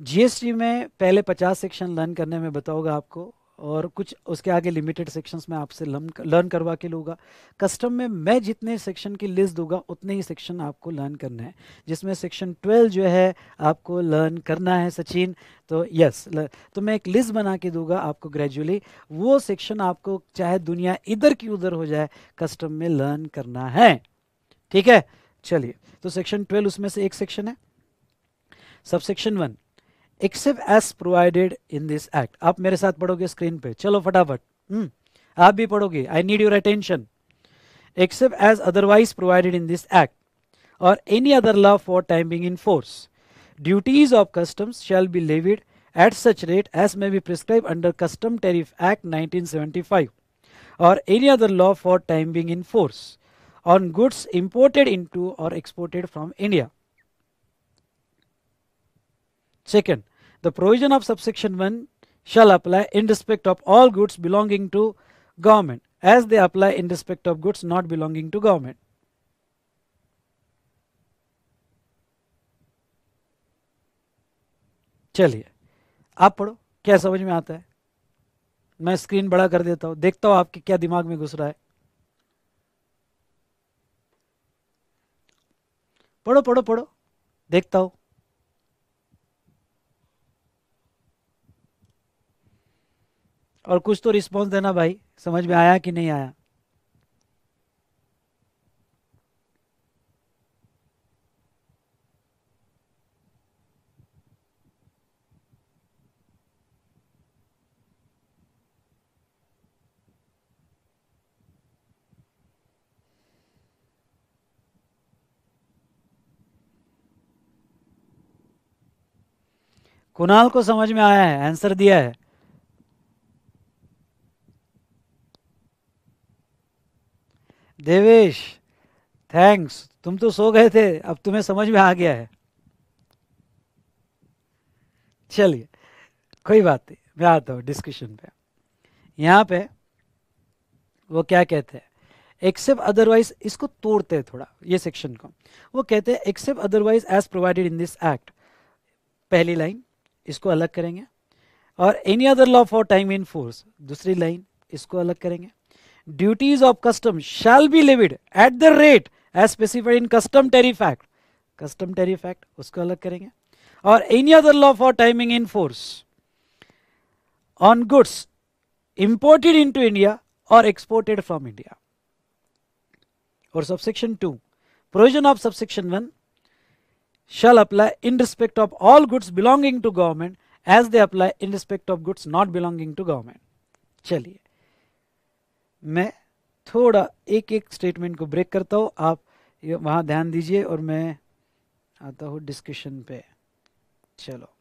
A: जीएसटी में पहले 50 सेक्शन लर्न करने में बताओगे आपको और कुछ उसके आगे लिमिटेड सेक्शंस में आपसे लर्न करवा के लूँगा कस्टम में मैं जितने सेक्शन की लिस्ट दूंगा उतने ही सेक्शन आपको लर्न करने हैं जिसमें सेक्शन 12 जो है आपको लर्न करना है सचिन तो यस तो मैं एक लिस्ट बना के दूंगा आपको ग्रेजुअली वो सेक्शन आपको चाहे दुनिया इधर की उधर हो जाए कस्टम में लर्न करना है ठीक है चलिए तो सेक्शन ट्वेल्व उसमें से एक सेक्शन है subsection one except as provided in this act आप मेरे साथ पढ़ोगे स्क्रीन पे चलो फटाफट हम्म आप भी पढ़ोगे I need your attention except as otherwise provided in this act और any other law for time being in force duties of customs shall be levied at such rate as may be prescribe under custom tariff act nineteen five और any other law for time being in force on goods imported into और exported from India Second, the provision of subsection 1 shall apply in respect of all goods belonging to government as they apply in respect of goods not belonging to government. चलिए आप पढ़ो क्या समझ में आता है मैं स्क्रीन बड़ा कर देता हूं देखता हूं आपके क्या दिमाग में घुस रहा है पढ़ो पढ़ो पढ़ो देखता हूं और कुछ तो रिस्पॉन्स देना भाई समझ में आया कि नहीं आया कुणाल को समझ में आया है आंसर दिया है देवेश थैंक्स तुम तो सो गए थे अब तुम्हें समझ में आ गया है चलिए कोई बात नहीं मैं आता हूँ डिस्कशन पे यहाँ पे वो क्या कहते हैं एक्सेप्ट अदरवाइज इसको तोड़ते हैं थोड़ा ये सेक्शन को वो कहते हैं except otherwise as provided in this act पहली लाइन इसको अलग करेंगे और any other law for time in force दूसरी लाइन इसको अलग करेंगे duties of custom shall be levied at the rate as specified in custom tariff act custom tariff act उसको alag karenge. और any other law for timing in force on goods imported into India or exported from India or subsection 2 provision of subsection 1 shall apply in respect of all goods belonging to government as they apply in respect of goods not belonging to government Chaliye. मैं थोड़ा एक एक statement को break करता हूँ आप वहाँ ध्यान दीजिए और मैं आता हूँ डिस्कशन पे चलो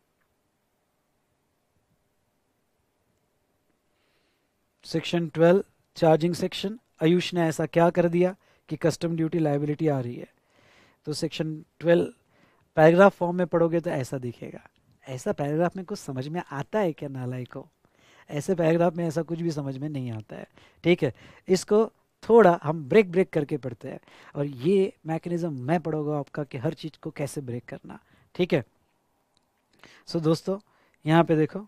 A: section twelve charging section Ayush ने ऐसा क्या कर दिया कि कस्टम ड्यूटी लाइबिलिटी आ रही है तो सेक्शन ट्वेल्व पैराग्राफ फॉर्म में पढ़ोगे तो ऐसा दिखेगा ऐसा पैराग्राफ में कुछ समझ में आता है क्या नालाई को ऐसे पैराग्राफ में ऐसा कुछ भी समझ में नहीं आता है ठीक है इसको थोड़ा हम ब्रेक ब्रेक करके पढ़ते हैं और ये मैकेनिज़्म मैं पढ़ूंगा आपका कि हर चीज़ को कैसे ब्रेक करना ठीक है सो so, दोस्तों यहाँ पे देखो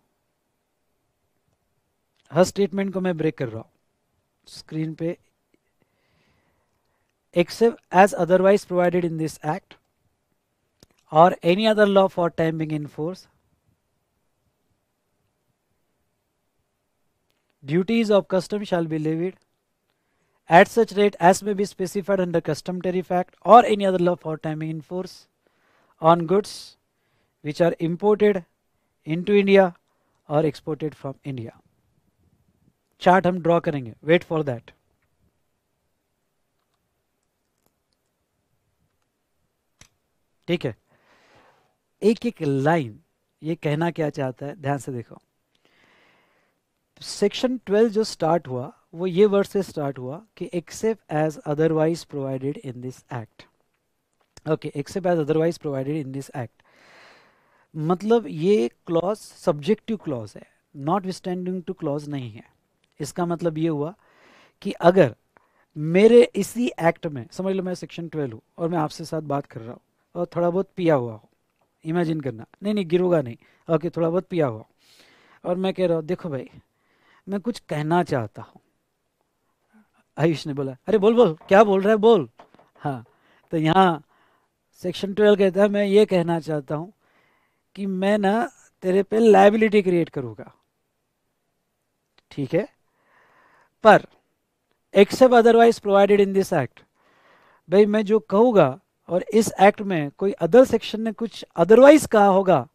A: हर स्टेटमेंट को मैं ब्रेक कर रहा हूँ स्क्रीन पे except as otherwise provided in this act और any other law for time being in force duties of custom shall be levied at such rate as may be specified under custom tariff act or any other law for timing in force on goods which are imported into India और exported from India chart हम draw करेंगे wait for that ठीक है एक एक line ये कहना क्या चाहता है ध्यान से देखो सेक्शन ट्वेल्व जो स्टार्ट हुआ वो ये वर्ड से स्टार्ट हुआ कि except as otherwise provided in this act okay except as otherwise provided in this act मतलब ये क्लॉज सब्जेक्टिव क्लॉज है नॉट विस्टैंडिंग टू क्लॉज नहीं है इसका मतलब ये हुआ कि अगर मेरे इसी एक्ट में समझ लो मैं सेक्शन ट्वेल्व हूँ और मैं आपसे साथ बात कर रहा हूँ और थोड़ा बहुत पिया हुआ हूँ इमेजिन करना नहीं नहीं गिरूगा नहीं ओके थोड़ा बहुत पिया हुआ और मैं कह रहा हूँ देखो भाई मैं कुछ कहना चाहता हूँ आयुष ने बोला अरे बोल बोल क्या बोल रहा है बोल हाँ तो यहाँ सेक्शन ट्वेल्व कहता है मैं ये कहना चाहता हूँ कि मैं ना तेरे पे लाइबिलिटी क्रिएट करूँगा ठीक है पर except otherwise provided in this act भाई मैं जो कहूँगा और इस एक्ट में कोई अदर सेक्शन ने कुछ अदरवाइज कहा होगा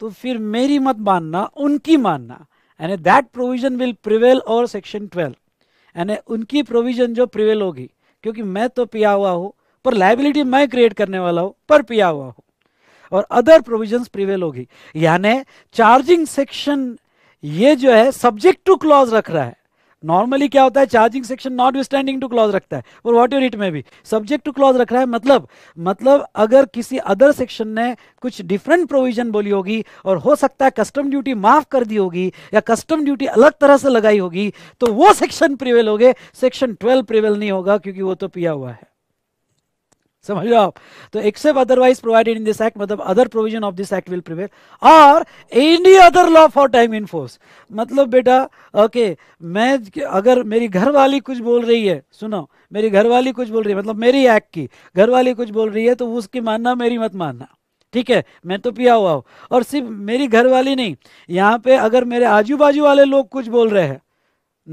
A: तो फिर मेरी मत मानना उनकी मानना यानी दैट प्रोविजन विल प्रिवेल और सेक्शन ट्वेल्व यानी उनकी प्रोविजन जो प्रिवेल होगी क्योंकि मैं तो पिया हुआ हूँ पर लाइबिलिटी मैं क्रिएट करने वाला हूँ पर पिया हुआ हूँ और अदर प्रोविजन प्रिवेल होगी यानी चार्जिंग सेक्शन ये जो है सब्जेक्ट टू क्लॉज रख रहा है नॉर्मली क्या होता है charging section notwithstanding to clause रखता है और वॉट यूर में भी सब्जेक्ट टू क्लॉज रख रहा है मतलब मतलब अगर किसी अदर सेक्शन ने कुछ डिफरेंट प्रोविजन बोली होगी और हो सकता है कस्टम ड्यूटी माफ कर दी होगी या कस्टम ड्यूटी अलग तरह से लगाई होगी तो वो सेक्शन प्रिवेल हो गए सेक्शन ट्वेल्व प्रिवेल नहीं होगा क्योंकि वो तो पिया हुआ है समझ लो आप तो except otherwise provided in this act मतलब other provision of this act will prevail और any other law for time in force मतलब बेटा ओके मैं अगर मेरी घर वाली कुछ बोल रही है सुनो मेरी घर वाली कुछ बोल रही है मतलब मेरी एक्ट की घर वाली कुछ बोल रही है तो उसकी मानना मेरी मत मानना ठीक है मैं तो पिया हुआ हूँ और सिर्फ मेरी घर वाली नहीं यहाँ पे अगर मेरे आजू बाजू वाले लोग कुछ बोल रहे हैं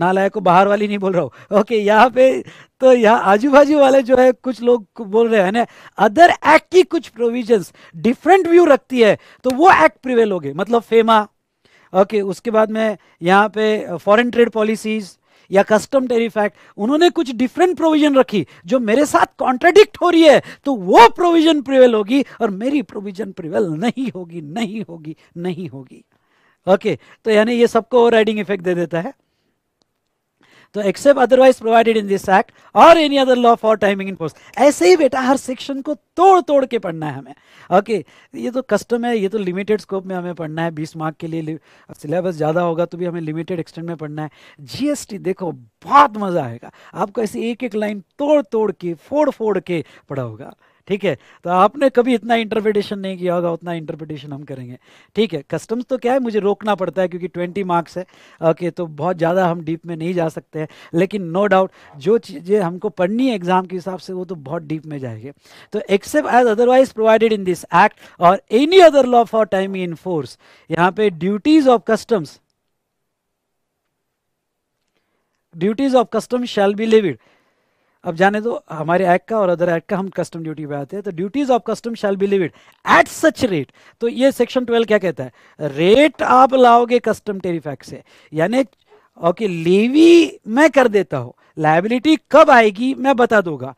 A: नालायक को बाहर वाली नहीं बोल रहा हूँ ओके यहाँ पे तो यहाँ आजू बाजू वाले जो है कुछ लोग बोल रहे हैं अदर एक्ट की कुछ प्रोविजंस डिफरेंट व्यू रखती है तो वो एक्ट प्रिवेल हो गए मतलब फेमा ओके okay, उसके बाद में यहाँ पे फॉरेन ट्रेड पॉलिसीज या कस्टम टेरिफ एक्ट उन्होंने कुछ डिफरेंट प्रोविजन रखी जो मेरे साथ कॉन्ट्राडिक्ट हो रही है तो वो प्रोविजन प्रिवेल होगी और मेरी प्रोविजन प्रिवेल नहीं होगी नहीं होगी नहीं होगी ओके okay, तो यानी ये सबको ओवर इफेक्ट दे देता है तो except otherwise provided in this act और any other law for time being in पोस्ट ऐसे ही बेटा हर सेक्शन को तोड़ तोड़ के पढ़ना है हमें ओके ये तो कस्टम है ये तो लिमिटेड स्कोप में हमें पढ़ना है बीस मार्क के लिए सिलेबस ज़्यादा होगा तो भी हमें लिमिटेड एक्सटेंड में पढ़ना है जीएसटी देखो बहुत मज़ा आएगा आपको ऐसे एक एक लाइन तोड़ तोड़ के फोड़ फोड़ के पढ़ा होगा ठीक है तो आपने कभी इतना इंटरप्रिटेशन नहीं किया होगा उतना इंटरप्रिटेशन हम करेंगे ठीक है कस्टम्स तो क्या है मुझे रोकना पड़ता है क्योंकि ट्वेंटी मार्क्स है ओके तो बहुत ज़्यादा हम डीप में नहीं जा सकते हैं लेकिन नो no डाउट जो चीज़ें हमको पढ़नी है एग्जाम के हिसाब से वो तो बहुत डीप में जाएंगे तो except as otherwise provided in this act और any other law for time in force यहाँ पे duties of customs duties of customs shall be levied अब जाने दो हमारे एक्ट का और अदर एक्ट का हम कस्टम ड्यूटी पे आते हैं तो duties of custom shall be levied at such rate तो ये सेक्शन ट्वेल्व क्या कहता है रेट आप लाओगे कस्टम एक्ट से यानी ओके लेवी मैं कर देता हूं लाइबिलिटी कब आएगी मैं बता दूंगा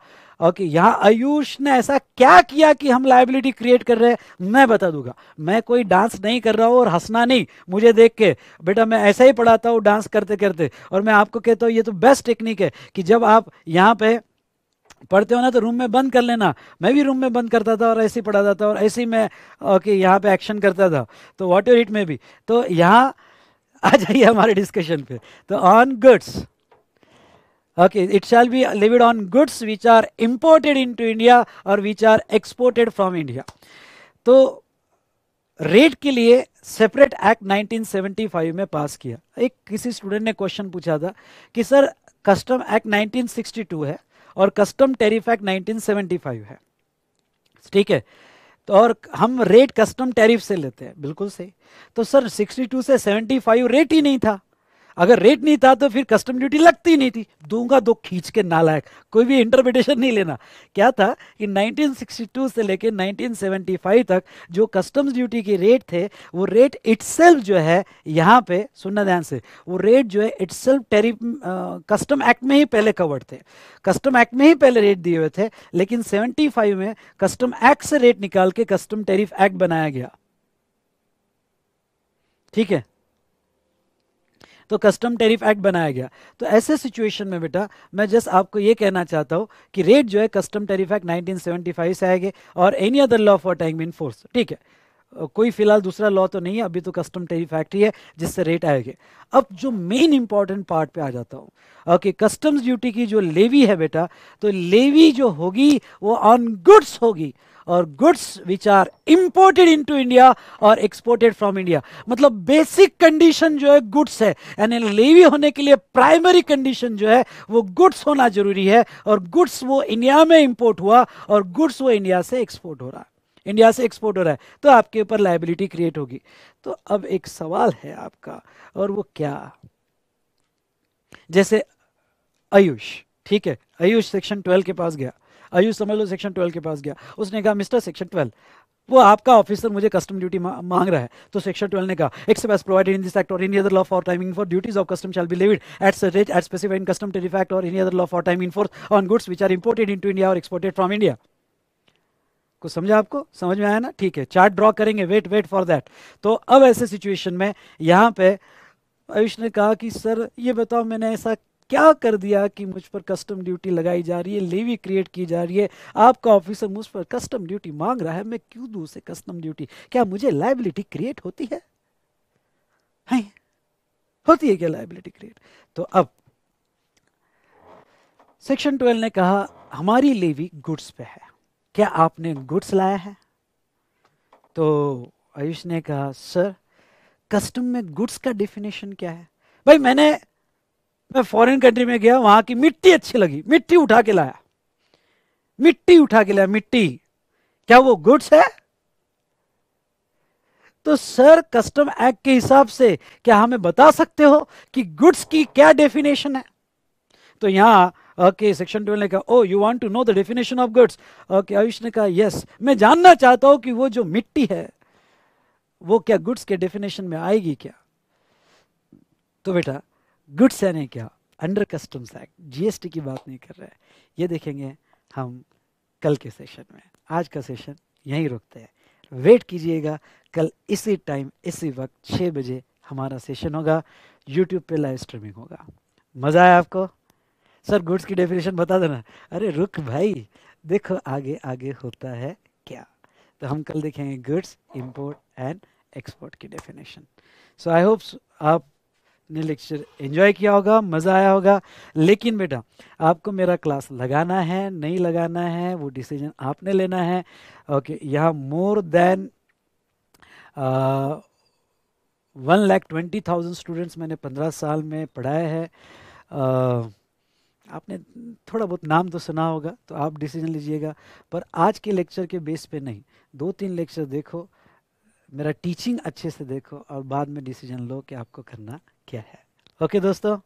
A: ओके यहाँ आयुष ने ऐसा क्या किया कि हम लाइबिलिटी क्रिएट कर रहे हैं मैं बता दूंगा मैं कोई डांस नहीं कर रहा हूँ और हंसना नहीं मुझे देख के बेटा मैं ऐसा ही पढ़ाता हूँ डांस करते करते और मैं आपको कहता हूँ ये तो बेस्ट टेक्निक है कि जब आप यहाँ पे पढ़ते हो ना तो रूम में बंद कर लेना मैं भी रूम में बंद करता था और ऐसे ही पढ़ाता था और ऐसे ही मैं ओके यहाँ पे एक्शन करता था तो वॉट यूर इट में भी तो यहाँ आ जाइए हमारे डिस्कशन पे तो on goods Okay, it shall be levied on goods which are imported into India और which are exported from India. तो रेट के लिए सेपरेट एक्ट 1975 में पास किया एक किसी स्टूडेंट ने क्वेश्चन पूछा था कि सर कस्टम एक्ट 1962 है और कस्टम टेरिफ एक्ट 1975 है ठीक है तो और हम रेट कस्टम टेरिफ से लेते हैं बिल्कुल सही तो सर 62 से 75 रेट ही नहीं था अगर रेट नहीं था तो फिर कस्टम ड्यूटी लगती नहीं थी दूंगा दो खींच के नालायक कोई भी इंटरप्रिटेशन नहीं लेना क्या था कि 1962 से लेकर 1975 तक जो कस्टम्स ड्यूटी के रेट थे वो रेट इट्सेल्फ जो है यहाँ पे सुनना ध्यान से वो रेट जो है इट्सल्फ टेरिफ कस्टम एक्ट में ही पहले कवर्ड थे कस्टम एक्ट में ही पहले रेट दिए हुए थे लेकिन सेवेंटी में कस्टम एक्ट से रेट निकाल के कस्टम टेरिफ एक्ट बनाया गया ठीक है तो कस्टम टैरिफ एक्ट बनाया गया तो ऐसे सिचुएशन में बेटा मैं जस्ट आपको ये कहना चाहता हूँ कि रेट जो है कस्टम टैरिफ एक्ट 1975 से आएंगे और any other law for time in force ठीक है कोई फिलहाल दूसरा लॉ तो नहीं है अभी तो कस्टम टैरिफ फैक्ट्री है जिससे रेट आएगी अब जो मेन इंपॉर्टेंट पार्ट पे आ जाता हूँ ओके कस्टम्स ड्यूटी की जो लेवी है बेटा तो लेवी जो होगी वो ऑन गुड्स होगी और goods which are imported into India और एक्सपोर्टेड फ्रॉम इंडिया मतलब बेसिक कंडीशन जो है गुड्स है यानी लेवी होने के लिए प्राइमरी कंडीशन जो है वो गुड्स होना जरूरी है और गुड्स वो इंडिया में इंपोर्ट हुआ और गुड्स वो इंडिया से एक्सपोर्ट हो रहा है इंडिया से एक्सपोर्ट हो रहा है तो आपके ऊपर लाइबिलिटी क्रिएट होगी तो अब एक सवाल है आपका और वो क्या जैसे आयुष ठीक है आयुष सेक्शन ट्वेल्व के पास गया आयुष समझ लो सेक्शन ट्वेल्व के पास गया उसने कहा मिस्टर सेक्शन ट्वेल्व वो आपका ऑफिसर मुझे कस्टम ड्यूटी मा, मांग रहा है तो सेक्शन ट्वेल्व ने कहा except as provided in this act और any other law for time being force duties of custom shall be levied at such rate at specified custom tariff act और any other law for time in on goods which are imported into India और exported from India कुछ समझा आपको समझ में आया ना ठीक है चार्ट ड्रॉ करेंगे वेट वेट फॉर दैट तो अब ऐसे सिचुएशन में यहाँ पे आयुष ने कहा कि सर ये बताओ मैंने ऐसा क्या कर दिया कि मुझ पर कस्टम ड्यूटी लगाई जा रही है लेवी क्रिएट की जा रही है आपका ऑफिसर मुझ पर कस्टम ड्यूटी मांग रहा है मैं क्यों दू उसे कस्टम ड्यूटी क्या मुझे लाइबिलिटी क्रिएट होती है हैं होती है क्या लाइबिलिटी क्रिएट तो अब सेक्शन ट्वेल्व ने कहा हमारी लेवी गुड्स पे है क्या आपने गुड्स लाया है तो आयुष ने कहा सर कस्टम में गुड्स का डिफिनेशन क्या है भाई मैंने मैं फॉरेन कंट्री में गया वहां की मिट्टी अच्छी लगी मिट्टी उठा के लाया मिट्टी उठा के लाया मिट्टी क्या वो गुड्स है तो सर कस्टम एक्ट के हिसाब से क्या हमें बता सकते हो कि गुड्स की क्या डेफिनेशन है तो यहां ओके सेक्शन ट्वेल्व ने कहा oh you want to know the definition of goods okay Ayush ने कहा यस मैं जानना चाहता हूं कि वो जो मिट्टी है वो क्या गुड्स के डेफिनेशन में आएगी क्या तो बेटा गुड्स यानी क्या अंडर कस्टम्स एक्ट जीएसटी की बात नहीं कर रहे ये देखेंगे हम कल के सेशन में आज का सेशन यहीं रुकते हैं वेट कीजिएगा कल इसी टाइम इसी वक्त छः बजे हमारा सेशन होगा यूट्यूब पे लाइव स्ट्रीमिंग होगा मज़ा आया आपको सर गुड्स की डेफिनेशन बता देना अरे रुक भाई देखो आगे आगे होता है क्या तो हम कल देखेंगे गुड्स इंपोर्ट एंड एक्सपोर्ट की डेफिनेशन सो आई होप आप ने लेक्चर एंजॉय किया होगा मज़ा आया होगा लेकिन बेटा आपको मेरा क्लास लगाना है नहीं लगाना है वो डिसीजन आपने लेना है ओके यहाँ more than one lakh twenty thousand students मैंने पंद्रह साल में पढ़ाए हैं आपने थोड़ा बहुत नाम तो सुना होगा तो आप डिसीजन लीजिएगा पर आज के लेक्चर के बेस पे नहीं दो तीन लेक्चर देखो मेरा टीचिंग अच्छे से देखो और बाद में डिसीजन लो कि आपको करना क्या है ओके दोस्तों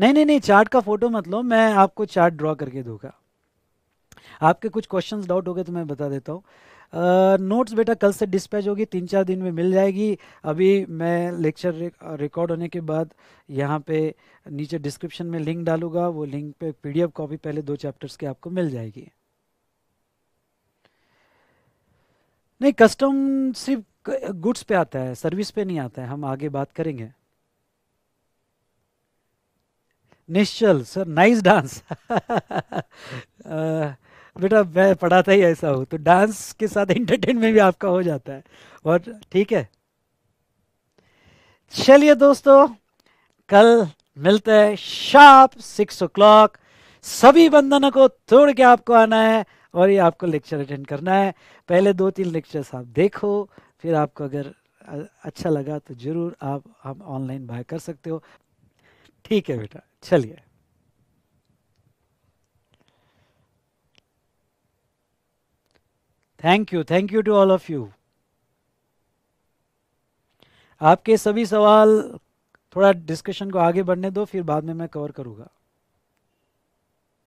A: नहीं नहीं नहीं चार्ट का फोटो मत लो मैं आपको चार्ट ड्रॉ करके दूंगा आपके कुछ क्वेश्चंस डाउट हो गए तो मैं बता देता हूँ नोट्स uh, बेटा कल से डिस्पैच होगी तीन चार दिन में मिल जाएगी अभी मैं लेक्चर रिकॉर्ड होने के बाद यहाँ पे नीचे डिस्क्रिप्शन में लिंक डालूंगा वो लिंक पे पीडीएफ कॉपी पहले दो चैप्टर्स के आपको मिल जाएगी नहीं कस्टम सिर्फ गुड्स पे आता है सर्विस पे नहीं आता है हम आगे बात करेंगे निश्चल सर नाइस डांस बेटा मैं पढ़ाता ही ऐसा हूँ तो डांस के साथ एंटरटेनमेंट भी आपका हो जाता है और ठीक है चलिए दोस्तों कल मिलते हैं शाप सिक्स ओ क्लॉक सभी बंधनों को तोड़ के आपको आना है और ये आपको लेक्चर अटेंड करना है पहले दो तीन लेक्चर्स आप देखो फिर आपको अगर अच्छा लगा तो ज़रूर आप हम ऑनलाइन बाय कर सकते हो ठीक है बेटा चलिए thank you thank you to all of you आपके सभी सवाल थोड़ा डिस्कशन को आगे बढ़ने दो फिर बाद में मैं कवर करूँगा